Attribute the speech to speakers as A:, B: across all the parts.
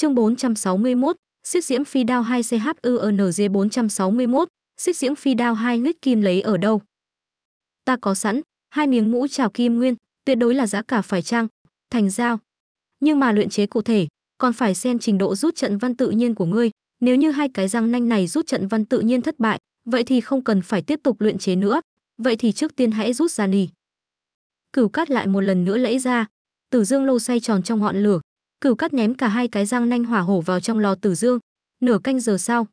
A: Chương 461, Xích Diễm Phi Đao 2 CHUNG 461, Xích Diễm Phi Đao 2 huyết kim lấy ở đâu? Ta có sẵn, hai miếng mũ trào kim nguyên, tuyệt đối là giá cả phải chăng, thành giao. Nhưng mà luyện chế cụ thể, còn phải xem trình độ rút trận văn tự nhiên của ngươi, nếu như hai cái răng nanh này rút trận văn tự nhiên thất bại, vậy thì không cần phải tiếp tục luyện chế nữa, vậy thì trước tiên hãy rút ra đi Cửu cát lại một lần nữa lẫy ra, tử dương lâu xoay tròn trong ngọn lửa, Cửu cắt ném cả hai cái răng nanh hỏa hổ vào trong lò tử dương. Nửa canh giờ sau,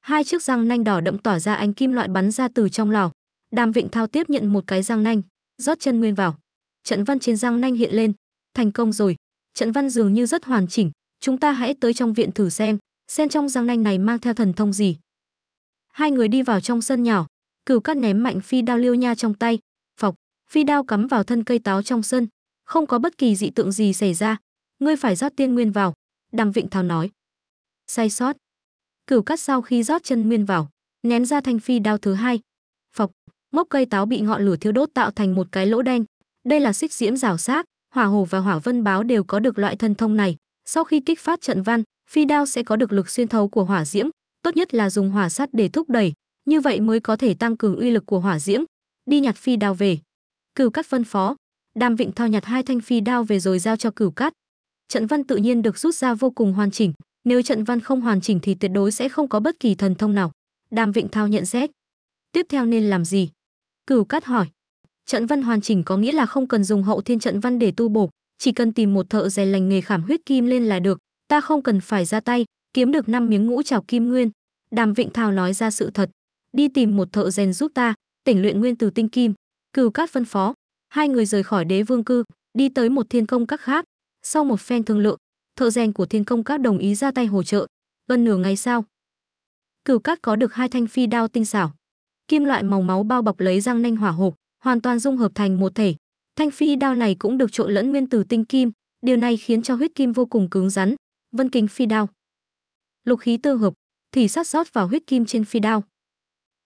A: hai chiếc răng nanh đỏ đậm tỏa ra ánh kim loại bắn ra từ trong lò. Đàm Vịnh Thao tiếp nhận một cái răng nanh, rót chân nguyên vào. Trận văn trên răng nanh hiện lên, thành công rồi. Trận văn dường như rất hoàn chỉnh, chúng ta hãy tới trong viện thử xem, xem trong răng nanh này mang theo thần thông gì. Hai người đi vào trong sân nhỏ, Cửu cắt ném mạnh phi đao liêu nha trong tay, phọc, phi đao cắm vào thân cây táo trong sân, không có bất kỳ dị tượng gì xảy ra, ngươi phải rót tiên nguyên vào đàm vịnh Thao nói sai sót cửu cắt sau khi rót chân nguyên vào nén ra thanh phi đao thứ hai phọc mốc cây táo bị ngọn lửa thiêu đốt tạo thành một cái lỗ đen đây là xích diễm rào sát hỏa hồ và hỏa vân báo đều có được loại thân thông này sau khi kích phát trận văn phi đao sẽ có được lực xuyên thấu của hỏa diễm tốt nhất là dùng hỏa sắt để thúc đẩy như vậy mới có thể tăng cường uy lực của hỏa diễm đi nhặt phi đao về cửu cắt phân phó đàm vịnh thao nhặt hai thanh phi đao về rồi giao cho cửu cắt trận văn tự nhiên được rút ra vô cùng hoàn chỉnh nếu trận văn không hoàn chỉnh thì tuyệt đối sẽ không có bất kỳ thần thông nào đàm vịnh thao nhận xét tiếp theo nên làm gì cửu cát hỏi trận văn hoàn chỉnh có nghĩa là không cần dùng hậu thiên trận văn để tu bổ chỉ cần tìm một thợ rèn lành nghề khảm huyết kim lên là được ta không cần phải ra tay kiếm được năm miếng ngũ trào kim nguyên đàm vịnh thao nói ra sự thật đi tìm một thợ rèn giúp ta tỉnh luyện nguyên từ tinh kim cửu cát phân phó hai người rời khỏi đế vương cư đi tới một thiên công các khác sau một phen thương lượng, thợ rèn của Thiên Công Các đồng ý ra tay hỗ trợ. Gần nửa ngày sau, Cửu Các có được hai thanh phi đao tinh xảo, kim loại màu máu bao bọc lấy răng nanh hỏa hộp, hoàn toàn dung hợp thành một thể. Thanh phi đao này cũng được trộn lẫn nguyên tử tinh kim, điều này khiến cho huyết kim vô cùng cứng rắn. Vân kính phi đao, lục khí tương hợp, thì sát rót vào huyết kim trên phi đao,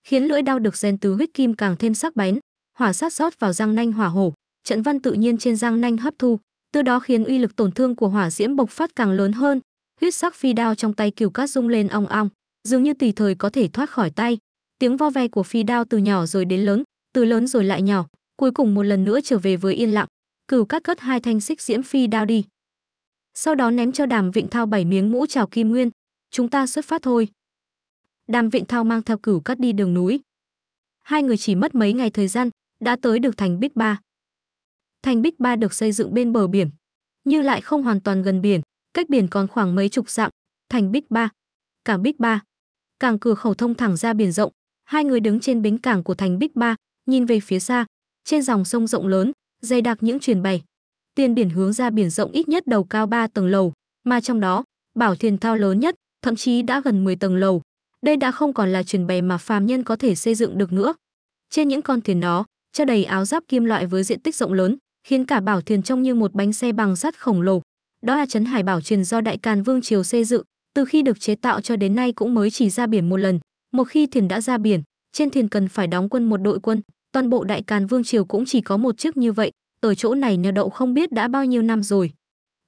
A: khiến lưỡi đao được rèn từ huyết kim càng thêm sắc bén. Hỏa sát rót vào răng nanh hỏa hổ, trận văn tự nhiên trên răng nanh hấp thu, từ đó khiến uy lực tổn thương của hỏa diễm bộc phát càng lớn hơn. Huyết sắc phi đao trong tay Cửu Cát rung lên ong ong, dường như tùy thời có thể thoát khỏi tay. Tiếng vo ve của phi đao từ nhỏ rồi đến lớn, từ lớn rồi lại nhỏ, cuối cùng một lần nữa trở về với yên lặng. Cửu Cát cất hai thanh xích diễm phi đao đi. Sau đó ném cho Đàm Vịnh Thao bảy miếng mũ trào kim nguyên, chúng ta xuất phát thôi. Đàm Vịnh Thao mang theo Cửu Cát đi đường núi. Hai người chỉ mất mấy ngày thời gian, đã tới được thành Bích Ba. Thành Bích Ba được xây dựng bên bờ biển, như lại không hoàn toàn gần biển, cách biển còn khoảng mấy chục dặm. Thành Bích Ba, cảng Bích Ba, cảng cửa khẩu thông thẳng ra biển rộng. Hai người đứng trên bến cảng của thành Bích Ba, nhìn về phía xa, trên dòng sông rộng lớn, dày đặc những truyền bày. Tiền biển hướng ra biển rộng ít nhất đầu cao 3 tầng lầu, mà trong đó, bảo thuyền thao lớn nhất, thậm chí đã gần 10 tầng lầu. Đây đã không còn là truyền bè mà phàm nhân có thể xây dựng được nữa. Trên những con thuyền đó, cho đầy áo giáp kim loại với diện tích rộng lớn, khiến cả bảo thuyền trông như một bánh xe bằng sắt khổng lồ. Đó là trấn hải bảo thuyền do Đại Càn Vương triều xây dựng, từ khi được chế tạo cho đến nay cũng mới chỉ ra biển một lần. Một khi thuyền đã ra biển, trên thuyền cần phải đóng quân một đội quân, toàn bộ Đại Càn Vương triều cũng chỉ có một chiếc như vậy, ở chỗ này neo đậu không biết đã bao nhiêu năm rồi.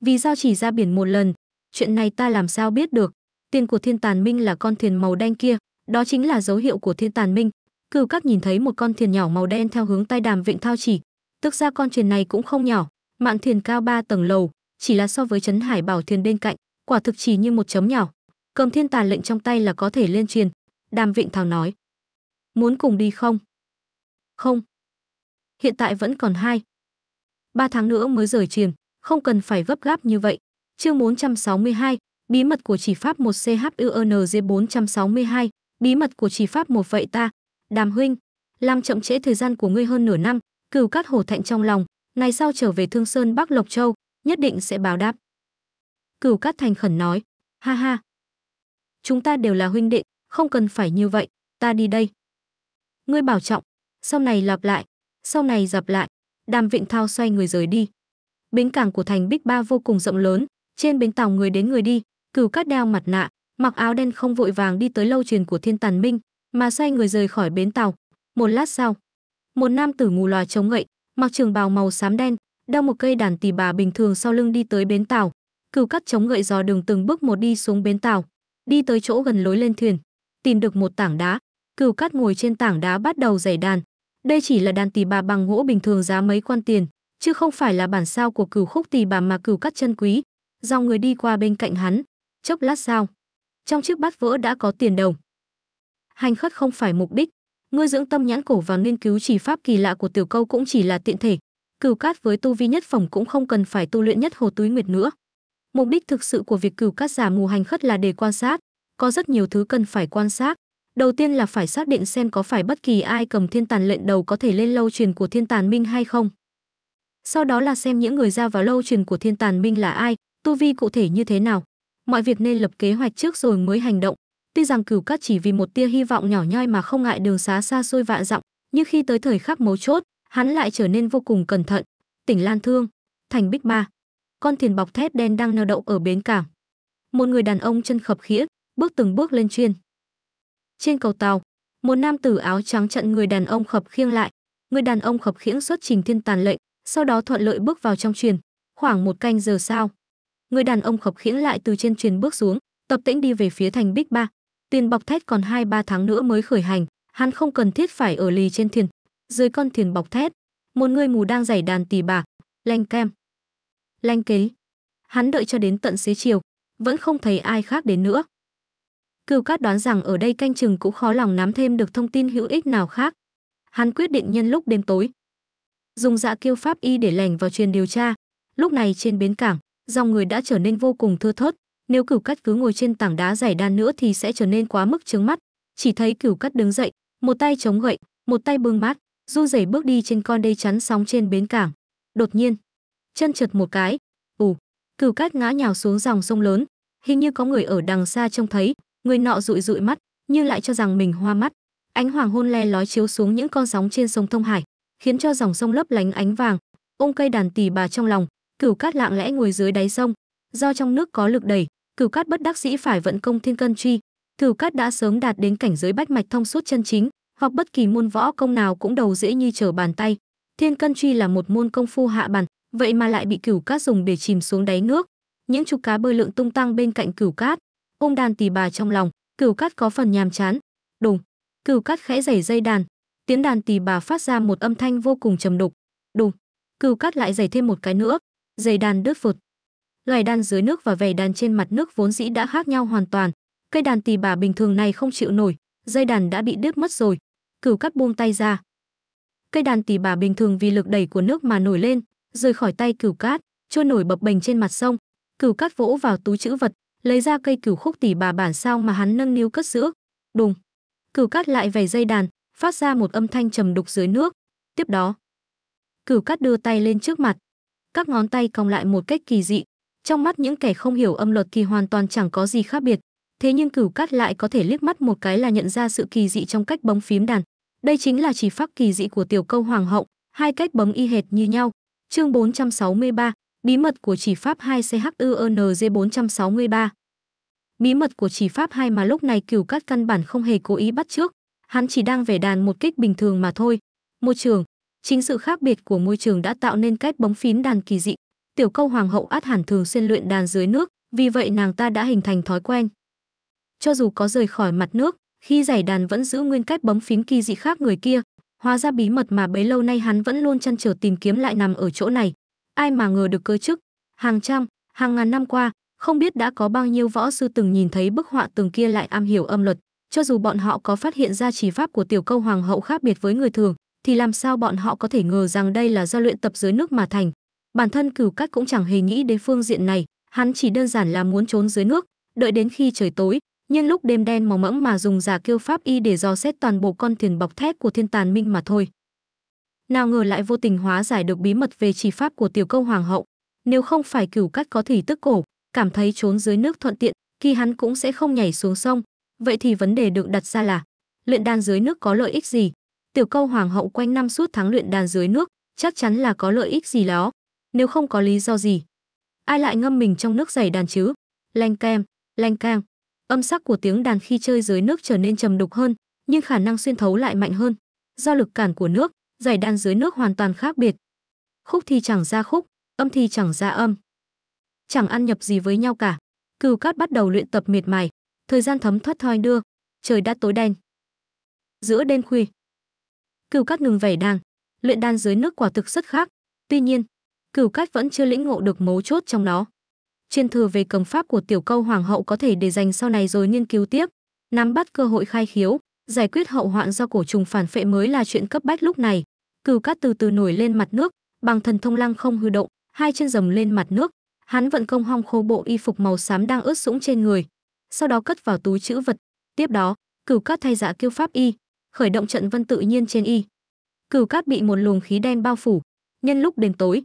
A: Vì sao chỉ ra biển một lần? Chuyện này ta làm sao biết được? Tiền của Thiên Tàn Minh là con thuyền màu đen kia, đó chính là dấu hiệu của Thiên Tàn Minh. Cửu Các nhìn thấy một con thuyền nhỏ màu đen theo hướng tay đàm vịnh thao chỉ, Tức ra con thuyền này cũng không nhỏ, mạn thuyền cao 3 tầng lầu, chỉ là so với trấn hải bảo thuyền bên cạnh, quả thực chỉ như một chấm nhỏ. Cầm thiên tà lệnh trong tay là có thể lên truyền, Đàm Vịnh Thảo nói. Muốn cùng đi không? Không. Hiện tại vẫn còn hai. Ba tháng nữa mới rời truyền, không cần phải gấp gáp như vậy. Chương 462, bí mật của chỉ pháp 1 CHUNG 462, bí mật của chỉ pháp một vậy ta. Đàm huynh, làm chậm trễ thời gian của ngươi hơn nửa năm, cửu cát hổ thạnh trong lòng ngày sau trở về thương sơn bắc lộc châu nhất định sẽ báo đáp cửu cát thành khẩn nói ha ha chúng ta đều là huynh đệ không cần phải như vậy ta đi đây ngươi bảo trọng sau này lặp lại sau này dập lại đàm vịnh thao xoay người rời đi bến cảng của thành bích ba vô cùng rộng lớn trên bến tàu người đến người đi cửu cát đeo mặt nạ mặc áo đen không vội vàng đi tới lâu truyền của thiên tàn minh mà xoay người rời khỏi bến tàu một lát sau một nam tử ngủ lòa chống gậy, mặc trường bào màu xám đen, đeo một cây đàn tỳ bà bình thường sau lưng đi tới bến tàu. Cửu cắt chống gậy dò đường từng bước một đi xuống bến tàu, đi tới chỗ gần lối lên thuyền, tìm được một tảng đá. Cửu cắt ngồi trên tảng đá bắt đầu giày đàn. Đây chỉ là đàn tỳ bà bằng gỗ bình thường giá mấy quan tiền, chứ không phải là bản sao của cửu khúc tỳ bà mà cửu cắt chân quý. Dòng người đi qua bên cạnh hắn, chốc lát sau, trong chiếc bát vỡ đã có tiền đồng. Hành khất không phải mục đích, Ngươi dưỡng tâm nhãn cổ và nghiên cứu chỉ pháp kỳ lạ của tiểu câu cũng chỉ là tiện thể, cửu cát với tu vi nhất phẩm cũng không cần phải tu luyện nhất hồ túi nguyệt nữa. Mục đích thực sự của việc cửu cát giả mù hành khất là để quan sát, có rất nhiều thứ cần phải quan sát. Đầu tiên là phải xác định xem có phải bất kỳ ai cầm thiên tàn lệnh đầu có thể lên lâu truyền của thiên tàn minh hay không. Sau đó là xem những người ra vào lâu truyền của thiên tàn minh là ai, tu vi cụ thể như thế nào. Mọi việc nên lập kế hoạch trước rồi mới hành động. Tuy rằng cửu cát chỉ vì một tia hy vọng nhỏ nhoi mà không ngại đường xá xa xôi vạ dặm, nhưng khi tới thời khắc mấu chốt, hắn lại trở nên vô cùng cẩn thận. Tỉnh Lan Thương, thành Bích ma Con thuyền bọc thép đen đang neo đậu ở bến cảng. Một người đàn ông chân khập khĩa, bước từng bước lên chuyên. Trên cầu tàu, một nam tử áo trắng chặn người đàn ông khập khiêng lại. Người đàn ông khập khiễng xuất trình thiên tàn lệnh, sau đó thuận lợi bước vào trong truyền. Khoảng một canh giờ sau, người đàn ông khập khiễng lại từ trên truyền bước xuống, tập tĩnh đi về phía thành Bích Ba. Tiền bọc thép còn 2-3 tháng nữa mới khởi hành, hắn không cần thiết phải ở lì trên thuyền. Dưới con thuyền bọc thép, một người mù đang giảy đàn tỳ bà, lanh kem, lanh kế. Hắn đợi cho đến tận xế chiều, vẫn không thấy ai khác đến nữa. Cừu Cát đoán rằng ở đây canh chừng cũng khó lòng nắm thêm được thông tin hữu ích nào khác. Hắn quyết định nhân lúc đêm tối, dùng dạ kiêu pháp y để lẻn vào truyền điều tra. Lúc này trên bến cảng, dòng người đã trở nên vô cùng thưa thớt, nếu cửu cắt cứ ngồi trên tảng đá dày đan nữa thì sẽ trở nên quá mức chướng mắt. Chỉ thấy cửu cắt đứng dậy, một tay chống gậy, một tay bưng mát du rẩy bước đi trên con đê chắn sóng trên bến cảng. Đột nhiên, chân trượt một cái, ù, cửu cắt ngã nhào xuống dòng sông lớn. Hình như có người ở đằng xa trông thấy, người nọ dụi dụi mắt, như lại cho rằng mình hoa mắt. Ánh hoàng hôn le lói chiếu xuống những con sóng trên sông Thông Hải, khiến cho dòng sông lấp lánh ánh vàng. Ôm cây đàn tỳ bà trong lòng, cửu cát lặng lẽ ngồi dưới đáy sông, do trong nước có lực đẩy, cửu cát bất đắc dĩ phải vận công thiên cân truy cửu cát đã sớm đạt đến cảnh giới bách mạch thông suốt chân chính hoặc bất kỳ môn võ công nào cũng đầu dễ như trở bàn tay thiên cân truy là một môn công phu hạ bàn vậy mà lại bị cửu cát dùng để chìm xuống đáy nước những chú cá bơi lượn tung tăng bên cạnh cửu cát ôm đàn tỳ bà trong lòng cửu cát có phần nhàm chán đùng cửu cát khẽ giày dây đàn tiếng đàn tỳ bà phát ra một âm thanh vô cùng trầm đục đùng cửu cát lại giày thêm một cái nữa giày đàn đứt vụt gảy đàn dưới nước và vẻ đàn trên mặt nước vốn dĩ đã khác nhau hoàn toàn cây đàn tỳ bà bình thường này không chịu nổi dây đàn đã bị đứt mất rồi cửu cắt buông tay ra cây đàn tỳ bà bình thường vì lực đẩy của nước mà nổi lên rời khỏi tay cửu cát trôi nổi bập bềnh trên mặt sông cửu cát vỗ vào túi chữ vật lấy ra cây cửu khúc tỳ bà bản sao mà hắn nâng niu cất giữ đùng cửu cát lại về dây đàn phát ra một âm thanh trầm đục dưới nước tiếp đó cửu cát đưa tay lên trước mặt các ngón tay cong lại một cách kỳ dị trong mắt những kẻ không hiểu âm luật thì hoàn toàn chẳng có gì khác biệt, thế nhưng cửu cát lại có thể liếc mắt một cái là nhận ra sự kỳ dị trong cách bấm phím đàn. Đây chính là chỉ pháp kỳ dị của tiểu câu hoàng hậu, hai cách bấm y hệt như nhau. Chương 463, bí mật của chỉ pháp 2 mươi ba Bí mật của chỉ pháp 2 mà lúc này cửu cát căn bản không hề cố ý bắt trước, hắn chỉ đang về đàn một kích bình thường mà thôi. Môi trường, chính sự khác biệt của môi trường đã tạo nên cách bấm phím đàn kỳ dị tiểu câu hoàng hậu át hẳn thường xuyên luyện đàn dưới nước, vì vậy nàng ta đã hình thành thói quen. Cho dù có rời khỏi mặt nước, khi giải đàn vẫn giữ nguyên cách bấm phím kỳ dị khác người kia, hóa ra bí mật mà bấy lâu nay hắn vẫn luôn chăn trở tìm kiếm lại nằm ở chỗ này. Ai mà ngờ được cơ chức, hàng trăm, hàng ngàn năm qua, không biết đã có bao nhiêu võ sư từng nhìn thấy bức họa tường kia lại am hiểu âm luật, cho dù bọn họ có phát hiện ra chỉ pháp của tiểu câu hoàng hậu khác biệt với người thường, thì làm sao bọn họ có thể ngờ rằng đây là do luyện tập dưới nước mà thành, Bản thân cửu cát cũng chẳng hề nghĩ đến phương diện này, hắn chỉ đơn giản là muốn trốn dưới nước, đợi đến khi trời tối, nhưng lúc đêm đen màu mẫm mà dùng giả kiêu pháp y để dò xét toàn bộ con thuyền bọc thép của thiên tàn minh mà thôi. Nào ngờ lại vô tình hóa giải được bí mật về chỉ pháp của tiểu câu hoàng hậu. Nếu không phải cửu cát có thủy tức cổ, cảm thấy trốn dưới nước thuận tiện, khi hắn cũng sẽ không nhảy xuống sông. Vậy thì vấn đề được đặt ra là, luyện đan dưới nước có lợi ích gì? Tiểu câu hoàng hậu quanh năm suốt tháng luyện đan dưới nước, chắc chắn là có lợi ích gì đó nếu không có lý do gì. Ai lại ngâm mình trong nước giày đàn chứ? Lanh kem, lanh cang. Âm sắc của tiếng đàn khi chơi dưới nước trở nên trầm đục hơn, nhưng khả năng xuyên thấu lại mạnh hơn. Do lực cản của nước, giày đàn dưới nước hoàn toàn khác biệt. Khúc thì chẳng ra khúc, âm thì chẳng ra âm. Chẳng ăn nhập gì với nhau cả. Cừu cát bắt đầu luyện tập miệt mài, thời gian thấm thoát thoi đưa, trời đã tối đen. Giữa đêm khuya, cừu cát ngừng vẩy đàn, luyện đàn dưới nước quả thực rất khác. Tuy nhiên, cửu cách vẫn chưa lĩnh ngộ được mấu chốt trong nó. Truyền thừa về cầm pháp của tiểu câu hoàng hậu có thể để dành sau này rồi nghiên cứu tiếp, nắm bắt cơ hội khai khiếu, giải quyết hậu hoạn do cổ trùng phản phệ mới là chuyện cấp bách lúc này. Cửu cát từ từ nổi lên mặt nước, bằng thần thông lăng không hư động, hai chân dầm lên mặt nước, hắn vận công hong khô bộ y phục màu xám đang ướt sũng trên người, sau đó cất vào túi chữ vật. Tiếp đó, cửu cát thay dạ kêu pháp y, khởi động trận vân tự nhiên trên y. Cửu cát bị một luồng khí đen bao phủ, nhân lúc đêm tối,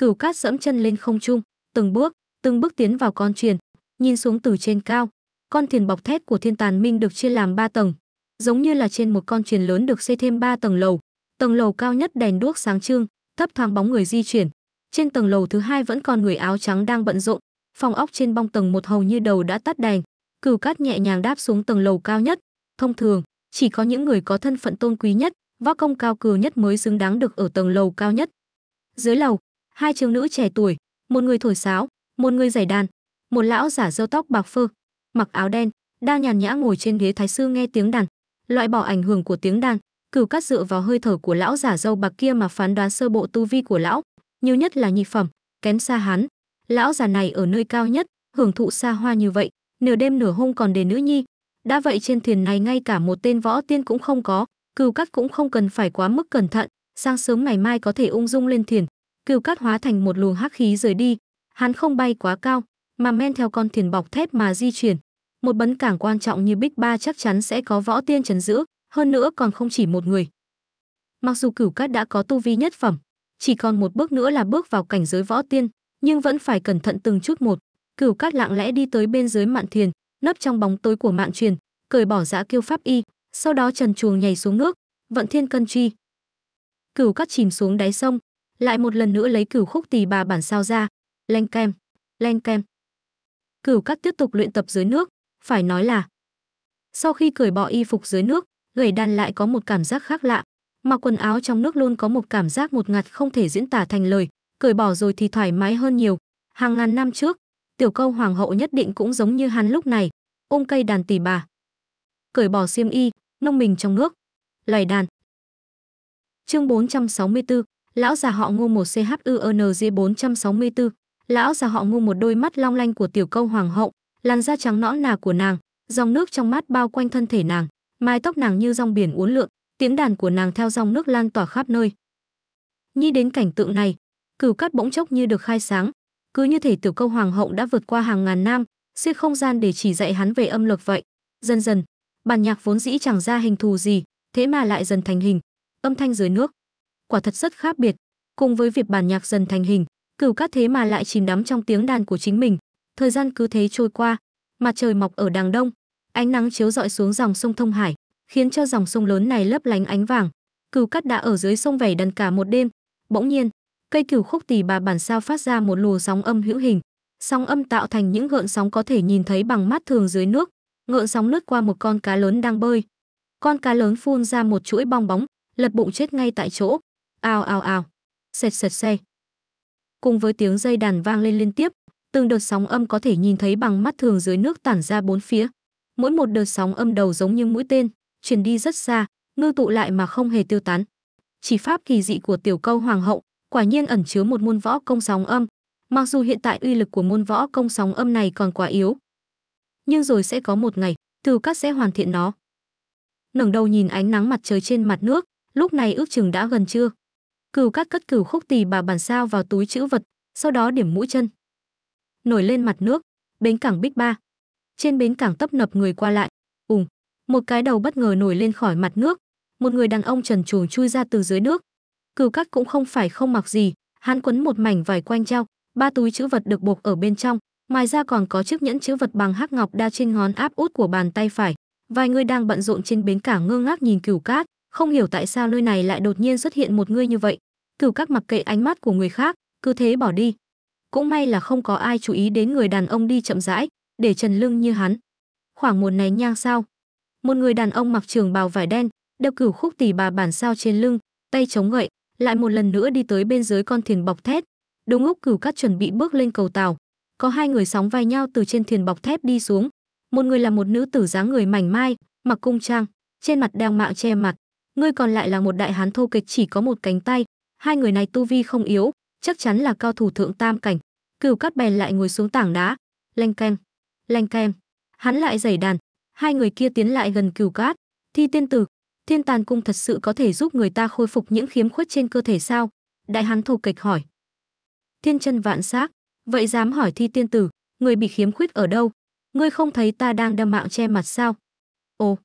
A: Cửu Cát dẫm chân lên không trung, từng bước, từng bước tiến vào con thuyền, nhìn xuống từ trên cao. Con thuyền bọc thép của Thiên Tàn Minh được chia làm ba tầng, giống như là trên một con thuyền lớn được xây thêm ba tầng lầu. Tầng lầu cao nhất đèn đuốc sáng trưng, thấp thoáng bóng người di chuyển. Trên tầng lầu thứ hai vẫn còn người áo trắng đang bận rộn, phòng ốc trên bong tầng một hầu như đầu đã tắt đèn. Cửu Cát nhẹ nhàng đáp xuống tầng lầu cao nhất. Thông thường, chỉ có những người có thân phận tôn quý nhất, võ công cao cường nhất mới xứng đáng được ở tầng lầu cao nhất. Dưới lầu, hai trường nữ trẻ tuổi, một người thổi sáo, một người giải đàn, một lão giả râu tóc bạc phơ, mặc áo đen, đang nhàn nhã ngồi trên ghế thái sư nghe tiếng đàn. Loại bỏ ảnh hưởng của tiếng đàn, Cửu Cát dựa vào hơi thở của lão giả râu bạc kia mà phán đoán sơ bộ tu vi của lão, nhiều nhất là nhị phẩm, kém xa hắn. Lão già này ở nơi cao nhất, hưởng thụ xa hoa như vậy, nửa đêm nửa hôm còn để nữ nhi. Đã vậy trên thuyền này ngay cả một tên võ tiên cũng không có, cừu Cát cũng không cần phải quá mức cẩn thận, sáng sớm ngày mai có thể ung dung lên thuyền, Cừu cát hóa thành một luồng hắc khí rời đi, hắn không bay quá cao, mà men theo con thuyền bọc thép mà di chuyển. Một bấn cảng quan trọng như Bích Ba chắc chắn sẽ có võ tiên chấn giữ, hơn nữa còn không chỉ một người. Mặc dù cửu cát đã có tu vi nhất phẩm, chỉ còn một bước nữa là bước vào cảnh giới võ tiên, nhưng vẫn phải cẩn thận từng chút một. Cửu cát lặng lẽ đi tới bên dưới mạn thuyền, nấp trong bóng tối của mạn truyền, cởi bỏ giã kiêu pháp y, sau đó trần chuồng nhảy xuống nước, vận thiên cân truy. Cửu cát chìm xuống đáy sông, lại một lần nữa lấy cửu khúc tỳ bà bản sao ra lanh kem lanh kem cửu cắt tiếp tục luyện tập dưới nước phải nói là sau khi cởi bỏ y phục dưới nước gầy đàn lại có một cảm giác khác lạ mặc quần áo trong nước luôn có một cảm giác một ngặt không thể diễn tả thành lời cởi bỏ rồi thì thoải mái hơn nhiều hàng ngàn năm trước tiểu câu hoàng hậu nhất định cũng giống như hắn lúc này ôm cây đàn tỷ bà cởi bỏ xiêm y nông mình trong nước loài đàn chương 464 lão già họ ngô một CHUNG 464, lão già họ ngô một đôi mắt long lanh của tiểu câu hoàng hậu, làn da trắng nõn nà của nàng, dòng nước trong mắt bao quanh thân thể nàng, mái tóc nàng như dòng biển uốn lượn, tiếng đàn của nàng theo dòng nước lan tỏa khắp nơi. Nhi đến cảnh tượng này, cửu cát bỗng chốc như được khai sáng, cứ như thể tiểu câu hoàng hậu đã vượt qua hàng ngàn năm, xuyên không gian để chỉ dạy hắn về âm luật vậy. Dần dần, bản nhạc vốn dĩ chẳng ra hình thù gì, thế mà lại dần thành hình, âm thanh dưới nước, quả thật rất khác biệt. Cùng với việc bản nhạc dần thành hình, cửu cát thế mà lại chìm đắm trong tiếng đàn của chính mình. Thời gian cứ thế trôi qua, mặt trời mọc ở đàng đông, ánh nắng chiếu rọi xuống dòng sông Thông Hải, khiến cho dòng sông lớn này lấp lánh ánh vàng. Cửu cát đã ở dưới sông vẩy đần cả một đêm. Bỗng nhiên, cây cửu khúc tỳ bà bản sao phát ra một lùa sóng âm hữu hình, sóng âm tạo thành những gợn sóng có thể nhìn thấy bằng mắt thường dưới nước. Ngợn sóng lướt qua một con cá lớn đang bơi. Con cá lớn phun ra một chuỗi bong bóng, lật bụng chết ngay tại chỗ. Ao ao ao, sệt sệt xe. Cùng với tiếng dây đàn vang lên liên tiếp, từng đợt sóng âm có thể nhìn thấy bằng mắt thường dưới nước tản ra bốn phía. Mỗi một đợt sóng âm đầu giống như mũi tên, truyền đi rất xa, ngư tụ lại mà không hề tiêu tán. Chỉ pháp kỳ dị của tiểu câu hoàng hậu, quả nhiên ẩn chứa một môn võ công sóng âm. Mặc dù hiện tại uy lực của môn võ công sóng âm này còn quá yếu, nhưng rồi sẽ có một ngày, từ các sẽ hoàn thiện nó. Ngẩng đầu nhìn ánh nắng mặt trời trên mặt nước, lúc này ước chừng đã gần trưa cừu cắt cất cửu khúc tỳ bà bàn sao vào túi chữ vật sau đó điểm mũi chân nổi lên mặt nước bến cảng bích ba trên bến cảng tấp nập người qua lại ùng một cái đầu bất ngờ nổi lên khỏi mặt nước một người đàn ông trần truồng chui ra từ dưới nước cừu cắt cũng không phải không mặc gì hắn quấn một mảnh vải quanh treo ba túi chữ vật được buộc ở bên trong ngoài ra còn có chiếc nhẫn chữ vật bằng hắc ngọc đa trên ngón áp út của bàn tay phải vài người đang bận rộn trên bến cảng ngơ ngác nhìn cửu cát không hiểu tại sao nơi này lại đột nhiên xuất hiện một người như vậy cửu các mặc kệ ánh mắt của người khác cứ thế bỏ đi cũng may là không có ai chú ý đến người đàn ông đi chậm rãi để trần lưng như hắn khoảng một nén nhang sao một người đàn ông mặc trường bào vải đen đeo cửu khúc tỷ bà bản sao trên lưng tay chống gậy lại một lần nữa đi tới bên dưới con thuyền bọc thép đúng lúc cửu cắt chuẩn bị bước lên cầu tàu có hai người sóng vai nhau từ trên thuyền bọc thép đi xuống một người là một nữ tử dáng người mảnh mai mặc cung trang trên mặt đeo mạng che mặt ngươi còn lại là một đại hán thô kịch chỉ có một cánh tay, hai người này tu vi không yếu, chắc chắn là cao thủ thượng tam cảnh. Cửu Cát bèn lại ngồi xuống tảng đá, lanh keng, lanh keng. Hắn lại giày đàn, hai người kia tiến lại gần Cửu Cát, "Thi tiên tử, Thiên Tàn cung thật sự có thể giúp người ta khôi phục những khiếm khuyết trên cơ thể sao?" Đại hán thô kịch hỏi. Thiên chân vạn xác, vậy dám hỏi Thi tiên tử, người bị khiếm khuyết ở đâu? Ngươi không thấy ta đang đâm mạng che mặt sao? Ồ,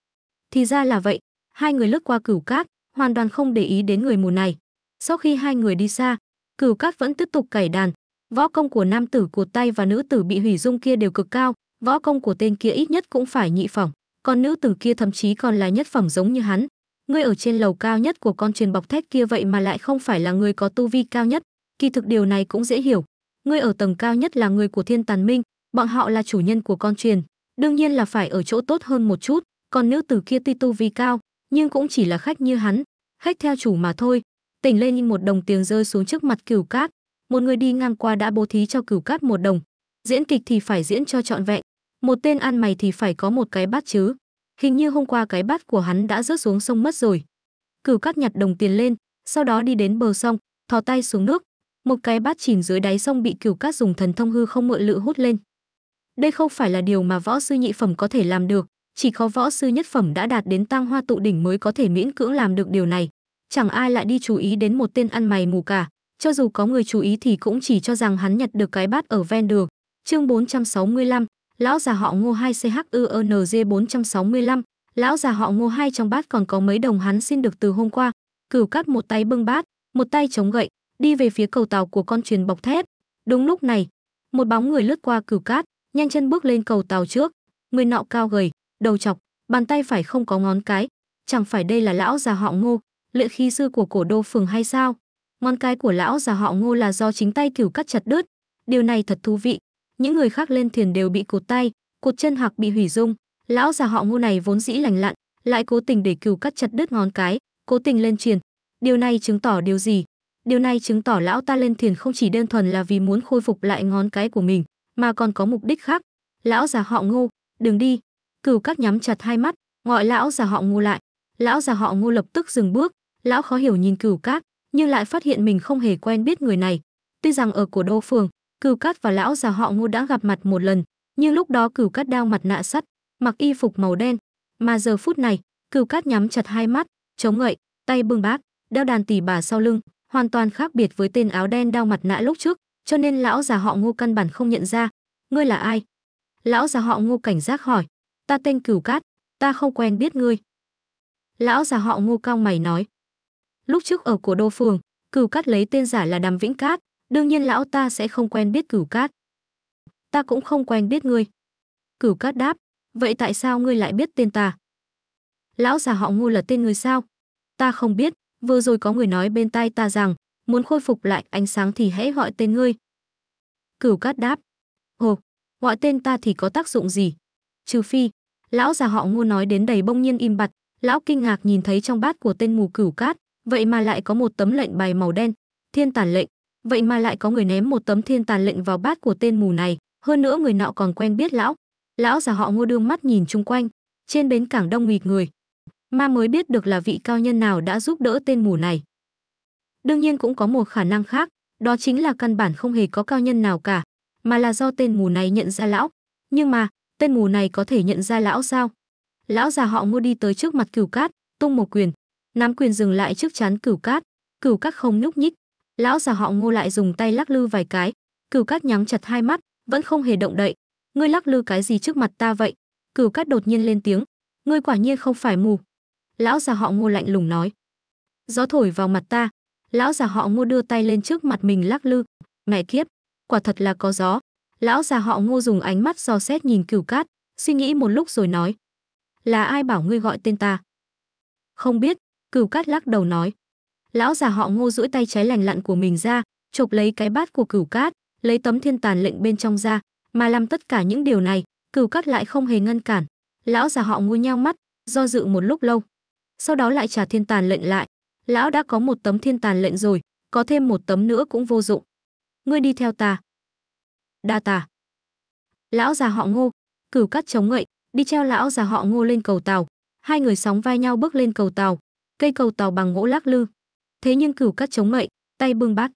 A: thì ra là vậy, hai người lướt qua cửu cát, hoàn toàn không để ý đến người mù này. Sau khi hai người đi xa, cửu cát vẫn tiếp tục cày đàn. Võ công của nam tử cụt tay và nữ tử bị hủy dung kia đều cực cao, võ công của tên kia ít nhất cũng phải nhị phẩm, còn nữ tử kia thậm chí còn là nhất phẩm giống như hắn. Ngươi ở trên lầu cao nhất của con truyền bọc thép kia vậy mà lại không phải là người có tu vi cao nhất, kỳ thực điều này cũng dễ hiểu. Ngươi ở tầng cao nhất là người của Thiên Tàn Minh, bọn họ là chủ nhân của con truyền, đương nhiên là phải ở chỗ tốt hơn một chút, còn nữ tử kia tuy tu vi cao, nhưng cũng chỉ là khách như hắn, khách theo chủ mà thôi. Tỉnh lên nhưng một đồng tiền rơi xuống trước mặt cửu cát, một người đi ngang qua đã bố thí cho cửu cát một đồng. Diễn kịch thì phải diễn cho trọn vẹn, một tên ăn mày thì phải có một cái bát chứ. Hình như hôm qua cái bát của hắn đã rớt xuống sông mất rồi. Cửu cát nhặt đồng tiền lên, sau đó đi đến bờ sông, thò tay xuống nước. Một cái bát chìm dưới đáy sông bị cửu cát dùng thần thông hư không mượn lự hút lên. Đây không phải là điều mà võ sư nhị phẩm có thể làm được, chỉ có võ sư nhất phẩm đã đạt đến tăng hoa tụ đỉnh mới có thể miễn cưỡng làm được điều này. Chẳng ai lại đi chú ý đến một tên ăn mày mù cả, cho dù có người chú ý thì cũng chỉ cho rằng hắn nhặt được cái bát ở ven đường. Chương 465, lão già họ Ngô 2CHUNG 465, lão già họ Ngô hai trong bát còn có mấy đồng hắn xin được từ hôm qua. Cửu Cát một tay bưng bát, một tay chống gậy, đi về phía cầu tàu của con truyền bọc thép. Đúng lúc này, một bóng người lướt qua Cửu Cát, nhanh chân bước lên cầu tàu trước, người nọ cao gầy, đầu chọc, bàn tay phải không có ngón cái, chẳng phải đây là lão già họ Ngô, lệ khí sư của cổ đô phường hay sao? Ngón cái của lão già họ Ngô là do chính tay Cửu cắt chặt đứt, điều này thật thú vị. Những người khác lên thuyền đều bị cột tay, cột chân hoặc bị hủy dung, lão già họ Ngô này vốn dĩ lành lặn, lại cố tình để Cửu cắt chặt đứt ngón cái, cố tình lên truyền. Điều này chứng tỏ điều gì? Điều này chứng tỏ lão ta lên thuyền không chỉ đơn thuần là vì muốn khôi phục lại ngón cái của mình, mà còn có mục đích khác. Lão già họ Ngô, đừng đi, Cửu các nhắm chặt hai mắt, gọi lão già họ ngu lại. Lão già họ ngu lập tức dừng bước, lão khó hiểu nhìn Cửu Các, nhưng lại phát hiện mình không hề quen biết người này. Tuy rằng ở cổ đô phường, Cửu Cát và lão già họ ngu đã gặp mặt một lần, nhưng lúc đó Cửu Cát đeo mặt nạ sắt, mặc y phục màu đen, mà giờ phút này, Cửu Cát nhắm chặt hai mắt, chống ngậy, tay bưng bát, đeo đàn tỷ bà sau lưng, hoàn toàn khác biệt với tên áo đen đeo mặt nạ lúc trước, cho nên lão già họ ngu căn bản không nhận ra, ngươi là ai? Lão già họ ngu cảnh giác hỏi, ta tên Cửu Cát, ta không quen biết ngươi. Lão già họ ngô cao mày nói. Lúc trước ở cổ đô phường, Cửu Cát lấy tên giả là Đàm Vĩnh Cát, đương nhiên lão ta sẽ không quen biết Cửu Cát. Ta cũng không quen biết ngươi. Cửu Cát đáp, vậy tại sao ngươi lại biết tên ta? Lão già họ ngô là tên người sao? Ta không biết, vừa rồi có người nói bên tai ta rằng, muốn khôi phục lại ánh sáng thì hãy gọi tên ngươi. Cửu Cát đáp, ồ, gọi tên ta thì có tác dụng gì? Trừ phi, Lão già họ ngô nói đến đầy bông nhiên im bặt, lão kinh ngạc nhìn thấy trong bát của tên mù cửu cát, vậy mà lại có một tấm lệnh bài màu đen, thiên tàn lệnh. Vậy mà lại có người ném một tấm thiên tàn lệnh vào bát của tên mù này, hơn nữa người nọ còn quen biết lão. Lão già họ ngô đương mắt nhìn chung quanh, trên bến cảng đông nghịt người. Ma mới biết được là vị cao nhân nào đã giúp đỡ tên mù này. Đương nhiên cũng có một khả năng khác, đó chính là căn bản không hề có cao nhân nào cả, mà là do tên mù này nhận ra lão. Nhưng mà, tên mù này có thể nhận ra lão sao lão già họ ngô đi tới trước mặt cửu cát tung một quyền nắm quyền dừng lại trước chắn cửu cát cửu cát không nhúc nhích lão già họ ngô lại dùng tay lắc lư vài cái cửu cát nhắm chặt hai mắt vẫn không hề động đậy ngươi lắc lư cái gì trước mặt ta vậy cửu cát đột nhiên lên tiếng ngươi quả nhiên không phải mù lão già họ ngô lạnh lùng nói gió thổi vào mặt ta lão già họ ngô đưa tay lên trước mặt mình lắc lư mẹ kiếp quả thật là có gió Lão già họ ngô dùng ánh mắt dò xét nhìn cửu cát, suy nghĩ một lúc rồi nói. Là ai bảo ngươi gọi tên ta? Không biết, cửu cát lắc đầu nói. Lão già họ ngô duỗi tay trái lành lặn của mình ra, chộp lấy cái bát của cửu cát, lấy tấm thiên tàn lệnh bên trong ra, mà làm tất cả những điều này, cửu cát lại không hề ngăn cản. Lão già họ ngô nheo mắt, do dự một lúc lâu. Sau đó lại trả thiên tàn lệnh lại. Lão đã có một tấm thiên tàn lệnh rồi, có thêm một tấm nữa cũng vô dụng. Ngươi đi theo ta đa tà lão già họ ngô cửu cắt chống ngậy đi treo lão già họ ngô lên cầu tàu hai người sóng vai nhau bước lên cầu tàu cây cầu tàu bằng gỗ lắc lư thế nhưng cửu cắt chống ngậy tay bưng bát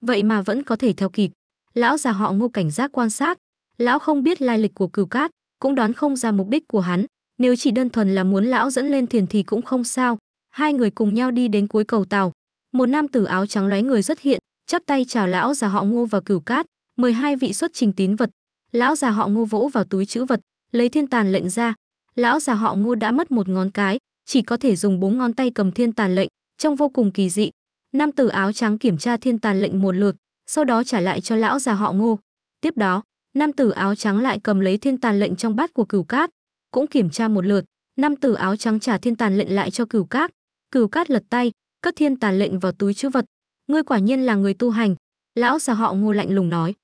A: vậy mà vẫn có thể theo kịp lão già họ ngô cảnh giác quan sát lão không biết lai lịch của cửu cát cũng đoán không ra mục đích của hắn nếu chỉ đơn thuần là muốn lão dẫn lên thuyền thì cũng không sao hai người cùng nhau đi đến cuối cầu tàu một nam tử áo trắng lóe người xuất hiện chắp tay chào lão già họ ngô và cửu cát 12 vị xuất trình tín vật, lão già họ Ngô vỗ vào túi chữ vật, lấy thiên tàn lệnh ra. Lão già họ Ngô đã mất một ngón cái, chỉ có thể dùng bốn ngón tay cầm thiên tàn lệnh, trông vô cùng kỳ dị. Nam tử áo trắng kiểm tra thiên tàn lệnh một lượt, sau đó trả lại cho lão già họ Ngô. Tiếp đó, nam tử áo trắng lại cầm lấy thiên tàn lệnh trong bát của Cửu Cát, cũng kiểm tra một lượt, nam tử áo trắng trả thiên tàn lệnh lại cho Cửu Cát. Cửu Cát lật tay, cất thiên tàn lệnh vào túi chữ vật. Ngươi quả nhiên là người tu hành, lão già họ Ngô lạnh lùng nói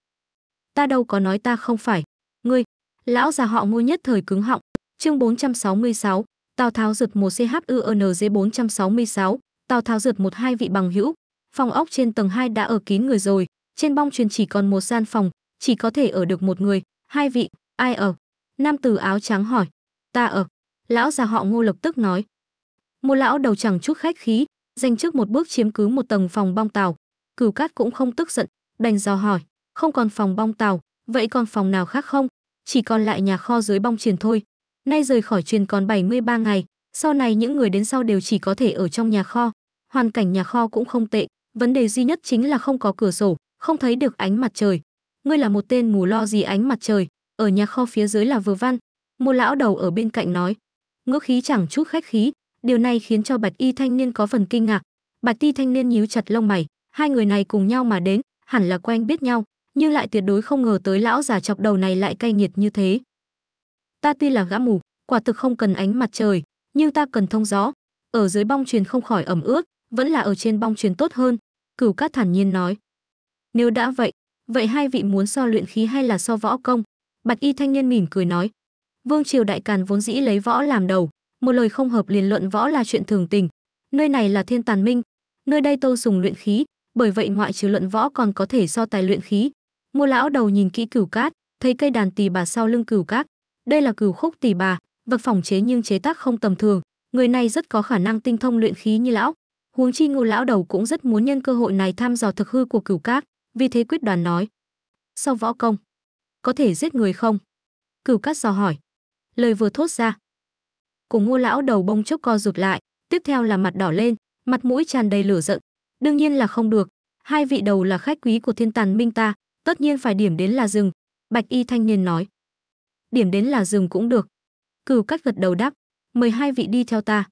A: ta đâu có nói ta không phải. Ngươi, lão già họ ngôi nhất thời cứng họng. Chương 466, Tào Tháo rượt một CHUNZ 466, Tào Tháo rượt một hai vị bằng hữu. Phòng ốc trên tầng 2 đã ở kín người rồi, trên bong truyền chỉ còn một gian phòng, chỉ có thể ở được một người, hai vị, ai ở? Nam tử áo trắng hỏi. Ta ở. Lão già họ ngô lập tức nói. Một lão đầu chẳng chút khách khí, danh trước một bước chiếm cứ một tầng phòng bong tàu. Cửu cát cũng không tức giận, đành dò hỏi không còn phòng bong tàu, vậy còn phòng nào khác không? Chỉ còn lại nhà kho dưới bong truyền thôi. Nay rời khỏi truyền còn 73 ngày, sau này những người đến sau đều chỉ có thể ở trong nhà kho. Hoàn cảnh nhà kho cũng không tệ, vấn đề duy nhất chính là không có cửa sổ, không thấy được ánh mặt trời. Ngươi là một tên mù lo gì ánh mặt trời, ở nhà kho phía dưới là vừa văn. Một lão đầu ở bên cạnh nói, ngữ khí chẳng chút khách khí, điều này khiến cho bạch y thanh niên có phần kinh ngạc. Bạch y thanh niên nhíu chặt lông mày, hai người này cùng nhau mà đến, hẳn là quen biết nhau nhưng lại tuyệt đối không ngờ tới lão già chọc đầu này lại cay nghiệt như thế. Ta tuy là gã mù, quả thực không cần ánh mặt trời, nhưng ta cần thông gió. Ở dưới bong truyền không khỏi ẩm ướt, vẫn là ở trên bong truyền tốt hơn, Cửu Cát thản nhiên nói. Nếu đã vậy, vậy hai vị muốn so luyện khí hay là so võ công? Bạch y thanh niên mỉm cười nói. Vương triều đại càn vốn dĩ lấy võ làm đầu, một lời không hợp liền luận võ là chuyện thường tình. Nơi này là thiên tàn minh, nơi đây tô dùng luyện khí, bởi vậy ngoại trừ luận võ còn có thể so tài luyện khí, Mua lão đầu nhìn kỹ cửu cát, thấy cây đàn tỳ bà sau lưng cửu cát. Đây là cửu khúc tỳ bà, vật phòng chế nhưng chế tác không tầm thường, người này rất có khả năng tinh thông luyện khí như lão. Huống chi Ngô lão đầu cũng rất muốn nhân cơ hội này thăm dò thực hư của cửu cát, vì thế quyết đoán nói: "Sau võ công, có thể giết người không?" Cửu cát dò hỏi. Lời vừa thốt ra, cùng Ngô lão đầu bông chốc co rụt lại, tiếp theo là mặt đỏ lên, mặt mũi tràn đầy lửa giận. Đương nhiên là không được, hai vị đầu là khách quý của Thiên Tàn Minh ta, tất nhiên phải điểm đến là rừng bạch y thanh niên nói điểm đến là rừng cũng được cửu cách gật đầu đáp mời hai vị đi theo ta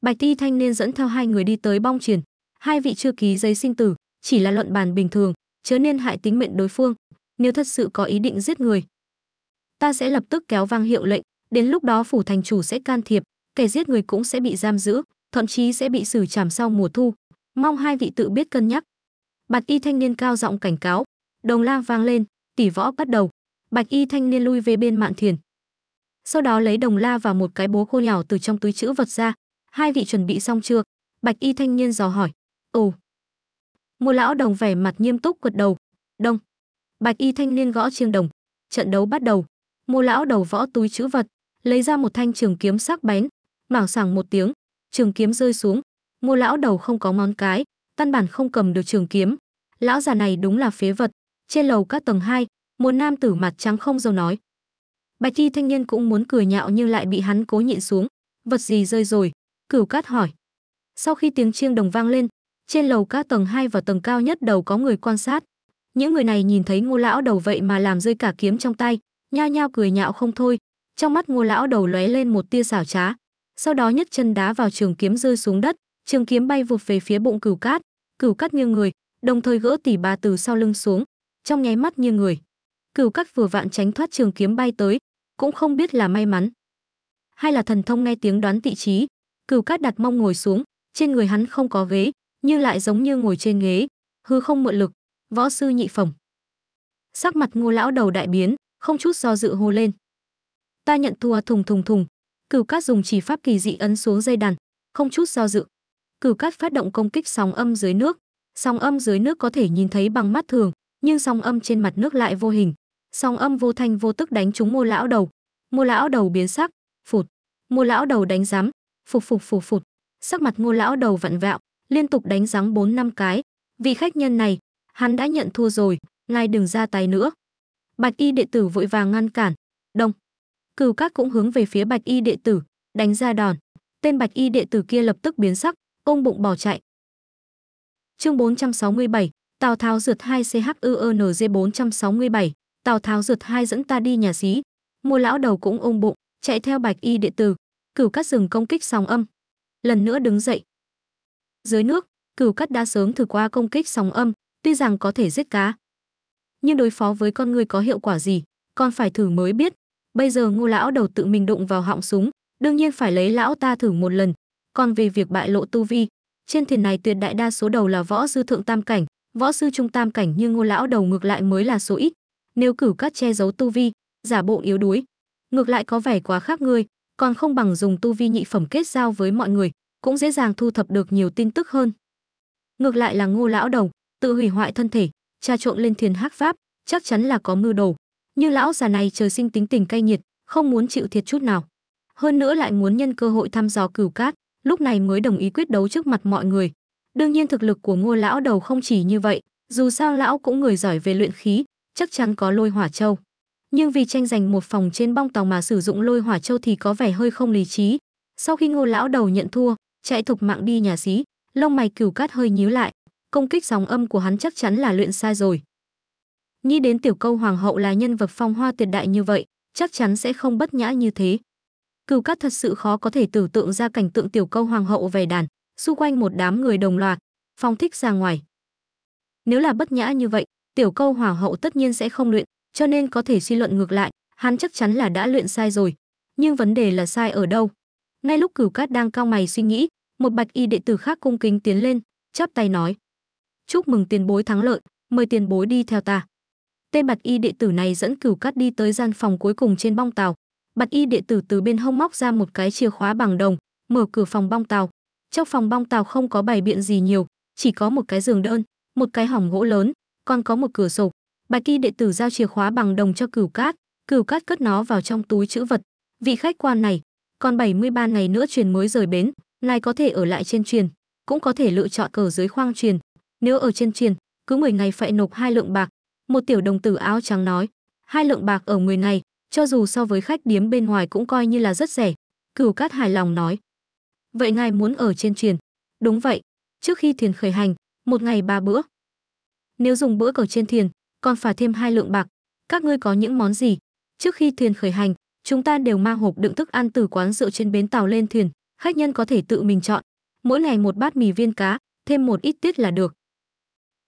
A: bạch y thanh niên dẫn theo hai người đi tới bong triển hai vị chưa ký giấy sinh tử chỉ là luận bàn bình thường chớ nên hại tính mệnh đối phương nếu thật sự có ý định giết người ta sẽ lập tức kéo vang hiệu lệnh đến lúc đó phủ thành chủ sẽ can thiệp kẻ giết người cũng sẽ bị giam giữ thậm chí sẽ bị xử trảm sau mùa thu mong hai vị tự biết cân nhắc bạch y thanh niên cao giọng cảnh cáo Đồng la vang lên, tỷ võ bắt đầu. Bạch y thanh niên lui về bên Mạn Thiền. Sau đó lấy đồng la và một cái bố khô nhỏ từ trong túi chữ vật ra. Hai vị chuẩn bị xong chưa? Bạch y thanh niên dò hỏi. Ồ. Một lão đồng vẻ mặt nghiêm túc gật đầu. Đông. Bạch y thanh niên gõ chiêng đồng. Trận đấu bắt đầu. một lão đầu võ túi chữ vật, lấy ra một thanh trường kiếm sắc bén, mảng sảng một tiếng, trường kiếm rơi xuống. một lão đầu không có ngón cái, căn bản không cầm được trường kiếm. Lão già này đúng là phế vật, trên lầu các tầng 2, một nam tử mặt trắng không dâu nói. Bạch thi thanh niên cũng muốn cười nhạo nhưng lại bị hắn cố nhịn xuống. Vật gì rơi rồi? Cửu cát hỏi. Sau khi tiếng chiêng đồng vang lên, trên lầu các tầng 2 và tầng cao nhất đầu có người quan sát. Những người này nhìn thấy ngô lão đầu vậy mà làm rơi cả kiếm trong tay, nhao nhao cười nhạo không thôi. Trong mắt ngô lão đầu lóe lên một tia xảo trá. Sau đó nhấc chân đá vào trường kiếm rơi xuống đất, trường kiếm bay vụt về phía bụng cửu cát. Cửu cát nghiêng người, đồng thời gỡ tỷ bà từ sau lưng xuống, trong nháy mắt như người. Cửu Các vừa vạn tránh thoát trường kiếm bay tới, cũng không biết là may mắn hay là thần thông nghe tiếng đoán vị trí, Cửu Cát đặt mông ngồi xuống, trên người hắn không có ghế, nhưng lại giống như ngồi trên ghế, hư không mượn lực, võ sư nhị phẩm. Sắc mặt Ngô lão đầu đại biến, không chút do dự hô lên. Ta nhận thua thùng thùng thùng, Cửu Cát dùng chỉ pháp kỳ dị ấn xuống dây đàn, không chút do dự. Cửu Cát phát động công kích sóng âm dưới nước, sóng âm dưới nước có thể nhìn thấy bằng mắt thường, nhưng song âm trên mặt nước lại vô hình song âm vô thanh vô tức đánh trúng mô lão đầu mô lão đầu biến sắc phụt mô lão đầu đánh rắm phục phục phục phục sắc mặt ngô lão đầu vặn vẹo liên tục đánh rắn bốn năm cái vị khách nhân này hắn đã nhận thua rồi ngài đừng ra tay nữa bạch y đệ tử vội vàng ngăn cản đông cừu các cũng hướng về phía bạch y đệ tử đánh ra đòn tên bạch y đệ tử kia lập tức biến sắc ôm bụng bỏ chạy chương 467, Tào Tháo rượt 2 CHUNG 467, Tào Tháo rượt 2 dẫn ta đi nhà xí. Mua lão đầu cũng ôm bụng, chạy theo bạch y điện tử, cửu cắt rừng công kích sóng âm. Lần nữa đứng dậy. Dưới nước, cửu cắt đã sớm thử qua công kích sóng âm, tuy rằng có thể giết cá. Nhưng đối phó với con người có hiệu quả gì, còn phải thử mới biết. Bây giờ ngô lão đầu tự mình đụng vào họng súng, đương nhiên phải lấy lão ta thử một lần. Còn về việc bại lộ tu vi, trên thuyền này tuyệt đại đa số đầu là võ dư thượng tam cảnh, võ sư trung tam cảnh như ngô lão đầu ngược lại mới là số ít nếu cử cát che giấu tu vi giả bộ yếu đuối ngược lại có vẻ quá khác ngươi còn không bằng dùng tu vi nhị phẩm kết giao với mọi người cũng dễ dàng thu thập được nhiều tin tức hơn ngược lại là ngô lão đầu tự hủy hoại thân thể trà trộn lên thiền hắc pháp chắc chắn là có mưu đồ như lão già này trời sinh tính tình cay nghiệt không muốn chịu thiệt chút nào hơn nữa lại muốn nhân cơ hội thăm dò cửu cát lúc này mới đồng ý quyết đấu trước mặt mọi người Đương nhiên thực lực của ngô lão đầu không chỉ như vậy, dù sao lão cũng người giỏi về luyện khí, chắc chắn có lôi hỏa châu. Nhưng vì tranh giành một phòng trên bong tàu mà sử dụng lôi hỏa châu thì có vẻ hơi không lý trí. Sau khi ngô lão đầu nhận thua, chạy thục mạng đi nhà xí, lông mày cừu cát hơi nhíu lại, công kích dòng âm của hắn chắc chắn là luyện sai rồi. Nghĩ đến tiểu câu hoàng hậu là nhân vật phong hoa tuyệt đại như vậy, chắc chắn sẽ không bất nhã như thế. cừu cát thật sự khó có thể tưởng tượng ra cảnh tượng tiểu câu hoàng hậu về đàn, xung quanh một đám người đồng loạt, phong thích ra ngoài. Nếu là bất nhã như vậy, tiểu câu hỏa hậu tất nhiên sẽ không luyện, cho nên có thể suy luận ngược lại, hắn chắc chắn là đã luyện sai rồi. Nhưng vấn đề là sai ở đâu? Ngay lúc cửu cát đang cao mày suy nghĩ, một bạch y đệ tử khác cung kính tiến lên, chắp tay nói. Chúc mừng tiền bối thắng lợi, mời tiền bối đi theo ta. Tên bạch y đệ tử này dẫn cửu cát đi tới gian phòng cuối cùng trên bong tàu. Bạch y đệ tử từ bên hông móc ra một cái chìa khóa bằng đồng, mở cửa phòng bong tàu, trong phòng bong tàu không có bày biện gì nhiều, chỉ có một cái giường đơn, một cái hỏng gỗ lớn, còn có một cửa sổ. bài y đệ tử giao chìa khóa bằng đồng cho Cửu Cát, Cửu Cát cất nó vào trong túi chữ vật. Vị khách quan này, còn 73 ngày nữa truyền mới rời bến, ngài có thể ở lại trên truyền, cũng có thể lựa chọn ở dưới khoang truyền. Nếu ở trên truyền, cứ 10 ngày phải nộp hai lượng bạc. Một tiểu đồng tử áo trắng nói, hai lượng bạc ở 10 ngày, cho dù so với khách điếm bên ngoài cũng coi như là rất rẻ. Cửu Cát hài lòng nói, vậy ngài muốn ở trên thuyền đúng vậy trước khi thuyền khởi hành một ngày ba bữa nếu dùng bữa ở trên thuyền còn phải thêm hai lượng bạc các ngươi có những món gì trước khi thuyền khởi hành chúng ta đều mang hộp đựng thức ăn từ quán rượu trên bến tàu lên thuyền khách nhân có thể tự mình chọn mỗi ngày một bát mì viên cá thêm một ít tiết là được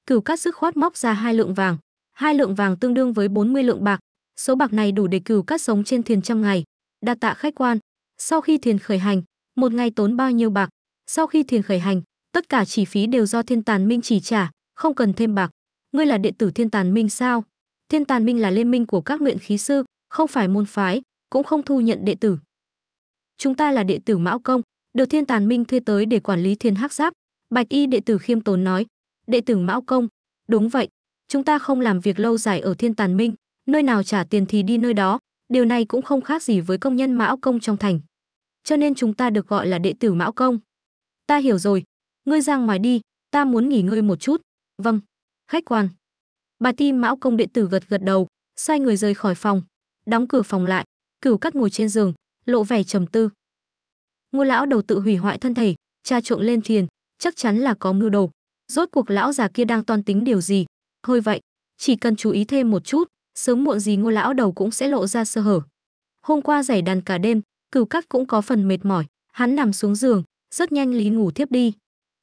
A: cửu cát dứt khoát móc ra hai lượng vàng hai lượng vàng tương đương với 40 lượng bạc số bạc này đủ để cửu cát sống trên thuyền trong ngày đa tạ khách quan sau khi thuyền khởi hành một ngày tốn bao nhiêu bạc. Sau khi thuyền khởi hành, tất cả chi phí đều do Thiên Tàn Minh chỉ trả, không cần thêm bạc. Ngươi là đệ tử Thiên Tàn Minh sao? Thiên Tàn Minh là liên minh của các luyện khí sư, không phải môn phái, cũng không thu nhận đệ tử. Chúng ta là đệ tử Mão Công, được Thiên Tàn Minh thuê tới để quản lý Thiên Hắc Giáp. Bạch Y đệ tử khiêm tốn nói, đệ tử Mão Công, đúng vậy, chúng ta không làm việc lâu dài ở Thiên Tàn Minh, nơi nào trả tiền thì đi nơi đó, điều này cũng không khác gì với công nhân Mão Công trong thành cho nên chúng ta được gọi là đệ tử Mão Công. Ta hiểu rồi, ngươi ra ngoài đi, ta muốn nghỉ ngơi một chút. Vâng, khách quan. Bà Ti Mão Công đệ tử gật gật đầu, sai người rời khỏi phòng, đóng cửa phòng lại, cửu cắt ngồi trên giường, lộ vẻ trầm tư. Ngô lão đầu tự hủy hoại thân thể, tra trộn lên thiền, chắc chắn là có mưu đồ. Rốt cuộc lão già kia đang toan tính điều gì? Thôi vậy, chỉ cần chú ý thêm một chút, sớm muộn gì ngô lão đầu cũng sẽ lộ ra sơ hở. Hôm qua giải đàn cả đêm, cửu cắt cũng có phần mệt mỏi hắn nằm xuống giường rất nhanh lý ngủ thiếp đi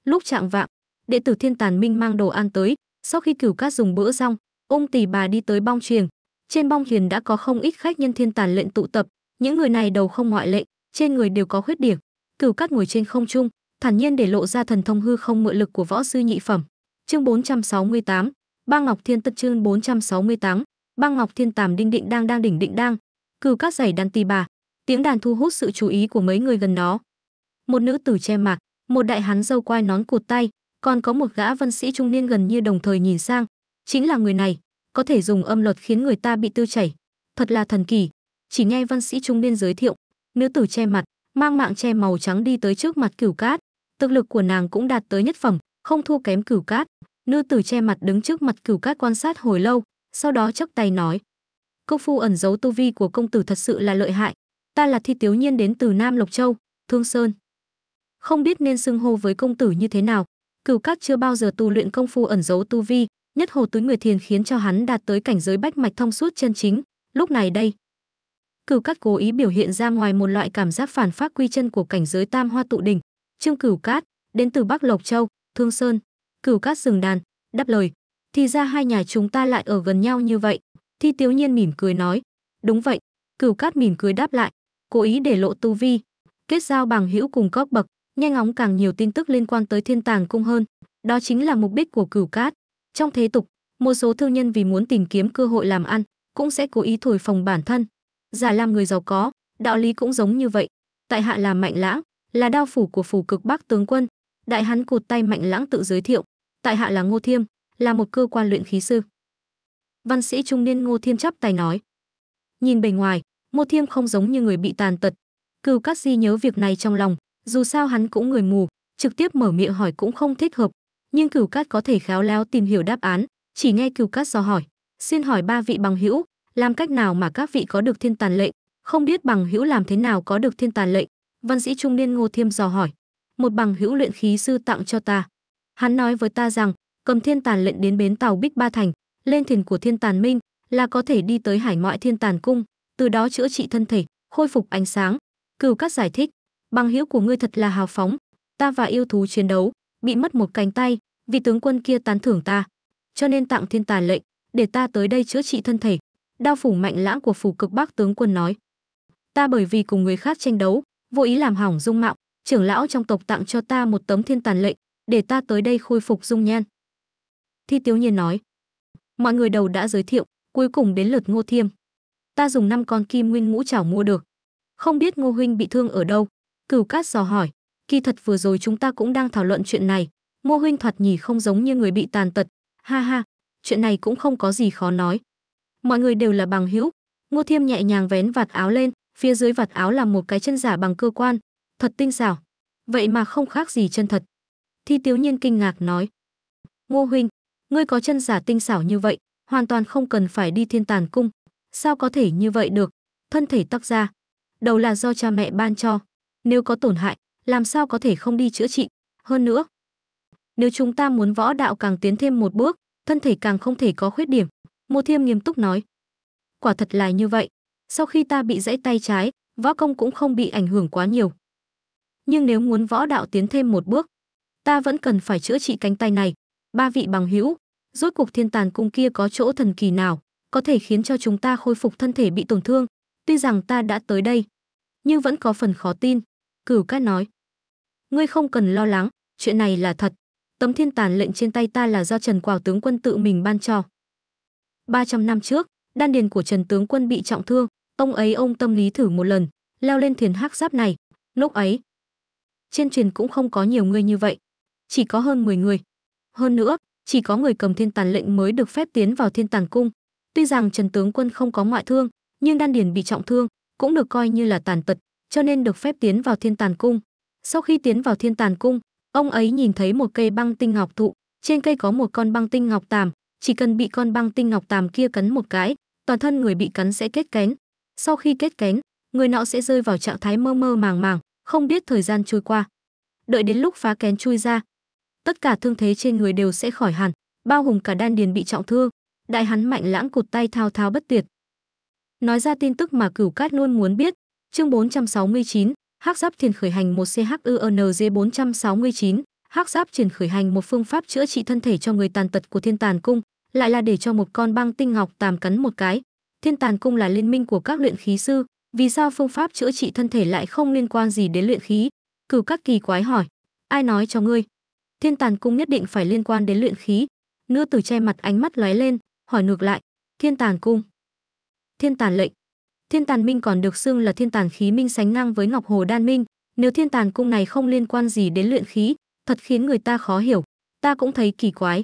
A: lúc trạng vạng đệ tử thiên tàn minh mang đồ ăn tới sau khi cửu cát dùng bữa xong ung tỷ bà đi tới bong triềng trên bong thuyền đã có không ít khách nhân thiên tàn lệnh tụ tập những người này đầu không ngoại lệ trên người đều có khuyết điểm cửu cát ngồi trên không trung thản nhiên để lộ ra thần thông hư không mượn lực của võ sư nhị phẩm chương 468, ba ngọc thiên tất chương 468, ba ngọc thiên tàm đinh định đang đang đỉnh định đang cửu cát giày đan tì bà tiếng đàn thu hút sự chú ý của mấy người gần đó. Một nữ tử che mặt một đại hán dâu quai nón cụt tay, còn có một gã văn sĩ trung niên gần như đồng thời nhìn sang, chính là người này, có thể dùng âm luật khiến người ta bị tư chảy, thật là thần kỳ. Chỉ nghe văn sĩ trung niên giới thiệu, nữ tử che mặt, mang mạng che màu trắng đi tới trước mặt Cửu Cát, thực lực của nàng cũng đạt tới nhất phẩm, không thua kém Cửu Cát. Nữ tử che mặt đứng trước mặt Cửu Cát quan sát hồi lâu, sau đó chắp tay nói: "Công phu ẩn giấu tu vi của công tử thật sự là lợi hại, ta là thi tiếu nhiên đến từ nam lộc châu thương sơn không biết nên xưng hô với công tử như thế nào cửu các chưa bao giờ tu luyện công phu ẩn giấu tu vi nhất hồ túi người thiền khiến cho hắn đạt tới cảnh giới bách mạch thông suốt chân chính lúc này đây cửu cát cố ý biểu hiện ra ngoài một loại cảm giác phản phát quy chân của cảnh giới tam hoa tụ đỉnh trương cửu cát đến từ bắc lộc châu thương sơn cửu cát dừng đàn đáp lời thì ra hai nhà chúng ta lại ở gần nhau như vậy thi tiếu nhiên mỉm cười nói đúng vậy cửu cát mỉm cười đáp lại cố ý để lộ tu vi, kết giao bằng hữu cùng cấp bậc, nhanh ngóng càng nhiều tin tức liên quan tới thiên tàng cung hơn. Đó chính là mục đích của cửu cát. Trong thế tục, một số thương nhân vì muốn tìm kiếm cơ hội làm ăn, cũng sẽ cố ý thổi phồng bản thân. Giả làm người giàu có, đạo lý cũng giống như vậy. Tại hạ là Mạnh Lãng, là đao phủ của phủ cực Bắc tướng quân. Đại hắn cụt tay Mạnh Lãng tự giới thiệu, tại hạ là Ngô Thiêm, là một cơ quan luyện khí sư. Văn sĩ trung niên Ngô Thiêm chắp tay nói. Nhìn bề ngoài, Mộ Thiêm không giống như người bị tàn tật. Cừu Cát Di nhớ việc này trong lòng, dù sao hắn cũng người mù, trực tiếp mở miệng hỏi cũng không thích hợp, nhưng Cừu Cát có thể khéo léo tìm hiểu đáp án, chỉ nghe Cừu Cát dò hỏi, xin hỏi ba vị bằng hữu, làm cách nào mà các vị có được thiên tàn lệnh, không biết bằng hữu làm thế nào có được thiên tàn lệnh? Văn sĩ trung niên Ngô Thiêm dò hỏi, một bằng hữu luyện khí sư tặng cho ta. Hắn nói với ta rằng, cầm thiên tàn lệnh đến bến tàu Bích Ba Thành, lên thuyền của thiên tàn minh là có thể đi tới hải mọi thiên tàn cung từ đó chữa trị thân thể, khôi phục ánh sáng. Cửu Cát giải thích, bằng hữu của ngươi thật là hào phóng, ta và yêu thú chiến đấu, bị mất một cánh tay, vì tướng quân kia tán thưởng ta, cho nên tặng thiên tài lệnh, để ta tới đây chữa trị thân thể. Đao phủ mạnh lãng của phủ cực bắc tướng quân nói, ta bởi vì cùng người khác tranh đấu, vô ý làm hỏng dung mạo, trưởng lão trong tộc tặng cho ta một tấm thiên tàn lệnh, để ta tới đây khôi phục dung nhan. Thi Tiếu Nhiên nói, mọi người đầu đã giới thiệu, cuối cùng đến lượt Ngô Thiêm ta dùng năm con kim nguyên ngũ chảo mua được. Không biết Ngô Huynh bị thương ở đâu? Cửu Cát dò hỏi, kỳ thật vừa rồi chúng ta cũng đang thảo luận chuyện này. Ngô Huynh thoạt nhỉ không giống như người bị tàn tật. Ha ha, chuyện này cũng không có gì khó nói. Mọi người đều là bằng hữu. Ngô Thiêm nhẹ nhàng vén vạt áo lên, phía dưới vạt áo là một cái chân giả bằng cơ quan, thật tinh xảo. Vậy mà không khác gì chân thật. Thi Tiếu Nhiên kinh ngạc nói. Ngô Huynh, ngươi có chân giả tinh xảo như vậy, hoàn toàn không cần phải đi thiên tàn cung, Sao có thể như vậy được? Thân thể tắc ra, đầu là do cha mẹ ban cho. Nếu có tổn hại, làm sao có thể không đi chữa trị? Hơn nữa, nếu chúng ta muốn võ đạo càng tiến thêm một bước, thân thể càng không thể có khuyết điểm. Mô Thiêm nghiêm túc nói. Quả thật là như vậy. Sau khi ta bị gãy tay trái, võ công cũng không bị ảnh hưởng quá nhiều. Nhưng nếu muốn võ đạo tiến thêm một bước, ta vẫn cần phải chữa trị cánh tay này. Ba vị bằng hữu, rốt cuộc thiên tàn cung kia có chỗ thần kỳ nào? có thể khiến cho chúng ta khôi phục thân thể bị tổn thương. Tuy rằng ta đã tới đây, nhưng vẫn có phần khó tin. Cửu Cát nói, ngươi không cần lo lắng, chuyện này là thật. Tấm thiên tàn lệnh trên tay ta là do Trần Quảo tướng quân tự mình ban cho. 300 năm trước, đan điền của Trần tướng quân bị trọng thương, ông ấy ông tâm lý thử một lần, leo lên thiền hắc giáp này, lúc ấy. Trên truyền cũng không có nhiều người như vậy, chỉ có hơn 10 người. Hơn nữa, chỉ có người cầm thiên tàn lệnh mới được phép tiến vào thiên tàn cung, Tuy rằng Trần tướng quân không có ngoại thương, nhưng đan điền bị trọng thương, cũng được coi như là tàn tật, cho nên được phép tiến vào Thiên Tàn cung. Sau khi tiến vào Thiên Tàn cung, ông ấy nhìn thấy một cây băng tinh ngọc thụ, trên cây có một con băng tinh ngọc tàm, chỉ cần bị con băng tinh ngọc tàm kia cắn một cái, toàn thân người bị cắn sẽ kết kén. Sau khi kết kén, người nọ sẽ rơi vào trạng thái mơ mơ màng màng, không biết thời gian trôi qua. Đợi đến lúc phá kén chui ra, tất cả thương thế trên người đều sẽ khỏi hẳn, bao gồm cả đan điền bị trọng thương, đại hắn mạnh lãng cụt tay thao thao bất tuyệt. Nói ra tin tức mà cửu cát luôn muốn biết, chương 469, hắc giáp thiền khởi hành một CHUNG 469, hắc giáp triển khởi hành một phương pháp chữa trị thân thể cho người tàn tật của thiên tàn cung, lại là để cho một con băng tinh ngọc tàm cắn một cái. Thiên tàn cung là liên minh của các luyện khí sư, vì sao phương pháp chữa trị thân thể lại không liên quan gì đến luyện khí? Cửu các kỳ quái hỏi, ai nói cho ngươi? Thiên tàn cung nhất định phải liên quan đến luyện khí. Ngư tử che mặt ánh mắt lóe lên, hỏi ngược lại, Thiên Tàn cung. Thiên Tàn lệnh. Thiên Tàn minh còn được xưng là Thiên Tàn khí minh sánh ngang với Ngọc Hồ Đan minh, nếu Thiên Tàn cung này không liên quan gì đến luyện khí, thật khiến người ta khó hiểu, ta cũng thấy kỳ quái.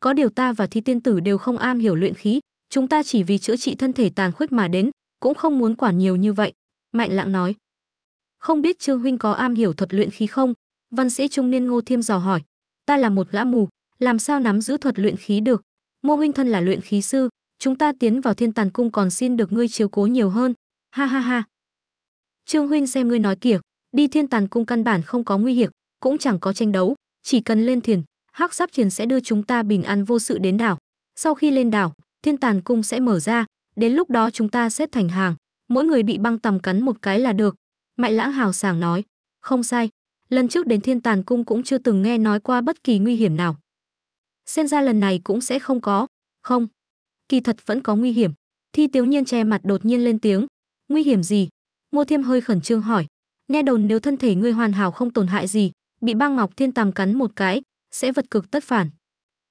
A: Có điều ta và Thi tiên tử đều không am hiểu luyện khí, chúng ta chỉ vì chữa trị thân thể tàn khuyết mà đến, cũng không muốn quản nhiều như vậy." Mạnh lạng nói. "Không biết Trương huynh có am hiểu thuật luyện khí không?" Văn sĩ trung niên Ngô Thiêm dò hỏi. "Ta là một gã mù, làm sao nắm giữ thuật luyện khí được?" Mô huynh thân là luyện khí sư, chúng ta tiến vào thiên tàn cung còn xin được ngươi chiếu cố nhiều hơn. Ha ha ha. Trương huynh xem ngươi nói kìa, đi thiên tàn cung căn bản không có nguy hiểm, cũng chẳng có tranh đấu, chỉ cần lên thiền, hắc giáp thiền sẽ đưa chúng ta bình an vô sự đến đảo. Sau khi lên đảo, thiên tàn cung sẽ mở ra, đến lúc đó chúng ta xếp thành hàng, mỗi người bị băng tầm cắn một cái là được. Mại lãng hào sảng nói, không sai, lần trước đến thiên tàn cung cũng chưa từng nghe nói qua bất kỳ nguy hiểm nào xem ra lần này cũng sẽ không có. Không, kỳ thật vẫn có nguy hiểm. Thi Tiếu Nhiên che mặt đột nhiên lên tiếng, "Nguy hiểm gì?" Ngô Thiêm hơi khẩn trương hỏi, "Nghe đồn nếu thân thể ngươi hoàn hảo không tổn hại gì, bị băng ngọc thiên tằm cắn một cái, sẽ vật cực tất phản.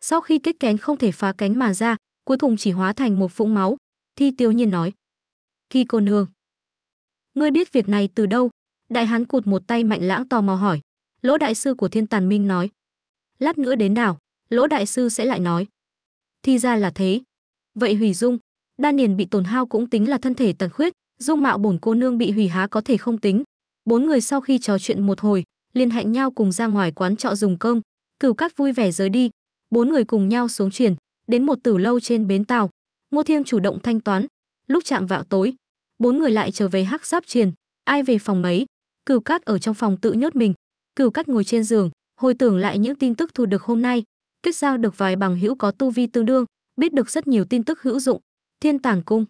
A: Sau khi kết kén không thể phá cánh mà ra, cuối cùng chỉ hóa thành một vũng máu." Thi Tiếu Nhiên nói, kỳ cô nương, ngươi biết việc này từ đâu?" Đại hán cụt một tay mạnh lãng tò mò hỏi. Lỗ đại sư của Thiên Tàn Minh nói, "Lát nữa đến đảo." Lỗ đại sư sẽ lại nói. Thì ra là thế. Vậy hủy dung, đa niền bị tổn hao cũng tính là thân thể tật khuyết, dung mạo bổn cô nương bị hủy há có thể không tính. Bốn người sau khi trò chuyện một hồi, liền hẹn nhau cùng ra ngoài quán trọ dùng cơm, cửu cát vui vẻ rời đi. Bốn người cùng nhau xuống chuyển, đến một tử lâu trên bến tàu. Ngô Thiêm chủ động thanh toán. Lúc chạm vào tối, bốn người lại trở về hắc giáp triền, ai về phòng mấy. Cửu cát ở trong phòng tự nhốt mình. Cửu cát ngồi trên giường, hồi tưởng lại những tin tức thu được hôm nay, kết giao được vài bằng hữu có tu vi tương đương, biết được rất nhiều tin tức hữu dụng. Thiên Tàng Cung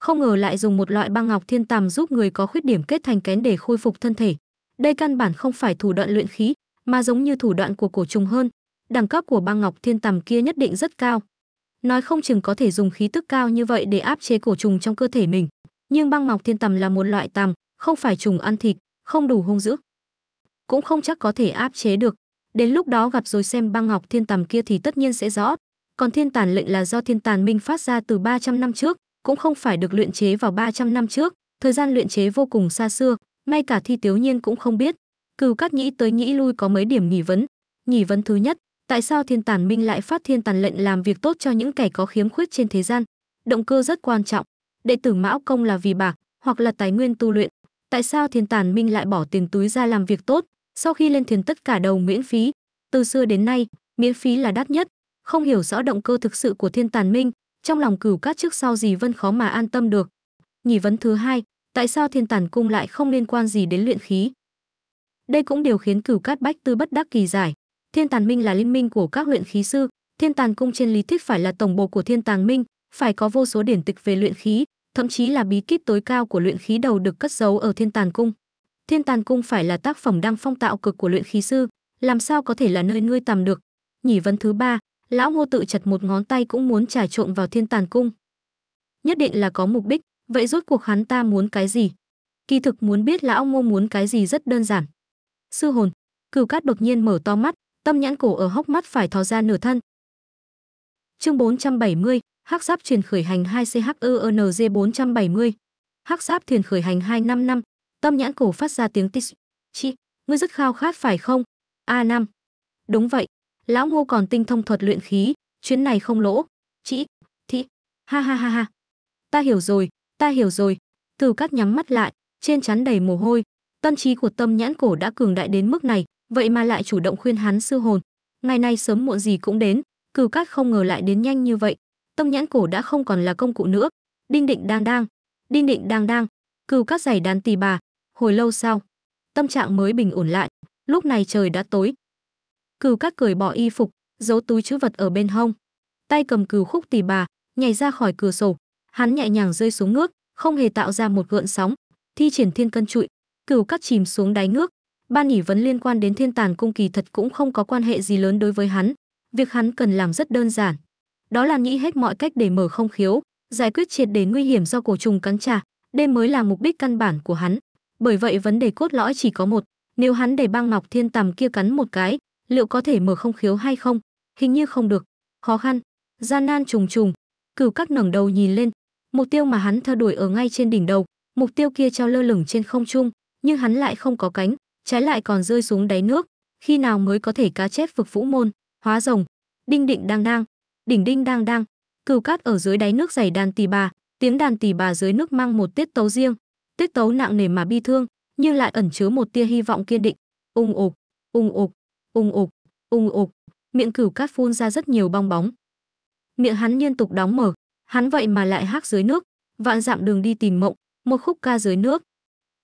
A: Không ngờ lại dùng một loại băng ngọc thiên tàm giúp người có khuyết điểm kết thành kén để khôi phục thân thể. Đây căn bản không phải thủ đoạn luyện khí, mà giống như thủ đoạn của cổ trùng hơn. Đẳng cấp của băng ngọc thiên tàm kia nhất định rất cao. Nói không chừng có thể dùng khí tức cao như vậy để áp chế cổ trùng trong cơ thể mình. Nhưng băng ngọc thiên tầm là một loại tằm, không phải trùng ăn thịt, không đủ hung dữ. Cũng không chắc có thể áp chế được. Đến lúc đó gặp rồi xem băng ngọc thiên tầm kia thì tất nhiên sẽ rõ. Còn thiên tàn lệnh là do thiên tàn minh phát ra từ 300 năm trước, cũng không phải được luyện chế vào 300 năm trước, thời gian luyện chế vô cùng xa xưa, ngay cả thi tiếu nhiên cũng không biết. Cừu các nhĩ tới nhĩ lui có mấy điểm nghỉ vấn. Nghỉ vấn thứ nhất, tại sao thiên tàn minh lại phát thiên tàn lệnh làm việc tốt cho những kẻ có khiếm khuyết trên thế gian? Động cơ rất quan trọng. Đệ tử mão công là vì bạc, hoặc là tài nguyên tu luyện. Tại sao thiên tàn minh lại bỏ tiền túi ra làm việc tốt? Sau khi lên thuyền tất cả đầu miễn phí, từ xưa đến nay, miễn phí là đắt nhất. Không hiểu rõ động cơ thực sự của Thiên Tàn Minh, trong lòng cửu cát trước sau gì Vân khó mà an tâm được. Nhỉ vấn thứ hai, tại sao Thiên Tàn Cung lại không liên quan gì đến luyện khí? Đây cũng điều khiến cửu cát bách tư bất đắc kỳ giải. Thiên Tàn Minh là liên minh của các luyện khí sư, Thiên Tàn Cung trên lý thuyết phải là tổng bộ của Thiên Tàng Minh, phải có vô số điển tịch về luyện khí, thậm chí là bí kíp tối cao của luyện khí đầu được cất giấu ở Thiên Tàn Cung. Thiên Tàn Cung phải là tác phẩm đang phong tạo cực của luyện khí sư, làm sao có thể là nơi ngươi tầm được? Nhỉ vấn thứ ba, lão Ngô tự chặt một ngón tay cũng muốn trà trộn vào Thiên Tàn Cung. Nhất định là có mục đích, vậy rốt cuộc hắn ta muốn cái gì? Kỳ thực muốn biết lão Ngô muốn cái gì rất đơn giản. Sư hồn, Cửu Cát đột nhiên mở to mắt, tâm nhãn cổ ở hốc mắt phải thò ra nửa thân. Chương 470, Hắc Giáp truyền khởi hành 2 CHENG 470, Hắc Giáp thuyền khởi hành 2 e năm năm, Tâm nhãn cổ phát ra tiếng tít. chi, ngươi rất khao khát phải không? a năm Đúng vậy, lão ngô còn tinh thông thuật luyện khí, chuyến này không lỗ. Chị, thị, ha ha ha ha. Ta hiểu rồi, ta hiểu rồi. Từ các nhắm mắt lại, trên chắn đầy mồ hôi. Tâm trí của tâm nhãn cổ đã cường đại đến mức này, vậy mà lại chủ động khuyên hắn sư hồn. Ngày nay sớm muộn gì cũng đến, cừu cát không ngờ lại đến nhanh như vậy. Tâm nhãn cổ đã không còn là công cụ nữa. Đinh định đang đang, đinh định đang đang, cừu cát giày đàn tì bà, hồi lâu sau tâm trạng mới bình ổn lại lúc này trời đã tối cừu các cởi bỏ y phục giấu túi chữ vật ở bên hông tay cầm cừu khúc tỉ bà nhảy ra khỏi cửa sổ hắn nhẹ nhàng rơi xuống nước không hề tạo ra một gợn sóng thi triển thiên cân trụi cừu các chìm xuống đáy nước ban nhỉ vấn liên quan đến thiên tàn cung kỳ thật cũng không có quan hệ gì lớn đối với hắn việc hắn cần làm rất đơn giản đó là nghĩ hết mọi cách để mở không khiếu giải quyết triệt để nguy hiểm do cổ trùng cắn trả đây mới là mục đích căn bản của hắn bởi vậy vấn đề cốt lõi chỉ có một, nếu hắn để băng ngọc thiên tầm kia cắn một cái, liệu có thể mở không khiếu hay không? Hình như không được. Khó khăn, gian nan trùng trùng. Cửu các ngẩng đầu nhìn lên, mục tiêu mà hắn theo đuổi ở ngay trên đỉnh đầu, mục tiêu kia treo lơ lửng trên không trung, nhưng hắn lại không có cánh, trái lại còn rơi xuống đáy nước. Khi nào mới có thể cá chép vực vũ môn, hóa rồng, đinh định đang đang, đỉnh đinh đang đang. Cửu cát ở dưới đáy nước dày đàn tỳ bà, tiếng đàn tỳ bà dưới nước mang một tiết tấu riêng, tiết tấu nặng nề mà bi thương, nhưng lại ẩn chứa một tia hy vọng kiên định. Ung ục, ung ục, ung ục, ung ục, miệng cửu cát phun ra rất nhiều bong bóng. Miệng hắn liên tục đóng mở, hắn vậy mà lại hát dưới nước, vạn dặm đường đi tìm mộng, một khúc ca dưới nước.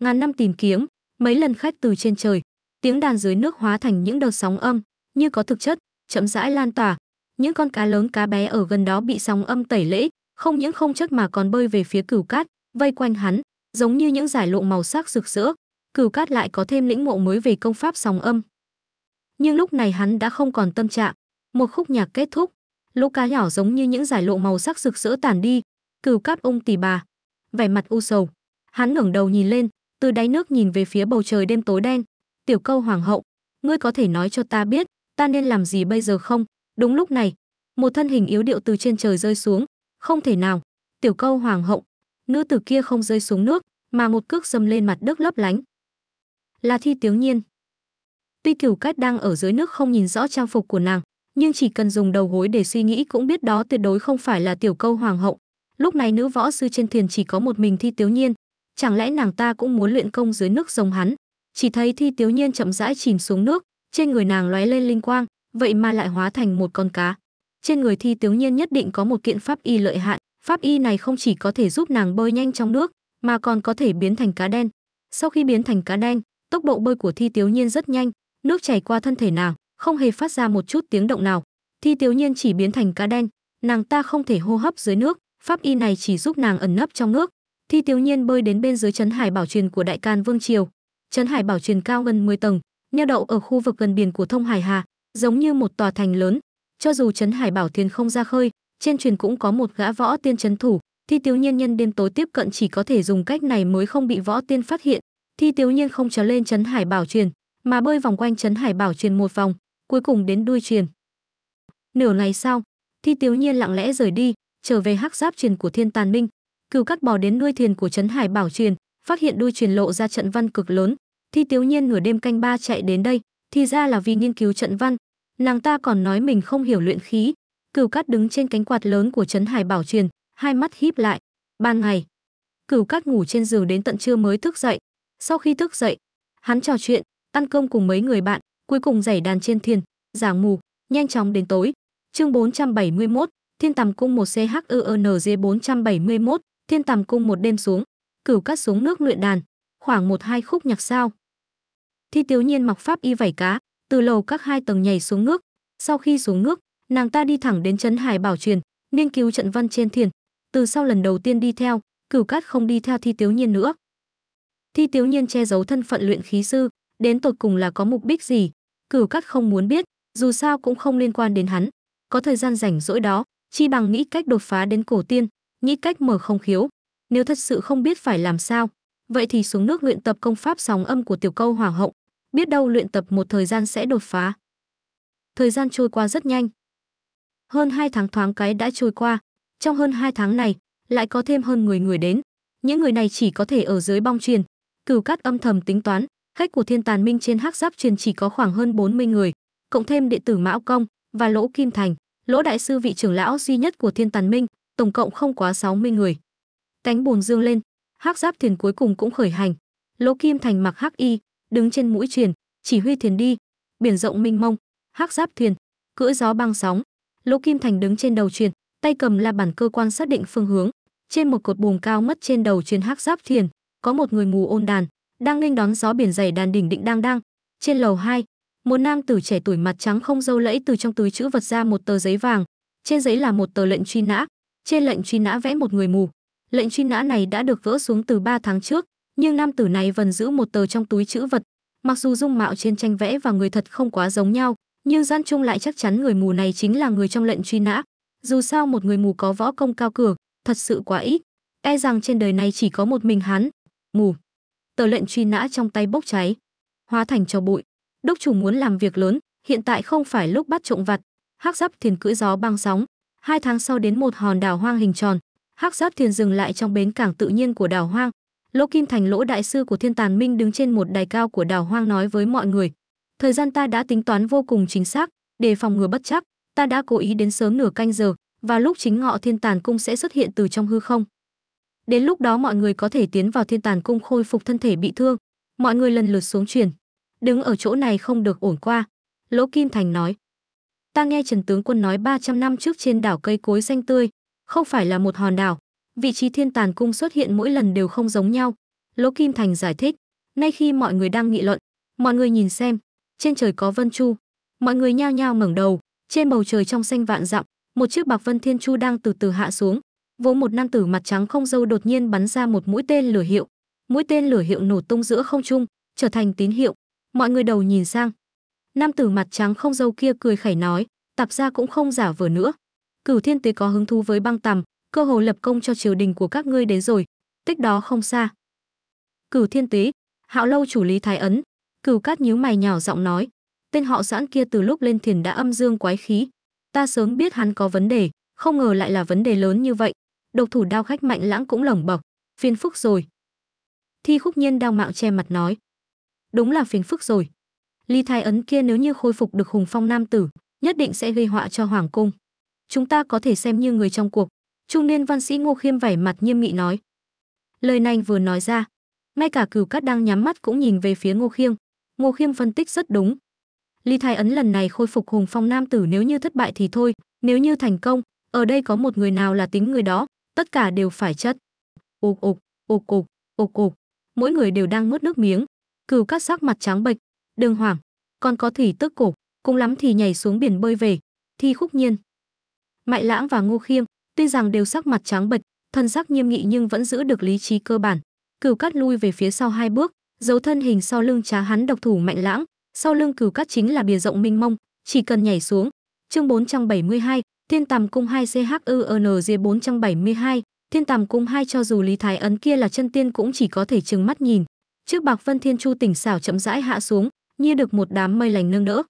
A: Ngàn năm tìm kiếm, mấy lần khách từ trên trời, tiếng đàn dưới nước hóa thành những đợt sóng âm, như có thực chất, chậm rãi lan tỏa. Những con cá lớn cá bé ở gần đó bị sóng âm tẩy lễ, không những không chất mà còn bơi về phía cửu cát, vây quanh hắn, giống như những giải lộ màu sắc rực rỡ, Cửu Cát lại có thêm lĩnh ngộ mới về công pháp sóng âm. Nhưng lúc này hắn đã không còn tâm trạng, một khúc nhạc kết thúc, lũ cá nhỏ giống như những giải lộ màu sắc rực rỡ tản đi, Cửu Cát ung tỷ bà, vẻ mặt u sầu. Hắn ngẩng đầu nhìn lên, từ đáy nước nhìn về phía bầu trời đêm tối đen, "Tiểu Câu hoàng hậu, ngươi có thể nói cho ta biết, ta nên làm gì bây giờ không?" Đúng lúc này, một thân hình yếu điệu từ trên trời rơi xuống, "Không thể nào." Tiểu Câu hoàng hậu, nữ tử kia không rơi xuống nước, mà một cước dâm lên mặt đất lấp lánh. Là thi tiếng nhiên. Tuy kiểu cách đang ở dưới nước không nhìn rõ trang phục của nàng, nhưng chỉ cần dùng đầu gối để suy nghĩ cũng biết đó tuyệt đối không phải là tiểu câu hoàng hậu. Lúc này nữ võ sư trên thuyền chỉ có một mình thi tiếu nhiên, chẳng lẽ nàng ta cũng muốn luyện công dưới nước giống hắn? Chỉ thấy thi tiếu nhiên chậm rãi chìm xuống nước, trên người nàng lóe lên linh quang, vậy mà lại hóa thành một con cá. Trên người thi tiếu nhiên nhất định có một kiện pháp y lợi hại, Pháp y này không chỉ có thể giúp nàng bơi nhanh trong nước, mà còn có thể biến thành cá đen. Sau khi biến thành cá đen, tốc độ bơi của Thi Tiếu Nhiên rất nhanh, nước chảy qua thân thể nàng, không hề phát ra một chút tiếng động nào. Thi Tiếu Nhiên chỉ biến thành cá đen, nàng ta không thể hô hấp dưới nước, pháp y này chỉ giúp nàng ẩn nấp trong nước. Thi Tiếu Nhiên bơi đến bên dưới trấn hải bảo truyền của Đại Can Vương triều. Trấn hải bảo truyền cao gần 10 tầng, neo đậu ở khu vực gần biển của Thông Hải Hà, giống như một tòa thành lớn. Cho dù trấn hải bảo thiền không ra khơi, trên truyền cũng có một gã võ tiên trấn thủ thi tiếu nhiên nhân đêm tối tiếp cận chỉ có thể dùng cách này mới không bị võ tiên phát hiện thi tiếu nhiên không trở lên trấn hải bảo truyền mà bơi vòng quanh trấn hải bảo truyền một vòng cuối cùng đến đuôi truyền nửa ngày sau thi tiếu nhiên lặng lẽ rời đi trở về hắc giáp truyền của thiên tàn minh cừu cắt bò đến nuôi thuyền của trấn hải bảo truyền phát hiện đuôi truyền lộ ra trận văn cực lớn thi tiếu nhiên nửa đêm canh ba chạy đến đây thì ra là vì nghiên cứu trận văn nàng ta còn nói mình không hiểu luyện khí Cửu Cát đứng trên cánh quạt lớn của trấn Hải Bảo Truyền, hai mắt híp lại. Ban ngày, Cửu Cát ngủ trên giường đến tận trưa mới thức dậy. Sau khi thức dậy, hắn trò chuyện, ăn cơm cùng mấy người bạn, cuối cùng giảy đàn trên thiên, giảng mù, nhanh chóng đến tối. Chương 471, Thiên Tầm Cung một e bốn 1 CHUNG 471, Thiên Tầm Cung một đêm xuống, Cửu Cát xuống nước luyện đàn, khoảng một hai khúc nhạc sao. Thi Tiếu Nhiên mặc pháp y vảy cá, từ lầu các hai tầng nhảy xuống nước, sau khi xuống nước, nàng ta đi thẳng đến trấn hải bảo truyền nghiên cứu trận văn trên thiền từ sau lần đầu tiên đi theo cửu cát không đi theo thi tiếu nhiên nữa thi tiếu nhiên che giấu thân phận luyện khí sư đến tột cùng là có mục đích gì cửu cát không muốn biết dù sao cũng không liên quan đến hắn có thời gian rảnh rỗi đó chi bằng nghĩ cách đột phá đến cổ tiên nghĩ cách mở không khiếu nếu thật sự không biết phải làm sao vậy thì xuống nước luyện tập công pháp sóng âm của tiểu câu hoàng hậu biết đâu luyện tập một thời gian sẽ đột phá thời gian trôi qua rất nhanh hơn 2 tháng thoáng cái đã trôi qua, trong hơn 2 tháng này, lại có thêm hơn 10 người đến. Những người này chỉ có thể ở dưới bong truyền. Cửu Cát âm thầm tính toán, khách của Thiên Tàn Minh trên hắc giáp truyền chỉ có khoảng hơn 40 người, cộng thêm đệ tử Mão Công và Lỗ Kim Thành, Lỗ đại sư vị trưởng lão duy nhất của Thiên Tàn Minh, tổng cộng không quá 60 người. Cánh buồn dương lên, hắc giáp thiền cuối cùng cũng khởi hành. Lỗ Kim Thành mặc hắc y, đứng trên mũi truyền, chỉ huy thiền đi, biển rộng minh mông, hắc giáp thuyền, cưỡi gió băng sóng, Lỗ Kim Thành đứng trên đầu truyền, tay cầm la bàn cơ quan xác định phương hướng. Trên một cột buồng cao mất trên đầu truyền hắc giáp thiền, có một người mù ôn đàn, đang nghênh đón gió biển dày đàn đỉnh định đang đang. Trên lầu 2, một nam tử trẻ tuổi mặt trắng không dâu lẫy từ trong túi chữ vật ra một tờ giấy vàng, trên giấy là một tờ lệnh truy nã, trên lệnh truy nã vẽ một người mù. Lệnh truy nã này đã được vỡ xuống từ 3 tháng trước, nhưng nam tử này vẫn giữ một tờ trong túi chữ vật, mặc dù dung mạo trên tranh vẽ và người thật không quá giống nhau nhưng gian Trung lại chắc chắn người mù này chính là người trong lệnh truy nã. Dù sao một người mù có võ công cao cường, thật sự quá ít, e rằng trên đời này chỉ có một mình hắn, mù. Tờ lệnh truy nã trong tay bốc cháy, hóa thành cho bụi. Đốc chủ muốn làm việc lớn, hiện tại không phải lúc bắt trộm vặt. Hắc Giáp Thiền cưỡi gió băng sóng, hai tháng sau đến một hòn đảo hoang hình tròn, Hắc Giáp Thiền dừng lại trong bến cảng tự nhiên của đảo hoang. Lỗ Kim Thành Lỗ đại sư của Thiên Tàn Minh đứng trên một đài cao của đảo hoang nói với mọi người, Thời gian ta đã tính toán vô cùng chính xác, để phòng ngừa bất chắc, ta đã cố ý đến sớm nửa canh giờ, và lúc chính ngọ thiên tàn cung sẽ xuất hiện từ trong hư không. Đến lúc đó mọi người có thể tiến vào thiên tàn cung khôi phục thân thể bị thương, mọi người lần lượt xuống truyền. Đứng ở chỗ này không được ổn qua, Lỗ Kim Thành nói. Ta nghe Trần Tướng Quân nói 300 năm trước trên đảo cây cối xanh tươi, không phải là một hòn đảo, vị trí thiên tàn cung xuất hiện mỗi lần đều không giống nhau. Lỗ Kim Thành giải thích, nay khi mọi người đang nghị luận, mọi người nhìn xem, trên trời có vân chu mọi người nhao nhao ngẩng đầu trên bầu trời trong xanh vạn dặm một chiếc bạc vân thiên chu đang từ từ hạ xuống vỗ một nam tử mặt trắng không dâu đột nhiên bắn ra một mũi tên lửa hiệu mũi tên lửa hiệu nổ tung giữa không trung trở thành tín hiệu mọi người đầu nhìn sang nam tử mặt trắng không dâu kia cười khẩy nói tạp gia cũng không giả vờ nữa cửu thiên tế có hứng thú với băng tầm cơ hồ lập công cho triều đình của các ngươi đến rồi tích đó không xa cửu thiên tế hạo lâu chủ lý thái ấn Cửu Cát nhíu mày nhỏ giọng nói, tên họ Doãn kia từ lúc lên thiền đã âm dương quái khí, ta sớm biết hắn có vấn đề, không ngờ lại là vấn đề lớn như vậy. Độc thủ đao khách Mạnh Lãng cũng lẩm bọc, phiền phức rồi. Thi Khúc Nhiên Đao mạng che mặt nói, đúng là phiền phức rồi. Ly thai ấn kia nếu như khôi phục được hùng phong nam tử, nhất định sẽ gây họa cho hoàng cung. Chúng ta có thể xem như người trong cuộc. Trung niên văn sĩ Ngô Khiêm vẻ mặt nghiêm nghị nói. Lời này vừa nói ra, ngay cả Cửu cát đang nhắm mắt cũng nhìn về phía Ngô Khiêm, Ngô Khiêm phân tích rất đúng. Lý Thái Ấn lần này khôi phục hùng phong nam tử nếu như thất bại thì thôi, nếu như thành công, ở đây có một người nào là tính người đó, tất cả đều phải chất. Ục ục, ục ục, ục ục, mỗi người đều đang nuốt nước miếng. Cửu các sắc mặt trắng bệch, đường hoảng, còn có Thủy tức cổ, cùng lắm thì nhảy xuống biển bơi về. Thi khúc nhiên. Mại Lãng và Ngô Khiêm, tuy rằng đều sắc mặt trắng bệch, thân sắc nghiêm nghị nhưng vẫn giữ được lý trí cơ bản. Cửu cắt lui về phía sau hai bước, dấu thân hình sau lưng trá hắn độc thủ mạnh lãng, sau lưng cửu cát chính là bìa rộng minh mông, chỉ cần nhảy xuống. Chương 472, Thiên Tầm cung 2 CHUNJ 472, Thiên Tầm cung 2 cho dù Lý Thái ấn kia là chân tiên cũng chỉ có thể trừng mắt nhìn. Trước Bạc Vân Thiên Chu tỉnh xảo chậm rãi hạ xuống, như được một đám mây lành nâng đỡ.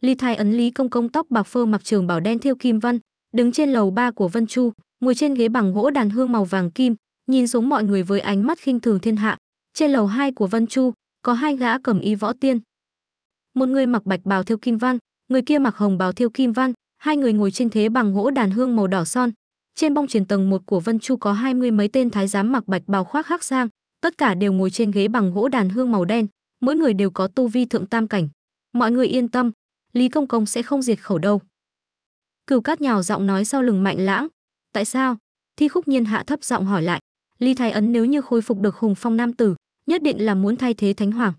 A: Lý Thái ấn Lý công công tóc bạc phơ mặc trường bảo đen thiêu kim văn, đứng trên lầu ba của Vân Chu, ngồi trên ghế bằng gỗ đàn hương màu vàng kim, nhìn xuống mọi người với ánh mắt khinh thường thiên hạ, trên lầu 2 của Vân Chu, có hai gã cầm y võ tiên. Một người mặc bạch bào thiêu kim văn, người kia mặc hồng bào thiêu kim văn, hai người ngồi trên thế bằng gỗ đàn hương màu đỏ son. Trên bong truyền tầng 1 của Vân Chu có hai mươi mấy tên thái giám mặc bạch bào khoác hắc sang, tất cả đều ngồi trên ghế bằng gỗ đàn hương màu đen, mỗi người đều có tu vi thượng tam cảnh. Mọi người yên tâm, Lý Công Công sẽ không diệt khẩu đâu. Cửu Cát nhào giọng nói sau lưng Mạnh Lãng, "Tại sao?" Thi Khúc Nhiên hạ thấp giọng hỏi lại. Lý Thái Ấn nếu như khôi phục được hùng phong nam tử, nhất định là muốn thay thế thánh hoàng.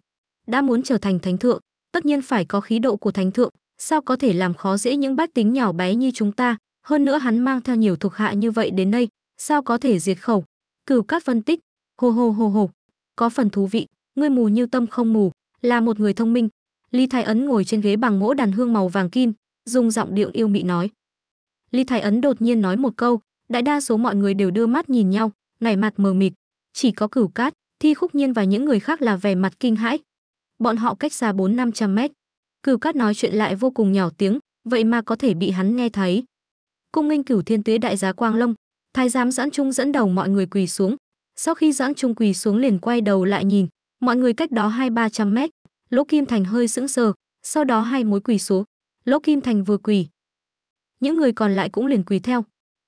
A: Đã muốn trở thành thánh thượng, tất nhiên phải có khí độ của thánh thượng, sao có thể làm khó dễ những bách tính nhỏ bé như chúng ta, hơn nữa hắn mang theo nhiều thuộc hạ như vậy đến đây, sao có thể diệt khẩu. Cửu Cát phân tích, hồ hồ hồ hồ, có phần thú vị, ngươi mù như tâm không mù, là một người thông minh. Ly Thái Ấn ngồi trên ghế bằng gỗ đàn hương màu vàng kim, dùng giọng điệu yêu mị nói. Ly Thái Ấn đột nhiên nói một câu, đại đa số mọi người đều đưa mắt nhìn nhau, ngày mặt mờ mịt, chỉ có Cửu Cát, Thi Khúc Nhiên và những người khác là vẻ mặt kinh hãi. Bọn họ cách xa 4-500 mét. Cửu Cát nói chuyện lại vô cùng nhỏ tiếng, vậy mà có thể bị hắn nghe thấy. Cung nghênh Cửu Thiên Tuế đại giá Quang Long, thái giám Doãn Trung dẫn đầu mọi người quỳ xuống. Sau khi Doãn Trung quỳ xuống liền quay đầu lại nhìn, mọi người cách đó hai ba trăm mét. Lỗ Kim Thành hơi sững sờ, sau đó hai mối quỳ xuống. Lỗ Kim Thành vừa quỳ. Những người còn lại cũng liền quỳ theo.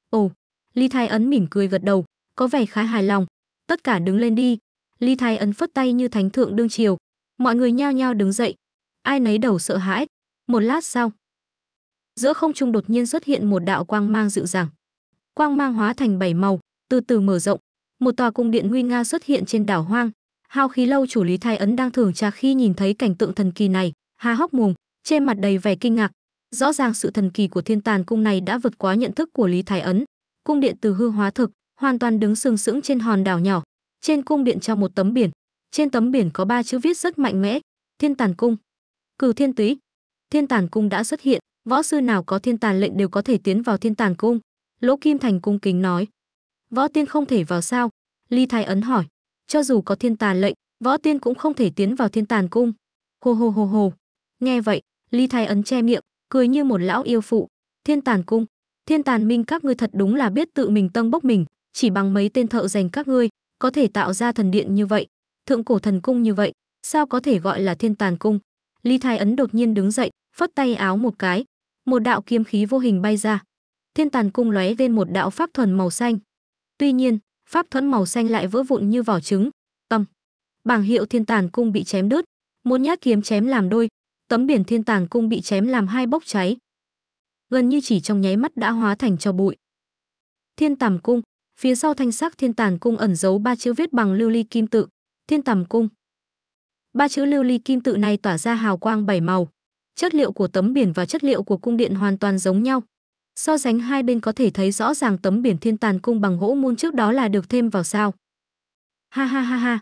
A: Ồ, Ly Thái Ấn mỉm cười gật đầu, có vẻ khá hài lòng. Tất cả đứng lên đi, Ly Thái Ấn phất tay như thánh thượng đương triều. Mọi người nhao nhao đứng dậy, ai nấy đầu sợ hãi. Một lát sau, giữa không trung đột nhiên xuất hiện một đạo quang mang dịu dàng. Quang mang hóa thành bảy màu, từ từ mở rộng, một tòa cung điện nguy nga xuất hiện trên đảo hoang. Hao khí lâu chủ Lý Thái Ấn đang thưởng trà khi nhìn thấy cảnh tượng thần kỳ này, há hốc mồm, trên mặt đầy vẻ kinh ngạc. Rõ ràng sự thần kỳ của Thiên Tàn cung này đã vượt quá nhận thức của Lý Thái Ấn. Cung điện từ hư hóa thực, hoàn toàn đứng sừng sững trên hòn đảo nhỏ, trên cung điện treo một tấm biển trên tấm biển có ba chữ viết rất mạnh mẽ thiên tàn cung cửu thiên túy thiên tàn cung đã xuất hiện võ sư nào có thiên tàn lệnh đều có thể tiến vào thiên tàn cung lỗ kim thành cung kính nói võ tiên không thể vào sao ly thái ấn hỏi cho dù có thiên tàn lệnh võ tiên cũng không thể tiến vào thiên tàn cung hô hô hô hô nghe vậy ly thái ấn che miệng cười như một lão yêu phụ thiên tàn cung thiên tàn minh các ngươi thật đúng là biết tự mình tâng bốc mình chỉ bằng mấy tên thợ dành các ngươi có thể tạo ra thần điện như vậy, thượng cổ thần cung như vậy, sao có thể gọi là thiên tàn cung? Ly Thái Ấn đột nhiên đứng dậy, phất tay áo một cái, một đạo kiếm khí vô hình bay ra. Thiên tàn cung lóe lên một đạo pháp thuần màu xanh. Tuy nhiên, pháp thuẫn màu xanh lại vỡ vụn như vỏ trứng. Tâm. Bảng hiệu thiên tàn cung bị chém đứt, một nhát kiếm chém làm đôi, tấm biển thiên tàn cung bị chém làm hai bốc cháy. Gần như chỉ trong nháy mắt đã hóa thành cho bụi. Thiên tàm cung, Phía sau thanh sắc thiên tàn cung ẩn giấu ba chữ viết bằng lưu ly kim tự, thiên tầm cung. Ba chữ lưu ly kim tự này tỏa ra hào quang bảy màu. Chất liệu của tấm biển và chất liệu của cung điện hoàn toàn giống nhau. So sánh hai bên có thể thấy rõ ràng tấm biển thiên tàn cung bằng gỗ muôn trước đó là được thêm vào sao. Ha ha ha ha.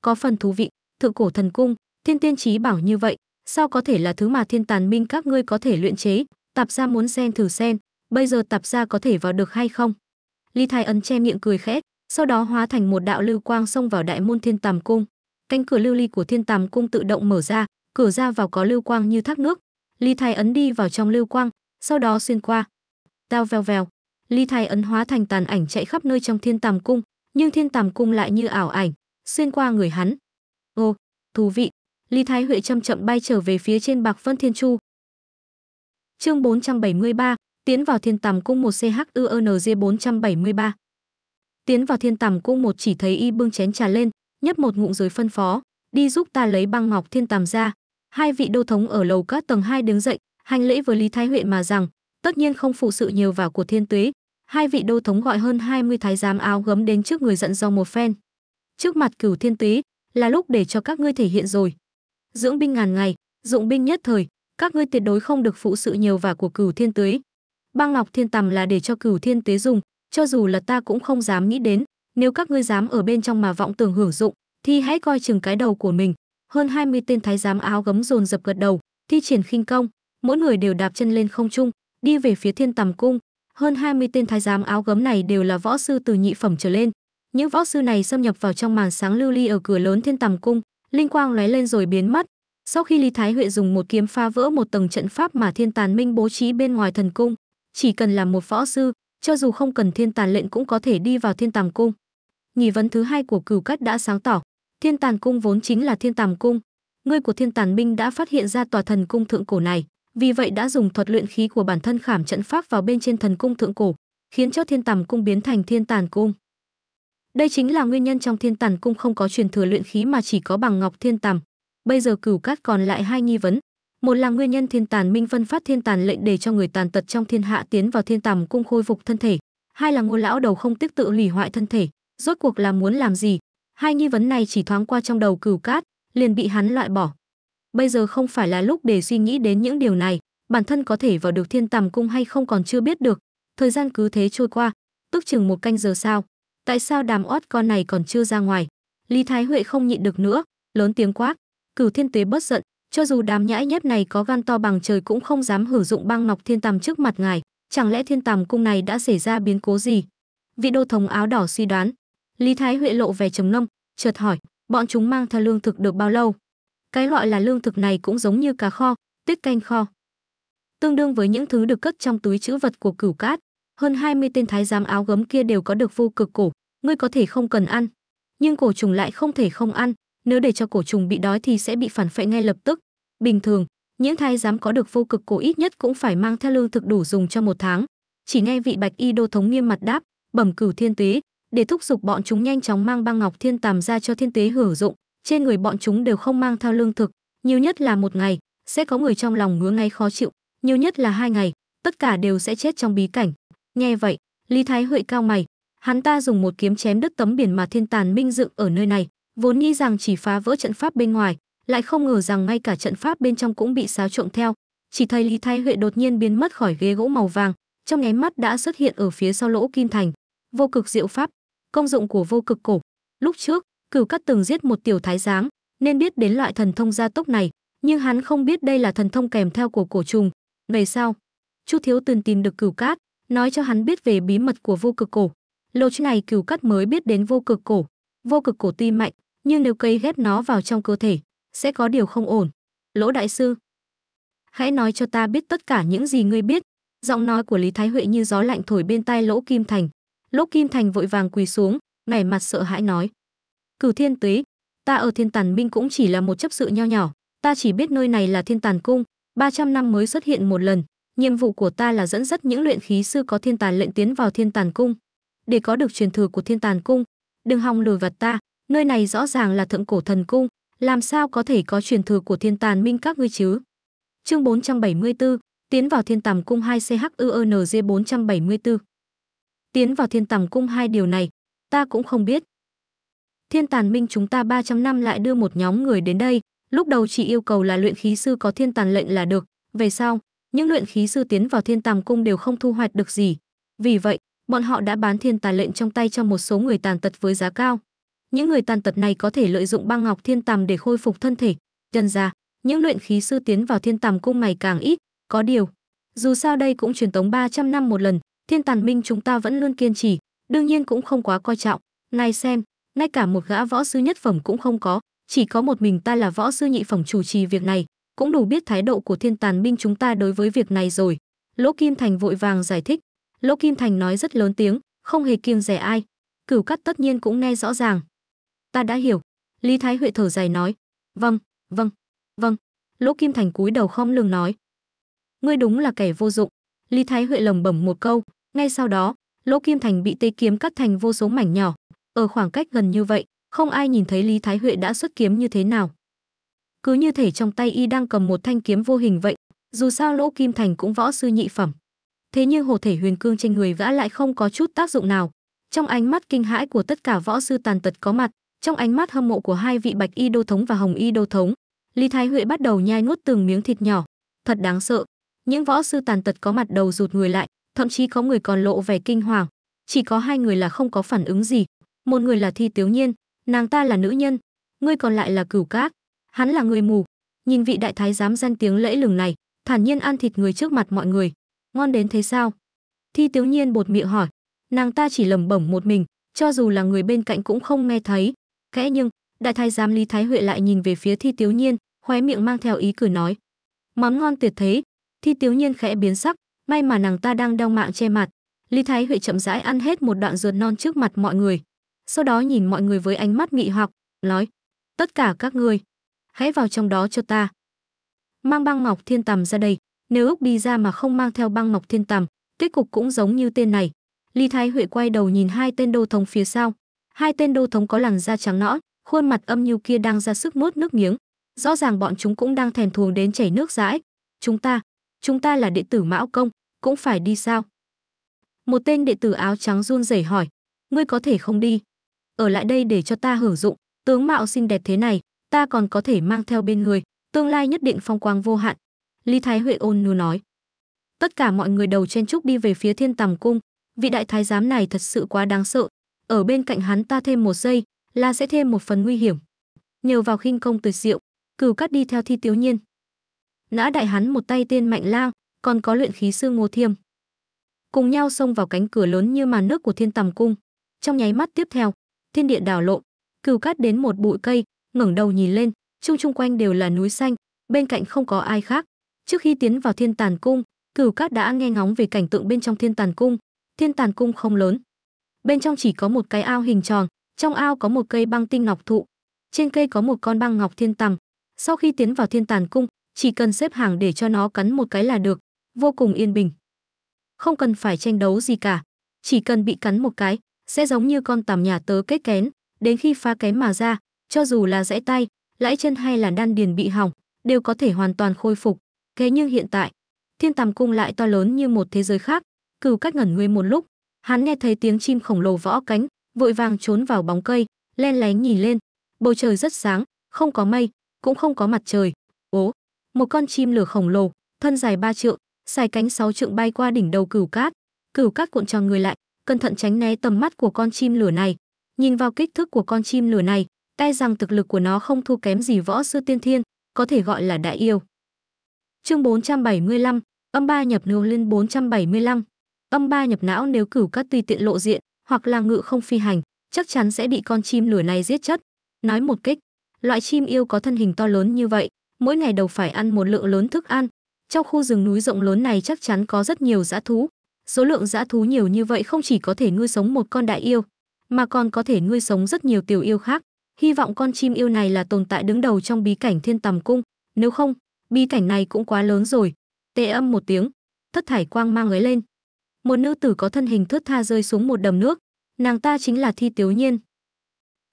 A: Có phần thú vị, thượng cổ thần cung, thiên tiên trí bảo như vậy, sao có thể là thứ mà thiên tàn minh các ngươi có thể luyện chế, tạp ra muốn xen thử xen bây giờ tạp ra có thể vào được hay không? Ly Thái Ấn che miệng cười khẽ, sau đó hóa thành một đạo lưu quang xông vào đại môn Thiên Tàm Cung. Cánh cửa lưu ly của Thiên Tàm Cung tự động mở ra, cửa ra vào có lưu quang như thác nước. Ly Thái Ấn đi vào trong lưu quang, sau đó xuyên qua. Tao vèo vèo, Ly Thái Ấn hóa thành tàn ảnh chạy khắp nơi trong Thiên Tàm Cung, nhưng Thiên Tàm Cung lại như ảo ảnh, xuyên qua người hắn. Ô, thú vị. Ly Thái Huệ chậm chậm bay trở về phía trên Bạc Vân Thiên Chu. Chương 473, Tiến vào thiên tầm cung một bốn trăm bảy mươi ba Tiến vào thiên tầm cung một chỉ thấy y bưng chén trà lên, nhấp một ngụm rồi phân phó, đi giúp ta lấy băng ngọc thiên tầm ra. Hai vị đô thống ở lầu các tầng hai đứng dậy, hành lễ với Lý Thái Huệ mà rằng, tất nhiên không phụ sự nhiều vào của thiên tuế. Hai vị đô thống gọi hơn hai mươi thái giám áo gấm đến trước người giận do một phen. Trước mặt cửu thiên tuế, là lúc để cho các ngươi thể hiện rồi. Dưỡng binh ngàn ngày, dụng binh nhất thời, các ngươi tuyệt đối không được phụ sự nhiều vả của cửu thiên tuế băng ngọc thiên tầm là để cho cửu thiên tế dùng cho dù là ta cũng không dám nghĩ đến nếu các ngươi dám ở bên trong mà vọng tưởng hưởng dụng thì hãy coi chừng cái đầu của mình hơn 20 tên thái giám áo gấm dồn dập gật đầu thi triển khinh công mỗi người đều đạp chân lên không trung đi về phía thiên tầm cung hơn 20 tên thái giám áo gấm này đều là võ sư từ nhị phẩm trở lên những võ sư này xâm nhập vào trong màn sáng lưu ly ở cửa lớn thiên tầm cung linh quang lóe lên rồi biến mất sau khi lý thái huệ dùng một kiếm phá vỡ một tầng trận pháp mà thiên tàn minh bố trí bên ngoài thần cung chỉ cần là một võ sư, cho dù không cần thiên tàn lệnh cũng có thể đi vào thiên tàng cung. Nghi vấn thứ hai của cửu cát đã sáng tỏ, thiên tàn cung vốn chính là thiên tàm cung. người của thiên tàn binh đã phát hiện ra tòa thần cung thượng cổ này, vì vậy đã dùng thuật luyện khí của bản thân khảm trận pháp vào bên trên thần cung thượng cổ, khiến cho thiên tàm cung biến thành thiên tàn cung. Đây chính là nguyên nhân trong thiên tàn cung không có truyền thừa luyện khí mà chỉ có bằng ngọc thiên tàm. Bây giờ cửu cát còn lại hai nghi vấn, một là nguyên nhân thiên tàn minh phân phát thiên tàn lệnh để cho người tàn tật trong thiên hạ tiến vào thiên tàm cung khôi phục thân thể hai là ngô lão đầu không tiếc tự hủy hoại thân thể rốt cuộc là muốn làm gì hai nghi vấn này chỉ thoáng qua trong đầu cửu cát liền bị hắn loại bỏ bây giờ không phải là lúc để suy nghĩ đến những điều này bản thân có thể vào được thiên tàm cung hay không còn chưa biết được thời gian cứ thế trôi qua tức chừng một canh giờ sao tại sao đàm ót con này còn chưa ra ngoài lý thái huệ không nhịn được nữa lớn tiếng quát cửu thiên tuế bất giận cho dù đám nhãi nhép này có gan to bằng trời cũng không dám hử dụng băng ngọc thiên tàm trước mặt ngài, chẳng lẽ thiên tàm cung này đã xảy ra biến cố gì? Vị đô thống áo đỏ suy đoán. Lý Thái Huệ lộ vẻ trầm ngâm, chợt hỏi, bọn chúng mang theo lương thực được bao lâu? Cái gọi là lương thực này cũng giống như cá kho, tiết canh kho. Tương đương với những thứ được cất trong túi chữ vật của cửu cát, hơn 20 tên thái giám áo gấm kia đều có được vô cực cổ, ngươi có thể không cần ăn, nhưng cổ trùng lại không thể không ăn, nếu để cho cổ trùng bị đói thì sẽ bị phản phệ ngay lập tức. Bình thường, những thai dám có được vô cực cổ ít nhất cũng phải mang theo lương thực đủ dùng cho một tháng. Chỉ nghe vị bạch y đô thống nghiêm mặt đáp, bẩm cửu thiên túy, để thúc giục bọn chúng nhanh chóng mang băng ngọc thiên tàm ra cho thiên tế hưởng dụng. Trên người bọn chúng đều không mang theo lương thực, nhiều nhất là một ngày, sẽ có người trong lòng ngứa ngáy khó chịu, nhiều nhất là hai ngày, tất cả đều sẽ chết trong bí cảnh. Nghe vậy, Lý Thái Huệ cao mày, hắn ta dùng một kiếm chém đứt tấm biển mà thiên tàn minh dựng ở nơi này, vốn nghĩ rằng chỉ phá vỡ trận pháp bên ngoài lại không ngờ rằng ngay cả trận pháp bên trong cũng bị xáo trộn theo chỉ thấy lý thái huệ đột nhiên biến mất khỏi ghế gỗ màu vàng trong nháy mắt đã xuất hiện ở phía sau lỗ kim thành vô cực diệu pháp công dụng của vô cực cổ lúc trước cửu cắt từng giết một tiểu thái giám nên biết đến loại thần thông gia tốc này nhưng hắn không biết đây là thần thông kèm theo của cổ trùng về sau chu thiếu tường tìm được cửu cát nói cho hắn biết về bí mật của vô cực cổ lâu trước này cửu cắt mới biết đến vô cực cổ vô cực cổ tuy mạnh nhưng nếu cây ghép nó vào trong cơ thể, sẽ có điều không ổn. Lỗ đại sư, hãy nói cho ta biết tất cả những gì ngươi biết. Giọng nói của Lý Thái Huệ như gió lạnh thổi bên tai Lỗ Kim Thành. Lỗ Kim Thành vội vàng quỳ xuống, nảy mặt sợ hãi nói: "Cửu Thiên Tuế, ta ở Thiên Tàn binh cũng chỉ là một chấp sự nho nhỏ, ta chỉ biết nơi này là Thiên Tàn Cung, 300 năm mới xuất hiện một lần, nhiệm vụ của ta là dẫn dắt những luyện khí sư có Thiên Tàn lệnh tiến vào Thiên Tàn Cung, để có được truyền thừa của Thiên Tàn Cung, đừng hòng lừa gạt ta, Nơi này rõ ràng là thượng cổ thần cung, làm sao có thể có truyền thừa của thiên tàn minh các ngươi chứ? Chương 474, tiến vào thiên tầm cung 2 CHUNG 474. Tiến vào thiên tầm cung hai điều này, ta cũng không biết. Thiên tàn minh chúng ta 300 năm lại đưa một nhóm người đến đây, lúc đầu chỉ yêu cầu là luyện khí sư có thiên tàn lệnh là được, về sau, những luyện khí sư tiến vào thiên tàm cung đều không thu hoạch được gì. Vì vậy, bọn họ đã bán thiên tàn lệnh trong tay cho một số người tàn tật với giá cao, những người tàn tật này có thể lợi dụng băng ngọc thiên tầm để khôi phục thân thể dần ra những luyện khí sư tiến vào thiên tầm cung ngày càng ít có điều dù sao đây cũng truyền tống 300 năm một lần thiên tàn minh chúng ta vẫn luôn kiên trì đương nhiên cũng không quá coi trọng này xem ngay cả một gã võ sư nhất phẩm cũng không có chỉ có một mình ta là võ sư nhị phẩm chủ trì việc này cũng đủ biết thái độ của thiên tàn binh chúng ta đối với việc này rồi lỗ kim thành vội vàng giải thích lỗ kim thành nói rất lớn tiếng không hề kiêng rẻ ai cửu cắt tất nhiên cũng nghe rõ ràng ta đã hiểu lý thái huệ thở dài nói vâng vâng vâng lỗ kim thành cúi đầu khom lưng nói ngươi đúng là kẻ vô dụng lý thái huệ lầm bẩm một câu ngay sau đó lỗ kim thành bị tê kiếm cắt thành vô số mảnh nhỏ ở khoảng cách gần như vậy không ai nhìn thấy lý thái huệ đã xuất kiếm như thế nào cứ như thể trong tay y đang cầm một thanh kiếm vô hình vậy dù sao lỗ kim thành cũng võ sư nhị phẩm thế nhưng hồ thể huyền cương trên người gã lại không có chút tác dụng nào trong ánh mắt kinh hãi của tất cả võ sư tàn tật có mặt trong ánh mắt hâm mộ của hai vị Bạch Y Đô thống và Hồng Y Đô thống, Lý Thái Huệ bắt đầu nhai nuốt từng miếng thịt nhỏ, thật đáng sợ. Những võ sư tàn tật có mặt đầu rụt người lại, thậm chí có người còn lộ vẻ kinh hoàng. Chỉ có hai người là không có phản ứng gì, một người là Thi Tiếu Nhiên, nàng ta là nữ nhân, ngươi còn lại là Cửu Cát, hắn là người mù. Nhìn vị đại thái dám danh tiếng lẫy lừng này, thản nhiên ăn thịt người trước mặt mọi người, ngon đến thế sao? Thi Tiếu Nhiên bột miệng hỏi, nàng ta chỉ lẩm bẩm một mình, cho dù là người bên cạnh cũng không nghe thấy, Kẽ nhưng, đại thái giám Lý Thái Huệ lại nhìn về phía Thi Tiếu Nhiên, khóe miệng mang theo ý cười nói: "Món ngon tuyệt thế." Thi Tiếu Nhiên khẽ biến sắc, may mà nàng ta đang đeo mạng che mặt. Lý Thái Huệ chậm rãi ăn hết một đoạn ruột non trước mặt mọi người, sau đó nhìn mọi người với ánh mắt nghị hoặc, nói: "Tất cả các ngươi, hãy vào trong đó cho ta." Mang băng ngọc thiên tầm ra đây, nếu Úc đi ra mà không mang theo băng ngọc thiên tầm, kết cục cũng giống như tên này. Lý Thái Huệ quay đầu nhìn hai tên đô thống phía sau, Hai tên đô thống có làn da trắng nõn, khuôn mặt âm nhu kia đang ra sức nuốt nước miếng. Rõ ràng bọn chúng cũng đang thèm thuồng đến chảy nước rãi. Chúng ta, chúng ta là đệ tử Mão Công, cũng phải đi sao? Một tên đệ tử áo trắng run rẩy hỏi, ngươi có thể không đi? Ở lại đây để cho ta hưởng dụng, tướng mạo xinh đẹp thế này, ta còn có thể mang theo bên người, tương lai nhất định phong quang vô hạn. Lý Thái Huệ ôn nu nói. Tất cả mọi người đầu chen trúc đi về phía thiên tầm cung, vị đại thái giám này thật sự quá đáng sợ, ở bên cạnh hắn ta thêm một giây là sẽ thêm một phần nguy hiểm nhờ vào khinh công tuyệt diệu cửu cắt đi theo thi tiểu nhiên nã đại hắn một tay tên mạnh lang còn có luyện khí sư ngô thiêm cùng nhau xông vào cánh cửa lớn như màn nước của thiên tầm cung trong nháy mắt tiếp theo thiên địa đảo lộn cừu cát đến một bụi cây ngẩng đầu nhìn lên chung chung quanh đều là núi xanh bên cạnh không có ai khác trước khi tiến vào thiên tàn cung cửu cát đã nghe ngóng về cảnh tượng bên trong thiên tàn cung thiên tàn cung không lớn bên trong chỉ có một cái ao hình tròn trong ao có một cây băng tinh ngọc thụ trên cây có một con băng ngọc thiên tằm sau khi tiến vào thiên tàn cung chỉ cần xếp hàng để cho nó cắn một cái là được vô cùng yên bình không cần phải tranh đấu gì cả chỉ cần bị cắn một cái sẽ giống như con tằm nhà tớ kết kén đến khi phá kén mà ra cho dù là rẽ tay lãi chân hay là đan điền bị hỏng đều có thể hoàn toàn khôi phục thế nhưng hiện tại thiên tàm cung lại to lớn như một thế giới khác cừu cách ngẩn người một lúc hắn nghe thấy tiếng chim khổng lồ võ cánh vội vàng trốn vào bóng cây len lén nhìn lên bầu trời rất sáng không có mây cũng không có mặt trời ố một con chim lửa khổng lồ thân dài ba trượng xài cánh sáu trượng bay qua đỉnh đầu cửu cát cửu cát cuộn tròn người lại cẩn thận tránh né tầm mắt của con chim lửa này nhìn vào kích thước của con chim lửa này e rằng thực lực của nó không thua kém gì võ sư tiên thiên có thể gọi là đại yêu chương 475, âm ba nhập nô lên 475, âm ba nhập não nếu cửu cát tùy tiện lộ diện hoặc là ngự không phi hành chắc chắn sẽ bị con chim lửa này giết chất nói một kích loại chim yêu có thân hình to lớn như vậy mỗi ngày đầu phải ăn một lượng lớn thức ăn trong khu rừng núi rộng lớn này chắc chắn có rất nhiều dã thú số lượng dã thú nhiều như vậy không chỉ có thể nuôi sống một con đại yêu mà còn có thể nuôi sống rất nhiều tiểu yêu khác hy vọng con chim yêu này là tồn tại đứng đầu trong bí cảnh thiên tầm cung nếu không bí cảnh này cũng quá lớn rồi tê âm một tiếng thất thải quang mang ấy lên một nữ tử có thân hình thướt tha rơi xuống một đầm nước, nàng ta chính là Thi Tiếu Nhiên.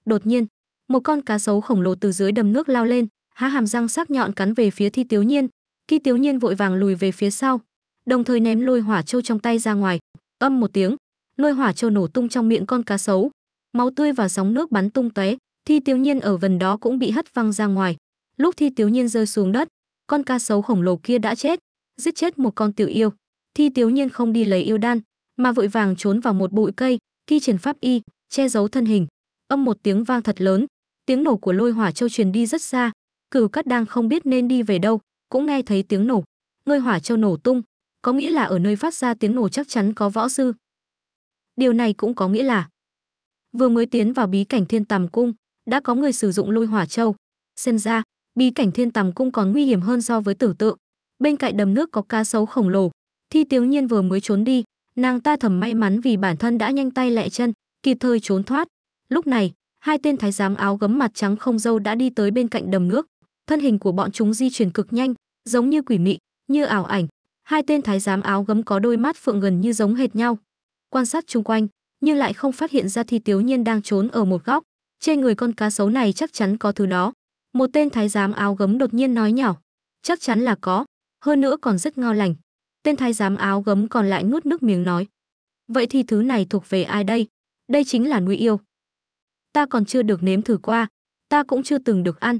A: Đột nhiên, một con cá sấu khổng lồ từ dưới đầm nước lao lên, há hàm răng sắc nhọn cắn về phía Thi Tiếu Nhiên, Khi Tiếu Nhiên vội vàng lùi về phía sau, đồng thời ném lôi hỏa châu trong tay ra ngoài, âm một tiếng, lôi hỏa châu nổ tung trong miệng con cá sấu, máu tươi và sóng nước bắn tung tóe, Thi Tiếu Nhiên ở gần đó cũng bị hất văng ra ngoài. Lúc Thi Tiếu Nhiên rơi xuống đất, con cá sấu khổng lồ kia đã chết, giết chết một con tiểu yêu. Thi Tiếu Nhiên không đi lấy yêu đan, mà vội vàng trốn vào một bụi cây, thi triển pháp y, che giấu thân hình. Âm một tiếng vang thật lớn, tiếng nổ của lôi hỏa châu truyền đi rất xa, Cửu Cát đang không biết nên đi về đâu, cũng nghe thấy tiếng nổ. Ngôi hỏa châu nổ tung, có nghĩa là ở nơi phát ra tiếng nổ chắc chắn có võ sư. Điều này cũng có nghĩa là vừa mới tiến vào bí cảnh Thiên Tầm Cung, đã có người sử dụng lôi hỏa châu. Xem ra, bí cảnh Thiên Tầm Cung còn nguy hiểm hơn so với tưởng tượng. Bên cạnh đầm nước có cá sấu khổng lồ, Thi Tiếng Nhiên vừa mới trốn đi, nàng ta thầm may mắn vì bản thân đã nhanh tay lẹ chân, kịp thời trốn thoát. Lúc này, hai tên thái giám áo gấm mặt trắng không dâu đã đi tới bên cạnh đầm nước. Thân hình của bọn chúng di chuyển cực nhanh, giống như quỷ mị, như ảo ảnh. Hai tên thái giám áo gấm có đôi mắt phượng gần như giống hệt nhau. Quan sát chung quanh, nhưng lại không phát hiện ra Thi Tiếu Nhiên đang trốn ở một góc. Trên người con cá sấu này chắc chắn có thứ đó. Một tên thái giám áo gấm đột nhiên nói nhỏ, chắc chắn là có, hơn nữa còn rất ngon lành. Tên thái giám áo gấm còn lại nuốt nước miếng nói. Vậy thì thứ này thuộc về ai đây? Đây chính là nguy yêu. Ta còn chưa được nếm thử qua, ta cũng chưa từng được ăn.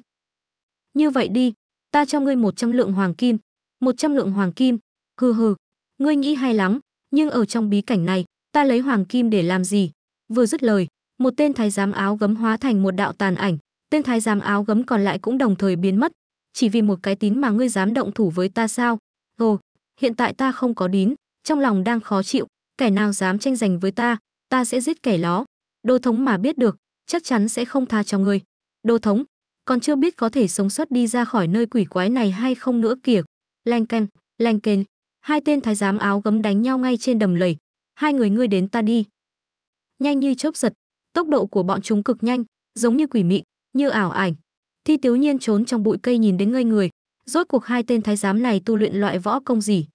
A: Như vậy đi, ta cho ngươi một trăm lượng hoàng kim, một trăm lượng hoàng kim, hừ hừ, ngươi nghĩ hay lắm, nhưng ở trong bí cảnh này, ta lấy hoàng kim để làm gì? Vừa dứt lời, một tên thái giám áo gấm hóa thành một đạo tàn ảnh, tên thái giám áo gấm còn lại cũng đồng thời biến mất, chỉ vì một cái tín mà ngươi dám động thủ với ta sao? Ồ, hiện tại ta không có đín, trong lòng đang khó chịu, kẻ nào dám tranh giành với ta, ta sẽ giết kẻ đó. Đô thống mà biết được, chắc chắn sẽ không tha cho ngươi. Đô thống, còn chưa biết có thể sống sót đi ra khỏi nơi quỷ quái này hay không nữa kìa. Lanh canh, lanh kênh, hai tên thái giám áo gấm đánh nhau ngay trên đầm lầy. Hai người ngươi đến ta đi. Nhanh như chớp giật, tốc độ của bọn chúng cực nhanh, giống như quỷ mị, như ảo ảnh. Thi Tiếu Nhiên trốn trong bụi cây nhìn đến ngây người, Rốt cuộc hai tên thái giám này tu luyện loại võ công gì?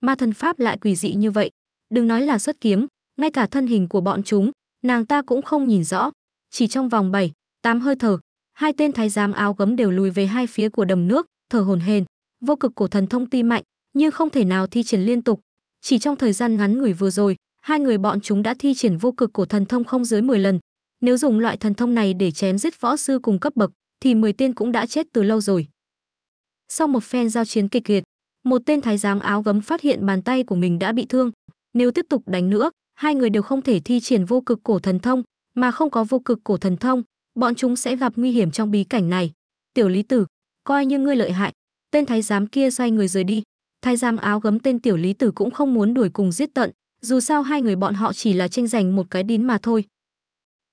A: Ma thân pháp lại quỷ dị như vậy. Đừng nói là xuất kiếm, ngay cả thân hình của bọn chúng, nàng ta cũng không nhìn rõ. Chỉ trong vòng bảy, tám hơi thở, hai tên thái giám áo gấm đều lùi về hai phía của đầm nước, thở hổn hển. Vô cực cổ thần thông ti mạnh, nhưng không thể nào thi triển liên tục. Chỉ trong thời gian ngắn ngủi vừa rồi, hai người bọn chúng đã thi triển vô cực cổ thần thông không dưới 10 lần. Nếu dùng loại thần thông này để chém giết võ sư cùng cấp bậc, thì 10 tên cũng đã chết từ lâu rồi. Sau một phen giao chiến kịch liệt, một tên thái giám áo gấm phát hiện bàn tay của mình đã bị thương. Nếu tiếp tục đánh nữa, hai người đều không thể thi triển vô cực cổ thần thông, mà không có vô cực cổ thần thông, bọn chúng sẽ gặp nguy hiểm trong bí cảnh này. Tiểu Lý Tử, coi như ngươi lợi hại. Tên thái giám kia xoay người rời đi. Thái giám áo gấm tên Tiểu Lý Tử cũng không muốn đuổi cùng giết tận, dù sao hai người bọn họ chỉ là tranh giành một cái đín mà thôi.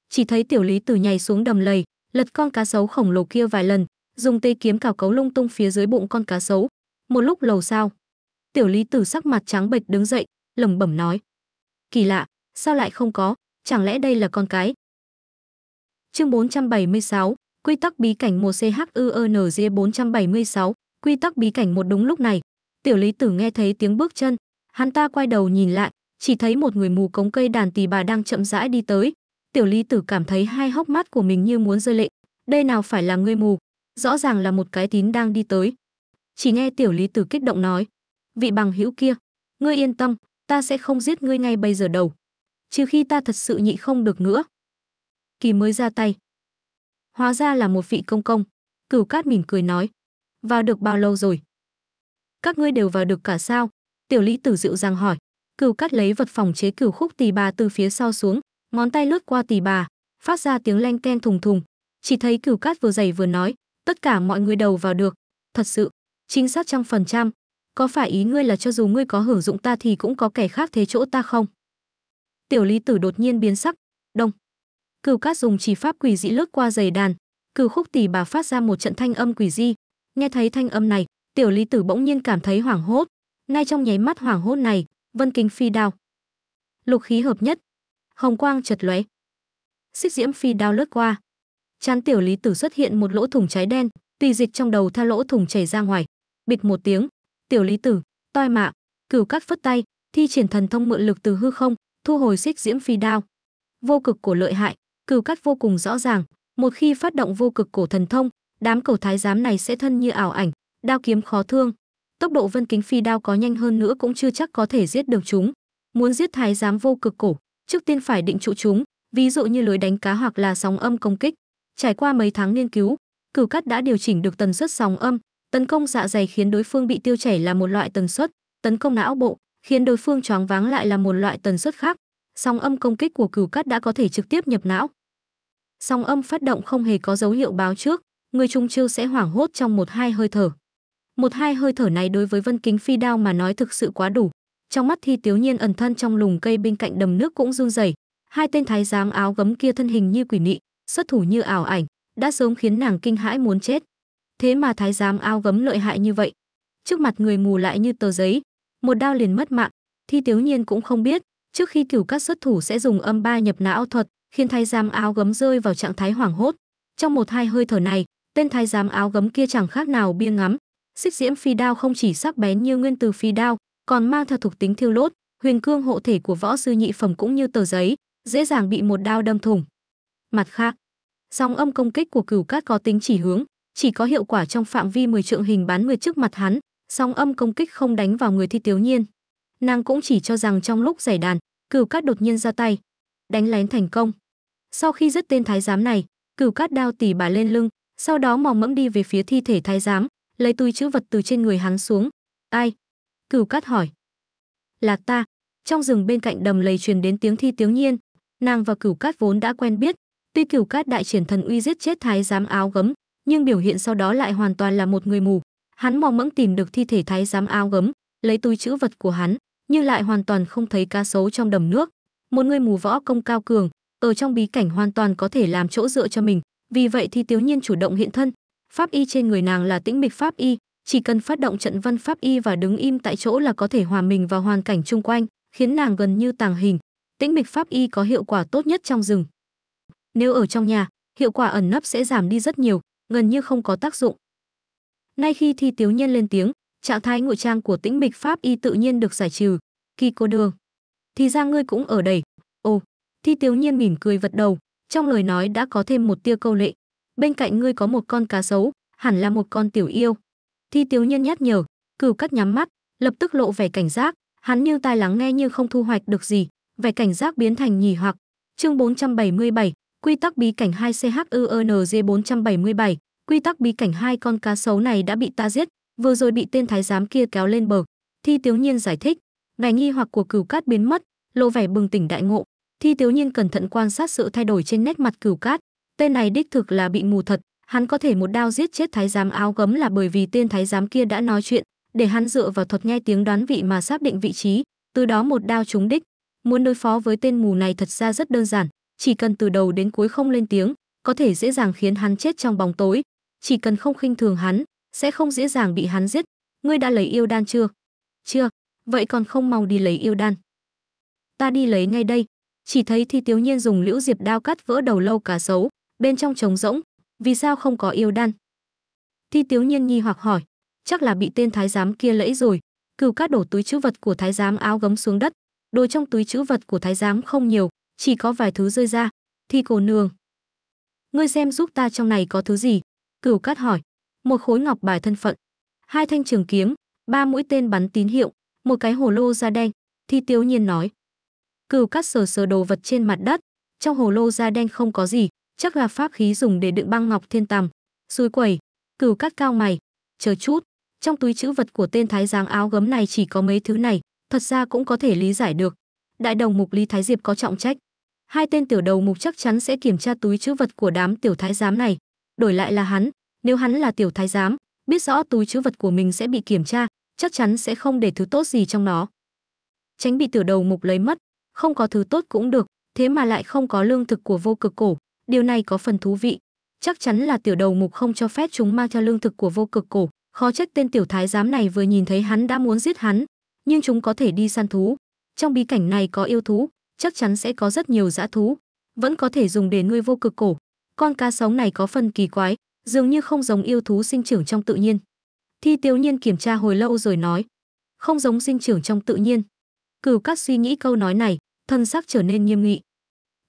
A: Chỉ thấy Tiểu Lý Tử nhảy xuống đầm lầy, lật con cá sấu khổng lồ kia vài lần, dùng tê kiếm cào cấu lung tung phía dưới bụng con cá sấu một lúc lầu sao tiểu lý tử sắc mặt trắng bệch đứng dậy lẩm bẩm nói kỳ lạ sao lại không có chẳng lẽ đây là con cái chương 476, quy tắc bí cảnh một bốn CHUNZ 476, quy tắc bí cảnh một đúng lúc này tiểu lý tử nghe thấy tiếng bước chân hắn ta quay đầu nhìn lại chỉ thấy một người mù cống cây đàn tỳ bà đang chậm rãi đi tới tiểu lý tử cảm thấy hai hốc mắt của mình như muốn rơi lệ đây nào phải là người mù rõ ràng là một cái tín đang đi tới. Chỉ nghe tiểu lý tử kích động nói, vị bằng hữu kia, ngươi yên tâm, ta sẽ không giết ngươi ngay bây giờ đâu, trừ khi ta thật sự nhị không được nữa. Kỳ mới ra tay. Hóa ra là một vị công công, cửu cát mỉm cười nói, vào được bao lâu rồi? Các ngươi đều vào được cả sao? Tiểu lý tử dịu dàng hỏi, cửu cát lấy vật phòng chế cửu khúc tỳ bà từ phía sau xuống, ngón tay lướt qua tỳ bà, phát ra tiếng leng ken thùng thùng, chỉ thấy cửu cát vừa giày vừa nói, tất cả mọi người đầu vào được thật sự chính xác trăm phần trăm có phải ý ngươi là cho dù ngươi có hưởng dụng ta thì cũng có kẻ khác thế chỗ ta không tiểu lý tử đột nhiên biến sắc đông cửu cát dùng chỉ pháp quỷ dị lướt qua giày đàn cửu khúc tỷ bà phát ra một trận thanh âm quỷ di nghe thấy thanh âm này tiểu lý tử bỗng nhiên cảm thấy hoảng hốt ngay trong nháy mắt hoảng hốt này vân kính phi đao lục khí hợp nhất hồng quang chật lóe xích diễm phi đao lướt qua chán tiểu lý tử xuất hiện một lỗ thủng cháy đen tùy dịch trong đầu theo lỗ thủng chảy ra ngoài bịch một tiếng tiểu lý tử toi mạ cửu cắt phất tay thi triển thần thông mượn lực từ hư không thu hồi xích diễm phi đao vô cực cổ lợi hại cửu cắt vô cùng rõ ràng một khi phát động vô cực cổ thần thông đám cầu thái giám này sẽ thân như ảo ảnh đao kiếm khó thương tốc độ vân kính phi đao có nhanh hơn nữa cũng chưa chắc có thể giết được chúng muốn giết thái giám vô cực cổ trước tiên phải định trụ chúng ví dụ như lưới đánh cá hoặc là sóng âm công kích Trải qua mấy tháng nghiên cứu, Cửu Cắt đã điều chỉnh được tần suất sóng âm, tấn công dạ dày khiến đối phương bị tiêu chảy là một loại tần suất, tấn công não bộ khiến đối phương choáng váng lại là một loại tần suất khác. Sóng âm công kích của Cửu Cắt đã có thể trực tiếp nhập não. Sóng âm phát động không hề có dấu hiệu báo trước, người trung chiêu sẽ hoảng hốt trong một hai hơi thở. Một hai hơi thở này đối với Vân Kính Phi đao mà nói thực sự quá đủ. Trong mắt Thi Tiếu Nhiên ẩn thân trong lùng cây bên cạnh đầm nước cũng run rẩy. Hai tên thái giám áo gấm kia thân hình như quỷ nị, xuất thủ như ảo ảnh, đã sớm khiến nàng kinh hãi muốn chết. Thế mà thái giám ao gấm lợi hại như vậy, trước mặt người mù lại như tờ giấy, một đao liền mất mạng, Thi Tiếu Nhiên cũng không biết, trước khi cửu các xuất thủ sẽ dùng âm ba nhập não thuật, khiến thái giám áo gấm rơi vào trạng thái hoảng hốt. Trong một hai hơi thở này, tên thái giám áo gấm kia chẳng khác nào bia ngắm. Xích diễm phi đao không chỉ sắc bén như nguyên từ phi đao, còn mang theo thuộc tính thiêu lốt, huyền cương hộ thể của võ sư nhị phẩm cũng như tờ giấy, dễ dàng bị một đao đâm thủng. Mặt khác, dòng âm công kích của cửu cát có tính chỉ hướng, chỉ có hiệu quả trong phạm vi 10 trượng hình bán người trước mặt hắn, song âm công kích không đánh vào người thi tiếu nhiên. Nàng cũng chỉ cho rằng trong lúc giải đàn, cửu cát đột nhiên ra tay, đánh lén thành công. Sau khi dứt tên thái giám này, cửu cát đao tỉ bà lên lưng, sau đó mò mẫm đi về phía thi thể thái giám, lấy túi chữ vật từ trên người hắn xuống. Ai? Cửu cát hỏi. Là ta. Trong rừng bên cạnh đầm lầy truyền đến tiếng thi tiếu nhiên, nàng và cửu cát vốn đã quen biết, Tuy cửu cát đại triển thần uy giết chết thái giám áo gấm, nhưng biểu hiện sau đó lại hoàn toàn là một người mù. Hắn mò mẫng tìm được thi thể thái giám áo gấm, lấy túi chữ vật của hắn, nhưng lại hoàn toàn không thấy cá sấu trong đầm nước. Một người mù võ công cao cường, ở trong bí cảnh hoàn toàn có thể làm chỗ dựa cho mình, vì vậy thì Tiếu Nhiên chủ động hiện thân. Pháp y trên người nàng là tĩnh mịch pháp y, chỉ cần phát động trận văn pháp y và đứng im tại chỗ là có thể hòa mình vào hoàn cảnh chung quanh, khiến nàng gần như tàng hình. Tĩnh mịch pháp y có hiệu quả tốt nhất trong rừng. Nếu ở trong nhà, hiệu quả ẩn nấp sẽ giảm đi rất nhiều, gần như không có tác dụng. Nay khi thi tiếu nhân lên tiếng, trạng thái ngụy trang của tĩnh bịch pháp y tự nhiên được giải trừ. Kỳ cô đường. Thì ra ngươi cũng ở đây. Ồ, thi tiếu nhiên mỉm cười vật đầu, trong lời nói đã có thêm một tia câu lệ. Bên cạnh ngươi có một con cá sấu, hẳn là một con tiểu yêu. Thi tiếu nhân nhắc nhở, cửu cắt nhắm mắt, lập tức lộ vẻ cảnh giác, hắn như tai lắng nghe như không thu hoạch được gì, vẻ cảnh giác biến thành nhì hoặc. Chương 477, Quy tắc bí cảnh 2CHUNG477, quy tắc bí cảnh hai con cá sấu này đã bị ta giết, vừa rồi bị tên thái giám kia kéo lên bờ. Thi Tiếu Nhiên giải thích, ngài nghi hoặc của cửu cát biến mất, lộ vẻ bừng tỉnh đại ngộ. Thi Tiếu Nhiên cẩn thận quan sát sự thay đổi trên nét mặt cửu cát. Tên này đích thực là bị mù thật, hắn có thể một đao giết chết thái giám áo gấm là bởi vì tên thái giám kia đã nói chuyện, để hắn dựa vào thuật nghe tiếng đoán vị mà xác định vị trí, từ đó một đao trúng đích. Muốn đối phó với tên mù này thật ra rất đơn giản, chỉ cần từ đầu đến cuối không lên tiếng, có thể dễ dàng khiến hắn chết trong bóng tối, chỉ cần không khinh thường hắn, sẽ không dễ dàng bị hắn giết. Ngươi đã lấy yêu đan chưa? Chưa, vậy còn không mau đi lấy yêu đan. Ta đi lấy ngay đây. Chỉ thấy thì Tiếu Nhiên dùng liễu diệp đao cắt vỡ đầu lâu cá sấu, bên trong trống rỗng, vì sao không có yêu đan? Thi Tiếu Nhiên nghi hoặc hỏi, chắc là bị tên thái giám kia lẫy rồi. Cừu cát đổ túi chữ vật của thái giám áo gấm xuống đất, đồ trong túi chữ vật của thái giám không nhiều, chỉ có vài thứ rơi ra. Thi cô nương. Ngươi xem giúp ta trong này có thứ gì? Cửu cát hỏi. Một khối ngọc bài thân phận. Hai thanh trường kiếm, ba mũi tên bắn tín hiệu, một cái hồ lô da đen. Thi tiếu nhiên nói. Cửu cát sờ sờ đồ vật trên mặt đất. Trong hồ lô da đen không có gì, chắc là pháp khí dùng để đựng băng ngọc thiên tầm. Xui quẩy, cửu cát cao mày. Chờ chút, trong túi chữ vật của tên thái giáng áo gấm này chỉ có mấy thứ này, thật ra cũng có thể lý giải được đại đồng mục lý thái diệp có trọng trách hai tên tiểu đầu mục chắc chắn sẽ kiểm tra túi chứa vật của đám tiểu thái giám này đổi lại là hắn nếu hắn là tiểu thái giám biết rõ túi chứa vật của mình sẽ bị kiểm tra chắc chắn sẽ không để thứ tốt gì trong nó tránh bị tiểu đầu mục lấy mất không có thứ tốt cũng được thế mà lại không có lương thực của vô cực cổ điều này có phần thú vị chắc chắn là tiểu đầu mục không cho phép chúng mang theo lương thực của vô cực cổ khó trách tên tiểu thái giám này vừa nhìn thấy hắn đã muốn giết hắn nhưng chúng có thể đi săn thú trong bí cảnh này có yêu thú, chắc chắn sẽ có rất nhiều dã thú, vẫn có thể dùng để nuôi vô cực cổ. Con cá sấu này có phần kỳ quái, dường như không giống yêu thú sinh trưởng trong tự nhiên. Thi tiêu Nhiên kiểm tra hồi lâu rồi nói, không giống sinh trưởng trong tự nhiên. Cửu Các suy nghĩ câu nói này, thân sắc trở nên nghiêm nghị.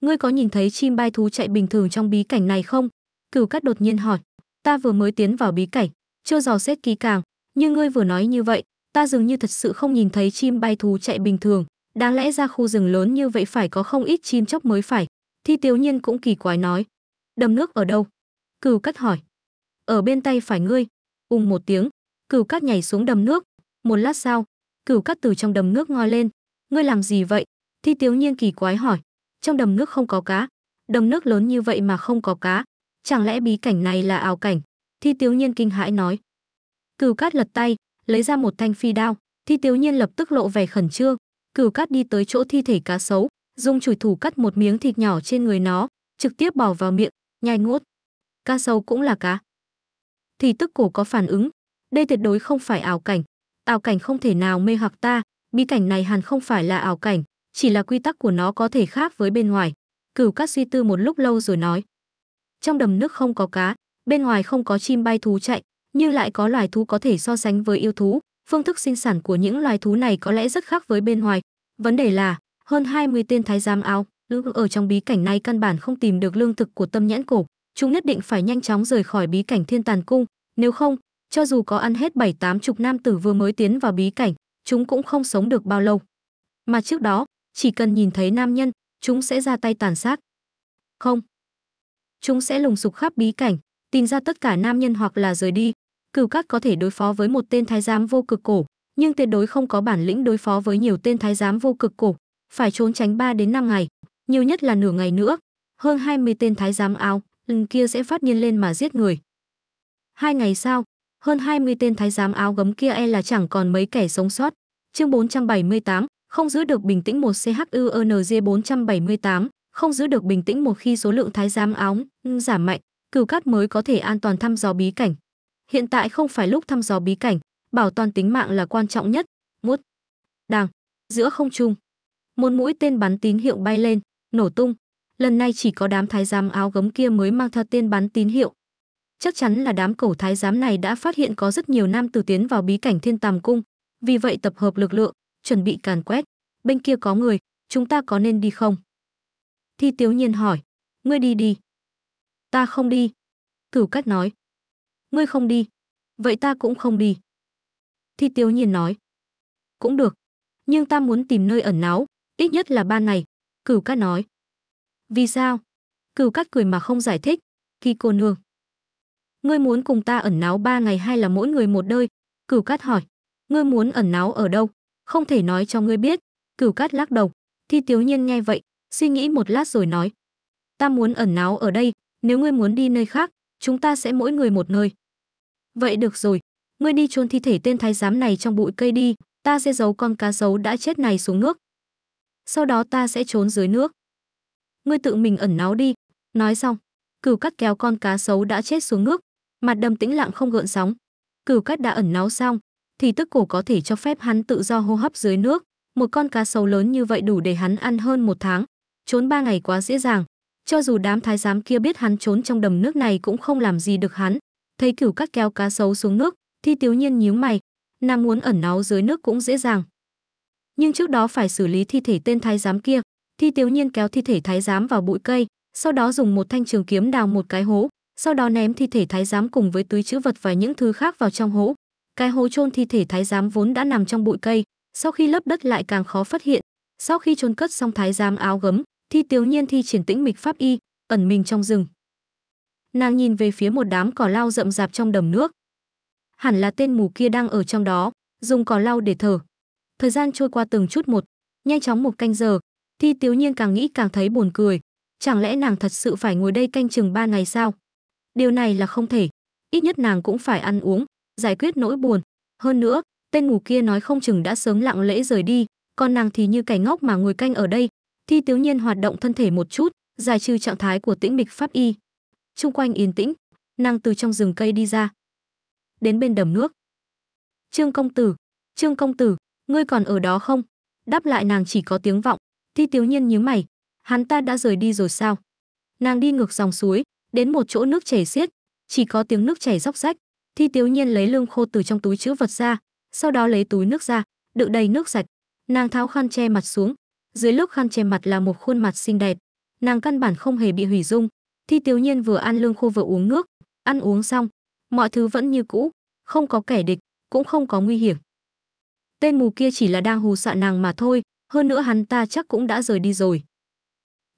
A: Ngươi có nhìn thấy chim bay thú chạy bình thường trong bí cảnh này không? Cửu Các đột nhiên hỏi, ta vừa mới tiến vào bí cảnh, chưa dò xét kỹ càng, nhưng ngươi vừa nói như vậy, ta dường như thật sự không nhìn thấy chim bay thú chạy bình thường đáng lẽ ra khu rừng lớn như vậy phải có không ít chim chóc mới phải thi tiểu nhiên cũng kỳ quái nói đầm nước ở đâu cừu cắt hỏi ở bên tay phải ngươi Ung một tiếng cừu cắt nhảy xuống đầm nước một lát sau cừu cắt từ trong đầm nước ngoi lên ngươi làm gì vậy thi tiểu nhiên kỳ quái hỏi trong đầm nước không có cá đầm nước lớn như vậy mà không có cá chẳng lẽ bí cảnh này là ảo cảnh thi tiểu nhiên kinh hãi nói cừu cát lật tay lấy ra một thanh phi đao thi tiểu nhiên lập tức lộ vẻ khẩn trương cửu cát đi tới chỗ thi thể cá sấu dùng chùi thủ cắt một miếng thịt nhỏ trên người nó trực tiếp bỏ vào miệng nhai ngốt cá sấu cũng là cá thì tức cổ có phản ứng đây tuyệt đối không phải ảo cảnh ảo cảnh không thể nào mê hoặc ta Bi cảnh này hẳn không phải là ảo cảnh chỉ là quy tắc của nó có thể khác với bên ngoài cửu cát suy tư một lúc lâu rồi nói trong đầm nước không có cá bên ngoài không có chim bay thú chạy nhưng lại có loài thú có thể so sánh với yêu thú phương thức sinh sản của những loài thú này có lẽ rất khác với bên ngoài. Vấn đề là, hơn 20 tên thái giám áo lưng ở trong bí cảnh này căn bản không tìm được lương thực của tâm nhãn cổ, chúng nhất định phải nhanh chóng rời khỏi bí cảnh Thiên Tàn cung, nếu không, cho dù có ăn hết bảy tám chục nam tử vừa mới tiến vào bí cảnh, chúng cũng không sống được bao lâu. Mà trước đó, chỉ cần nhìn thấy nam nhân, chúng sẽ ra tay tàn sát. Không, chúng sẽ lùng sục khắp bí cảnh, tìm ra tất cả nam nhân hoặc là rời đi, cửu cát có thể đối phó với một tên thái giám vô cực cổ nhưng tuyệt đối không có bản lĩnh đối phó với nhiều tên thái giám vô cực cổ phải trốn tránh 3 đến 5 ngày nhiều nhất là nửa ngày nữa hơn 20 tên thái giám áo lần kia sẽ phát nhiên lên mà giết người hai ngày sau hơn 20 tên thái giám áo gấm kia e là chẳng còn mấy kẻ sống sót chương 478, không giữ được bình tĩnh một CHUNG 478, không giữ được bình tĩnh một khi số lượng thái giám áo ừ, giảm mạnh, cửu cát mới có thể an toàn thăm dò bí cảnh hiện tại không phải lúc thăm dò bí cảnh, bảo toàn tính mạng là quan trọng nhất. Mút. Đàng. Giữa không trung, một mũi tên bắn tín hiệu bay lên, nổ tung. Lần này chỉ có đám thái giám áo gấm kia mới mang theo tên bắn tín hiệu. Chắc chắn là đám cổ thái giám này đã phát hiện có rất nhiều nam tử tiến vào bí cảnh thiên tàm cung, vì vậy tập hợp lực lượng, chuẩn bị càn quét. Bên kia có người, chúng ta có nên đi không? Thi Tiếu Nhiên hỏi, ngươi đi đi. Ta không đi. Cửu cách nói, ngươi không đi vậy ta cũng không đi thi tiếu nhiên nói cũng được nhưng ta muốn tìm nơi ẩn náu ít nhất là ba ngày cửu cát nói vì sao cửu cát cười mà không giải thích khi cô nương ngươi muốn cùng ta ẩn náu ba ngày hay là mỗi người một nơi cửu cát hỏi ngươi muốn ẩn náu ở đâu không thể nói cho ngươi biết cửu cát lắc đầu thi tiếu nhiên nghe vậy suy nghĩ một lát rồi nói ta muốn ẩn náu ở đây nếu ngươi muốn đi nơi khác chúng ta sẽ mỗi người một nơi vậy được rồi ngươi đi chôn thi thể tên thái giám này trong bụi cây đi ta sẽ giấu con cá sấu đã chết này xuống nước sau đó ta sẽ trốn dưới nước ngươi tự mình ẩn náu đi nói xong cửu cắt kéo con cá sấu đã chết xuống nước mặt đầm tĩnh lặng không gợn sóng cửu cắt đã ẩn náu xong thì tức cổ có thể cho phép hắn tự do hô hấp dưới nước một con cá sấu lớn như vậy đủ để hắn ăn hơn một tháng trốn ba ngày quá dễ dàng cho dù đám thái giám kia biết hắn trốn trong đầm nước này cũng không làm gì được hắn thấy cửu cắt kéo cá sấu xuống nước thi tiếu nhiên nhíu mày nàng muốn ẩn náu dưới nước cũng dễ dàng nhưng trước đó phải xử lý thi thể tên thái giám kia thi tiếu nhiên kéo thi thể thái giám vào bụi cây sau đó dùng một thanh trường kiếm đào một cái hố sau đó ném thi thể thái giám cùng với túi chữ vật và những thứ khác vào trong hố cái hố chôn thi thể thái giám vốn đã nằm trong bụi cây sau khi lấp đất lại càng khó phát hiện sau khi chôn cất xong thái giám áo gấm thi tiếu nhiên thi triển tĩnh mịch pháp y ẩn mình trong rừng nàng nhìn về phía một đám cỏ lau rậm rạp trong đầm nước. Hẳn là tên mù kia đang ở trong đó, dùng cỏ lau để thở. Thời gian trôi qua từng chút một, nhanh chóng một canh giờ, Thi Tiếu Nhiên càng nghĩ càng thấy buồn cười. Chẳng lẽ nàng thật sự phải ngồi đây canh chừng ba ngày sao? Điều này là không thể. Ít nhất nàng cũng phải ăn uống, giải quyết nỗi buồn. Hơn nữa, tên mù kia nói không chừng đã sớm lặng lễ rời đi, còn nàng thì như cái ngốc mà ngồi canh ở đây. Thi Tiếu Nhiên hoạt động thân thể một chút, giải trừ trạng thái của tĩnh mịch pháp y chung quanh yên tĩnh, nàng từ trong rừng cây đi ra, đến bên đầm nước. "Trương công tử, Trương công tử, ngươi còn ở đó không?" Đáp lại nàng chỉ có tiếng vọng, Thi Tiếu Nhiên nhíu mày, hắn ta đã rời đi rồi sao? Nàng đi ngược dòng suối, đến một chỗ nước chảy xiết, chỉ có tiếng nước chảy róc rách. Thi Tiếu Nhiên lấy lương khô từ trong túi chữ vật ra, sau đó lấy túi nước ra, đựng đầy nước sạch. Nàng tháo khăn che mặt xuống, dưới lớp khăn che mặt là một khuôn mặt xinh đẹp. Nàng căn bản không hề bị hủy dung, Thi Tiếu Nhiên vừa ăn lương khô vừa uống nước, ăn uống xong, mọi thứ vẫn như cũ, không có kẻ địch, cũng không có nguy hiểm. Tên mù kia chỉ là đang hù sợ nàng mà thôi, hơn nữa hắn ta chắc cũng đã rời đi rồi.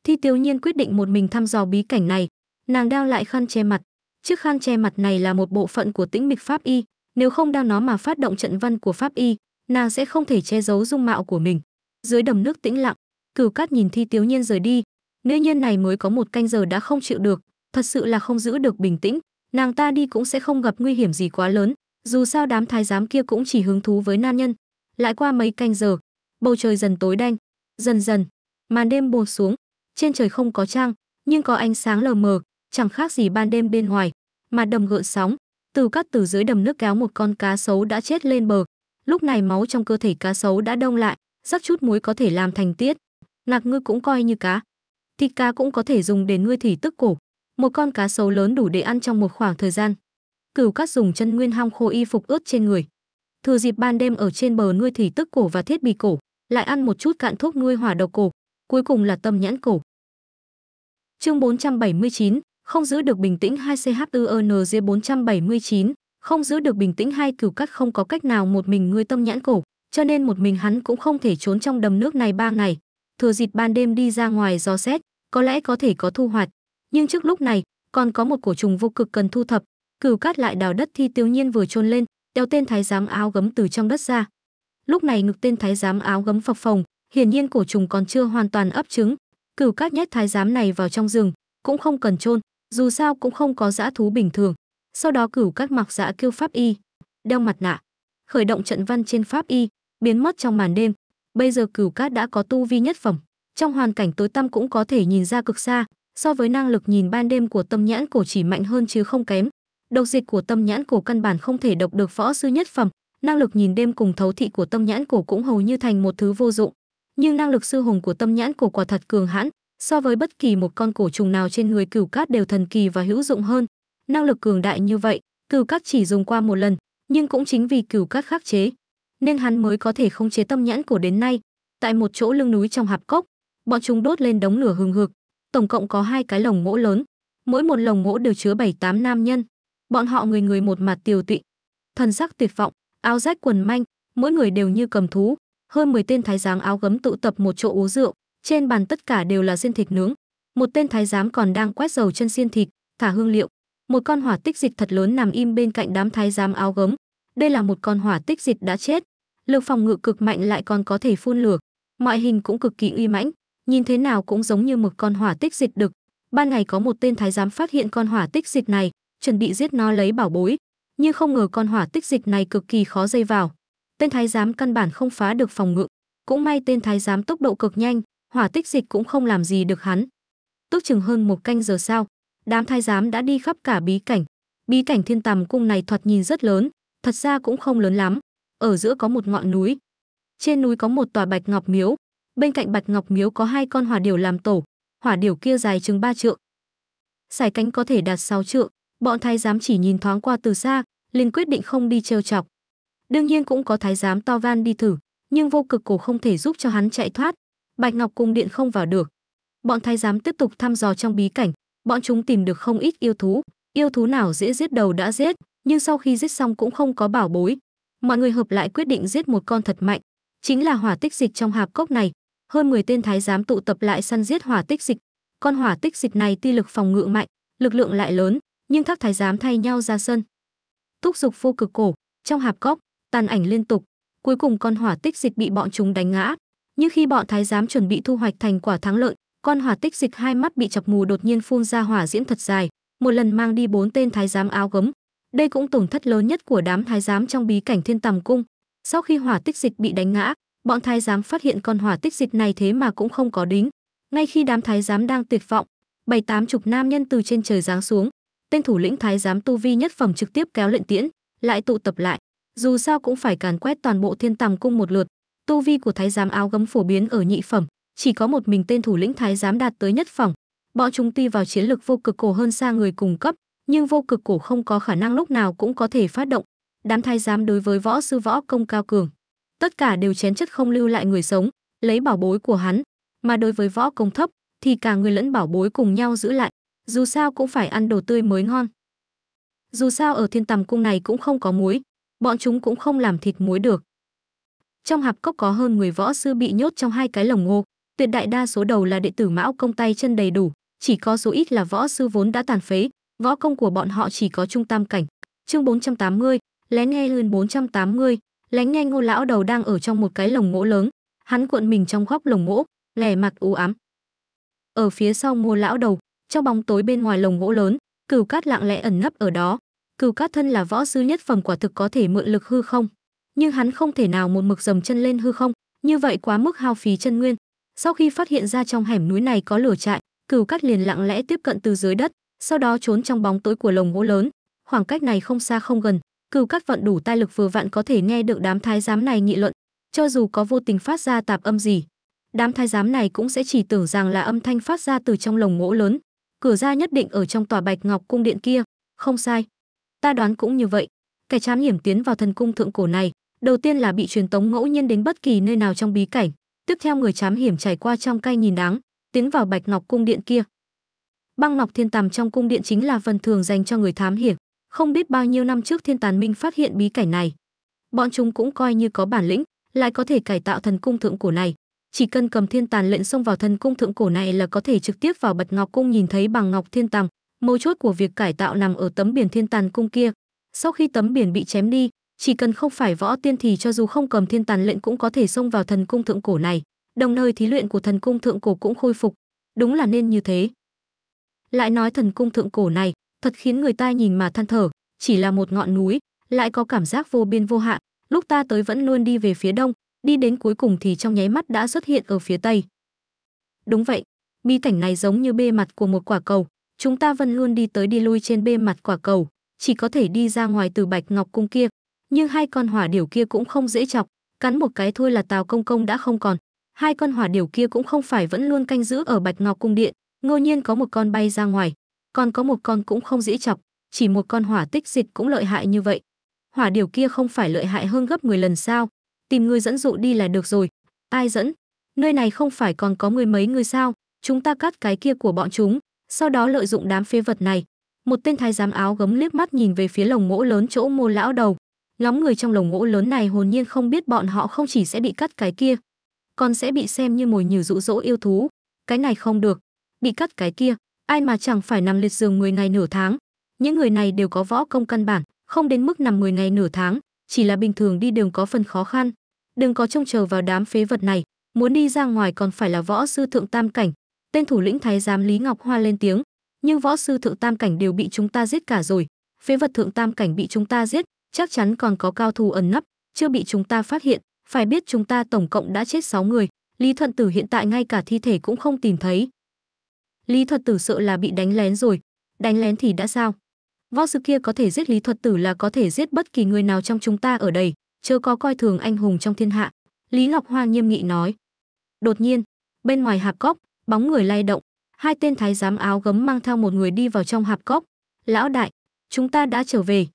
A: Thi Tiếu Nhiên quyết định một mình thăm dò bí cảnh này, nàng đeo lại khăn che mặt. Chiếc khăn che mặt này là một bộ phận của tĩnh mịch pháp y, nếu không đeo nó mà phát động trận văn của pháp y, nàng sẽ không thể che giấu dung mạo của mình. Dưới đầm nước tĩnh lặng, Cửu Cát nhìn Thi Tiếu Nhiên rời đi, Nữ nhân này mới có một canh giờ đã không chịu được, thật sự là không giữ được bình tĩnh, nàng ta đi cũng sẽ không gặp nguy hiểm gì quá lớn, dù sao đám thái giám kia cũng chỉ hứng thú với nam nhân. Lại qua mấy canh giờ, bầu trời dần tối đanh, dần dần, màn đêm buông xuống, trên trời không có trăng, nhưng có ánh sáng lờ mờ, chẳng khác gì ban đêm bên ngoài, mà đầm gợn sóng, từ các từ dưới đầm nước kéo một con cá sấu đã chết lên bờ. Lúc này máu trong cơ thể cá sấu đã đông lại, rất chút muối có thể làm thành tiết. Nạc ngư cũng coi như cá, thịt cá cũng có thể dùng để nuôi thủy tức cổ. Một con cá sấu lớn đủ để ăn trong một khoảng thời gian. Cửu cát dùng chân nguyên hong khô y phục ướt trên người. Thừa dịp ban đêm ở trên bờ nuôi thủy tức cổ và thiết bị cổ, lại ăn một chút cạn thuốc nuôi hỏa độc cổ, cuối cùng là tâm nhãn cổ. Chương 479, không giữ được bình tĩnh 2CH4NG 479, không giữ được bình tĩnh hai cửu cát không có cách nào một mình nuôi tâm nhãn cổ, cho nên một mình hắn cũng không thể trốn trong đầm nước này ba ngày, thừa dịp ban đêm đi ra ngoài dò xét, có lẽ có thể có thu hoạch. Nhưng trước lúc này, còn có một cổ trùng vô cực cần thu thập. Cửu Cát lại đào đất thi Tiêu Nhiên vừa trôn lên, đeo tên thái giám áo gấm từ trong đất ra. Lúc này ngực tên thái giám áo gấm phập phồng, hiển nhiên cổ trùng còn chưa hoàn toàn ấp trứng. Cửu Cát nhét thái giám này vào trong rừng, cũng không cần trôn dù sao cũng không có dã thú bình thường. Sau đó Cửu Cát mặc dã kêu pháp y, đeo mặt nạ, khởi động trận văn trên pháp y, biến mất trong màn đêm. Bây giờ Cửu Cát đã có tu vi nhất phẩm, trong hoàn cảnh tối tăm cũng có thể nhìn ra cực xa, so với năng lực nhìn ban đêm của tâm nhãn cổ chỉ mạnh hơn chứ không kém. Độc dịch của tâm nhãn cổ căn bản không thể độc được võ sư nhất phẩm, năng lực nhìn đêm cùng thấu thị của tâm nhãn cổ cũng hầu như thành một thứ vô dụng. Nhưng năng lực sư hùng của tâm nhãn cổ quả thật cường hãn, so với bất kỳ một con cổ trùng nào trên người cửu cát đều thần kỳ và hữu dụng hơn. Năng lực cường đại như vậy, cửu cát chỉ dùng qua một lần, nhưng cũng chính vì cửu cát khắc chế, nên hắn mới có thể khống chế tâm nhãn của đến nay. Tại một chỗ lưng núi trong hạp cốc, bọn chúng đốt lên đống lửa hừng hực, tổng cộng có hai cái lồng gỗ lớn, mỗi một lồng gỗ đều chứa bảy tám nam nhân. Bọn họ người người một mặt tiều tụy, thần sắc tuyệt vọng, áo rách quần manh, mỗi người đều như cầm thú, hơn 10 tên thái giám áo gấm tụ tập một chỗ uống rượu, trên bàn tất cả đều là xiên thịt nướng. Một tên thái giám còn đang quét dầu chân xiên thịt, thả hương liệu. Một con hỏa tích dịch thật lớn nằm im bên cạnh đám thái giám áo gấm, đây là một con hỏa tích dịch đã chết, lực phòng ngự cực mạnh lại còn có thể phun lửa, mọi hình cũng cực kỳ uy mãnh, nhìn thế nào cũng giống như một con hỏa tích dịch đực. Ban ngày có một tên thái giám phát hiện con hỏa tích dịch này, chuẩn bị giết nó lấy bảo bối, nhưng không ngờ con hỏa tích dịch này cực kỳ khó dây vào. Tên thái giám căn bản không phá được phòng ngự, cũng may tên thái giám tốc độ cực nhanh, hỏa tích dịch cũng không làm gì được hắn. Túc chừng hơn một canh giờ sau, đám thái giám đã đi khắp cả bí cảnh. Bí cảnh thiên tầm cung này thoạt nhìn rất lớn, thật ra cũng không lớn lắm, ở giữa có một ngọn núi. Trên núi có một tòa bạch ngọc miếu, bên cạnh bạch ngọc miếu có hai con hỏa điểu làm tổ, hỏa điểu kia dài chừng ba trượng. Sải cánh có thể đạt sáu trượng, bọn thái giám chỉ nhìn thoáng qua từ xa, liền quyết định không đi trêu chọc. Đương nhiên cũng có thái giám to van đi thử, nhưng vô cực cổ không thể giúp cho hắn chạy thoát, Bạch Ngọc cung điện không vào được. Bọn thái giám tiếp tục thăm dò trong bí cảnh, bọn chúng tìm được không ít yêu thú, yêu thú nào dễ giết đầu đã giết, nhưng sau khi giết xong cũng không có bảo bối. Mọi người hợp lại quyết định giết một con thật mạnh, chính là hỏa tích dịch trong hạp cốc này. Hơn 10 tên thái giám tụ tập lại săn giết hỏa tích dịch. Con hỏa tích dịch này tuy lực phòng ngự mạnh, lực lượng lại lớn, nhưng các thái giám thay nhau ra sân. Túc dục vô cực cổ, trong hạp cốc, tàn ảnh liên tục, cuối cùng con hỏa tích dịch bị bọn chúng đánh ngã. Nhưng khi bọn thái giám chuẩn bị thu hoạch thành quả thắng lợi, con hỏa tích dịch hai mắt bị chọc mù đột nhiên phun ra hỏa diễm thật dài, một lần mang đi bốn tên thái giám áo gấm, đây cũng tổn thất lớn nhất của đám thái giám trong bí cảnh Thiên Tầm cung. Sau khi hỏa tích dịch bị đánh ngã, bọn thái giám phát hiện con hỏa tích dịch này thế mà cũng không có đính. Ngay khi đám thái giám đang tuyệt vọng, bảy tám chục nam nhân từ trên trời giáng xuống, tên thủ lĩnh thái giám tu vi nhất phẩm trực tiếp kéo lệnh tiễn, lại tụ tập lại, dù sao cũng phải càn quét toàn bộ Thiên Tầm cung một lượt. Tu vi của thái giám áo gấm phổ biến ở nhị phẩm, chỉ có một mình tên thủ lĩnh thái giám đạt tới nhất phẩm. Bọn chúng tuy vào chiến lực vô cực cổ hơn xa người cùng cấp, nhưng vô cực cổ không có khả năng lúc nào cũng có thể phát động. Đám thái giám đối với võ sư võ công cao cường, tất cả đều chén chất không lưu lại người sống, lấy bảo bối của hắn, mà đối với võ công thấp thì cả người lẫn bảo bối cùng nhau giữ lại, dù sao cũng phải ăn đồ tươi mới ngon. Dù sao ở thiên tầm cung này cũng không có muối, bọn chúng cũng không làm thịt muối được. Trong hạp cốc có hơn 10 võ sư bị nhốt trong hai cái lồng ngô, tuyệt đại đa số đầu là đệ tử mão công tay chân đầy đủ, chỉ có số ít là võ sư vốn đã tàn phế, Võ công của bọn họ chỉ có trung tam cảnh. Chương 480, lén nghe hơn 480, lén nghe Ngô lão đầu đang ở trong một cái lồng mỗ lớn, hắn cuộn mình trong góc lồng mỗ, lẻ mặt u ám. Ở phía sau Ngô lão đầu, trong bóng tối bên ngoài lồng gỗ lớn, Cửu Cát lặng lẽ ẩn nấp ở đó. Cửu Cát thân là võ sư nhất phẩm quả thực có thể mượn lực hư không, nhưng hắn không thể nào một mực dầm chân lên hư không, như vậy quá mức hao phí chân nguyên. Sau khi phát hiện ra trong hẻm núi này có lửa trại, Cửu Cát liền lặng lẽ tiếp cận từ dưới đất, sau đó trốn trong bóng tối của lồng gỗ lớn khoảng cách này không xa không gần cừu các vận đủ tai lực vừa vặn có thể nghe được đám thái giám này nghị luận cho dù có vô tình phát ra tạp âm gì đám thái giám này cũng sẽ chỉ tưởng rằng là âm thanh phát ra từ trong lồng gỗ lớn cửa ra nhất định ở trong tòa bạch ngọc cung điện kia không sai ta đoán cũng như vậy kẻ trám hiểm tiến vào thần cung thượng cổ này đầu tiên là bị truyền tống ngẫu nhiên đến bất kỳ nơi nào trong bí cảnh tiếp theo người chám hiểm trải qua trong cay nhìn đáng tiến vào bạch ngọc cung điện kia Băng ngọc thiên tằm trong cung điện chính là phần thường dành cho người thám hiểm. Không biết bao nhiêu năm trước thiên tàn minh phát hiện bí cảnh này. Bọn chúng cũng coi như có bản lĩnh, lại có thể cải tạo thần cung thượng cổ này. Chỉ cần cầm thiên tàn lệnh xông vào thần cung thượng cổ này là có thể trực tiếp vào bật ngọc cung nhìn thấy bằng ngọc thiên tằm. Mấu chốt của việc cải tạo nằm ở tấm biển thiên tàn cung kia. Sau khi tấm biển bị chém đi, chỉ cần không phải võ tiên thì cho dù không cầm thiên tàn lệnh cũng có thể xông vào thần cung thượng cổ này. Đồng thời thí luyện của thần cung thượng cổ cũng khôi phục. Đúng là nên như thế lại nói thần cung thượng cổ này thật khiến người ta nhìn mà than thở chỉ là một ngọn núi lại có cảm giác vô biên vô hạn lúc ta tới vẫn luôn đi về phía đông đi đến cuối cùng thì trong nháy mắt đã xuất hiện ở phía tây đúng vậy bi cảnh này giống như bề mặt của một quả cầu chúng ta vẫn luôn đi tới đi lui trên bề mặt quả cầu chỉ có thể đi ra ngoài từ bạch ngọc cung kia nhưng hai con hỏa điểu kia cũng không dễ chọc cắn một cái thôi là tào công công đã không còn hai con hỏa điểu kia cũng không phải vẫn luôn canh giữ ở bạch ngọc cung điện ngô nhiên có một con bay ra ngoài còn có một con cũng không dĩ chọc chỉ một con hỏa tích dịch cũng lợi hại như vậy hỏa điều kia không phải lợi hại hơn gấp 10 lần sao tìm người dẫn dụ đi là được rồi ai dẫn nơi này không phải còn có người mấy người sao chúng ta cắt cái kia của bọn chúng sau đó lợi dụng đám phế vật này một tên thái giám áo gấm liếc mắt nhìn về phía lồng ngỗ lớn chỗ mô lão đầu lắm người trong lồng ngỗ lớn này hồn nhiên không biết bọn họ không chỉ sẽ bị cắt cái kia còn sẽ bị xem như mồi nhử dụ dỗ yêu thú cái này không được bị cắt cái kia ai mà chẳng phải nằm liệt giường 10 ngày nửa tháng những người này đều có võ công căn bản không đến mức nằm 10 ngày nửa tháng chỉ là bình thường đi đường có phần khó khăn đừng có trông chờ vào đám phế vật này muốn đi ra ngoài còn phải là võ sư thượng tam cảnh tên thủ lĩnh thái giám lý ngọc hoa lên tiếng nhưng võ sư thượng tam cảnh đều bị chúng ta giết cả rồi phế vật thượng tam cảnh bị chúng ta giết chắc chắn còn có cao thủ ẩn nấp chưa bị chúng ta phát hiện phải biết chúng ta tổng cộng đã chết 6 người lý thuận tử hiện tại ngay cả thi thể cũng không tìm thấy Lý Thuật Tử sợ là bị đánh lén rồi. Đánh lén thì đã sao? Võ sư kia có thể giết Lý Thuật Tử là có thể giết bất kỳ người nào trong chúng ta ở đây, chớ có coi thường anh hùng trong thiên hạ. Lý Ngọc Hoa nghiêm nghị nói. Đột nhiên, bên ngoài hạp cốc, bóng người lay động, hai tên thái giám áo gấm mang theo một người đi vào trong hạp cốc. Lão đại, chúng ta đã trở về.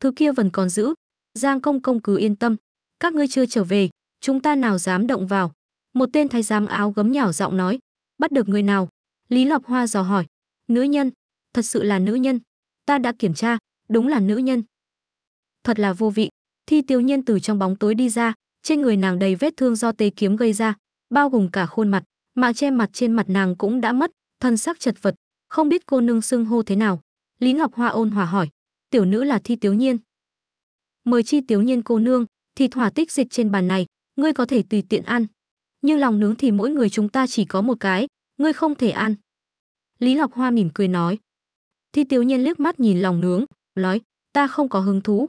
A: Thứ kia vẫn còn giữ. Giang công công cứ yên tâm. Các ngươi chưa trở về, chúng ta nào dám động vào. Một tên thái giám áo gấm nhỏ giọng nói, bắt được người nào, Lý Lọc Hoa dò hỏi, nữ nhân, thật sự là nữ nhân, ta đã kiểm tra, đúng là nữ nhân. Thật là vô vị, thi tiêu nhiên từ trong bóng tối đi ra, trên người nàng đầy vết thương do tê kiếm gây ra, bao gồm cả khuôn mặt, mạng che mặt trên mặt nàng cũng đã mất, thân sắc chật vật, không biết cô nương xưng hô thế nào. Lý Ngọc Hoa ôn hòa hỏi, tiểu nữ là thi tiếu nhiên. Mời chi tiếu nhiên cô nương, thì thỏa tích dịch trên bàn này, ngươi có thể tùy tiện ăn. Nhưng lòng nướng thì mỗi người chúng ta chỉ có một cái, ngươi không thể ăn. Lý Ngọc Hoa mỉm cười nói. Thi Tiếu Nhiên liếc mắt nhìn lòng nướng, nói, ta không có hứng thú,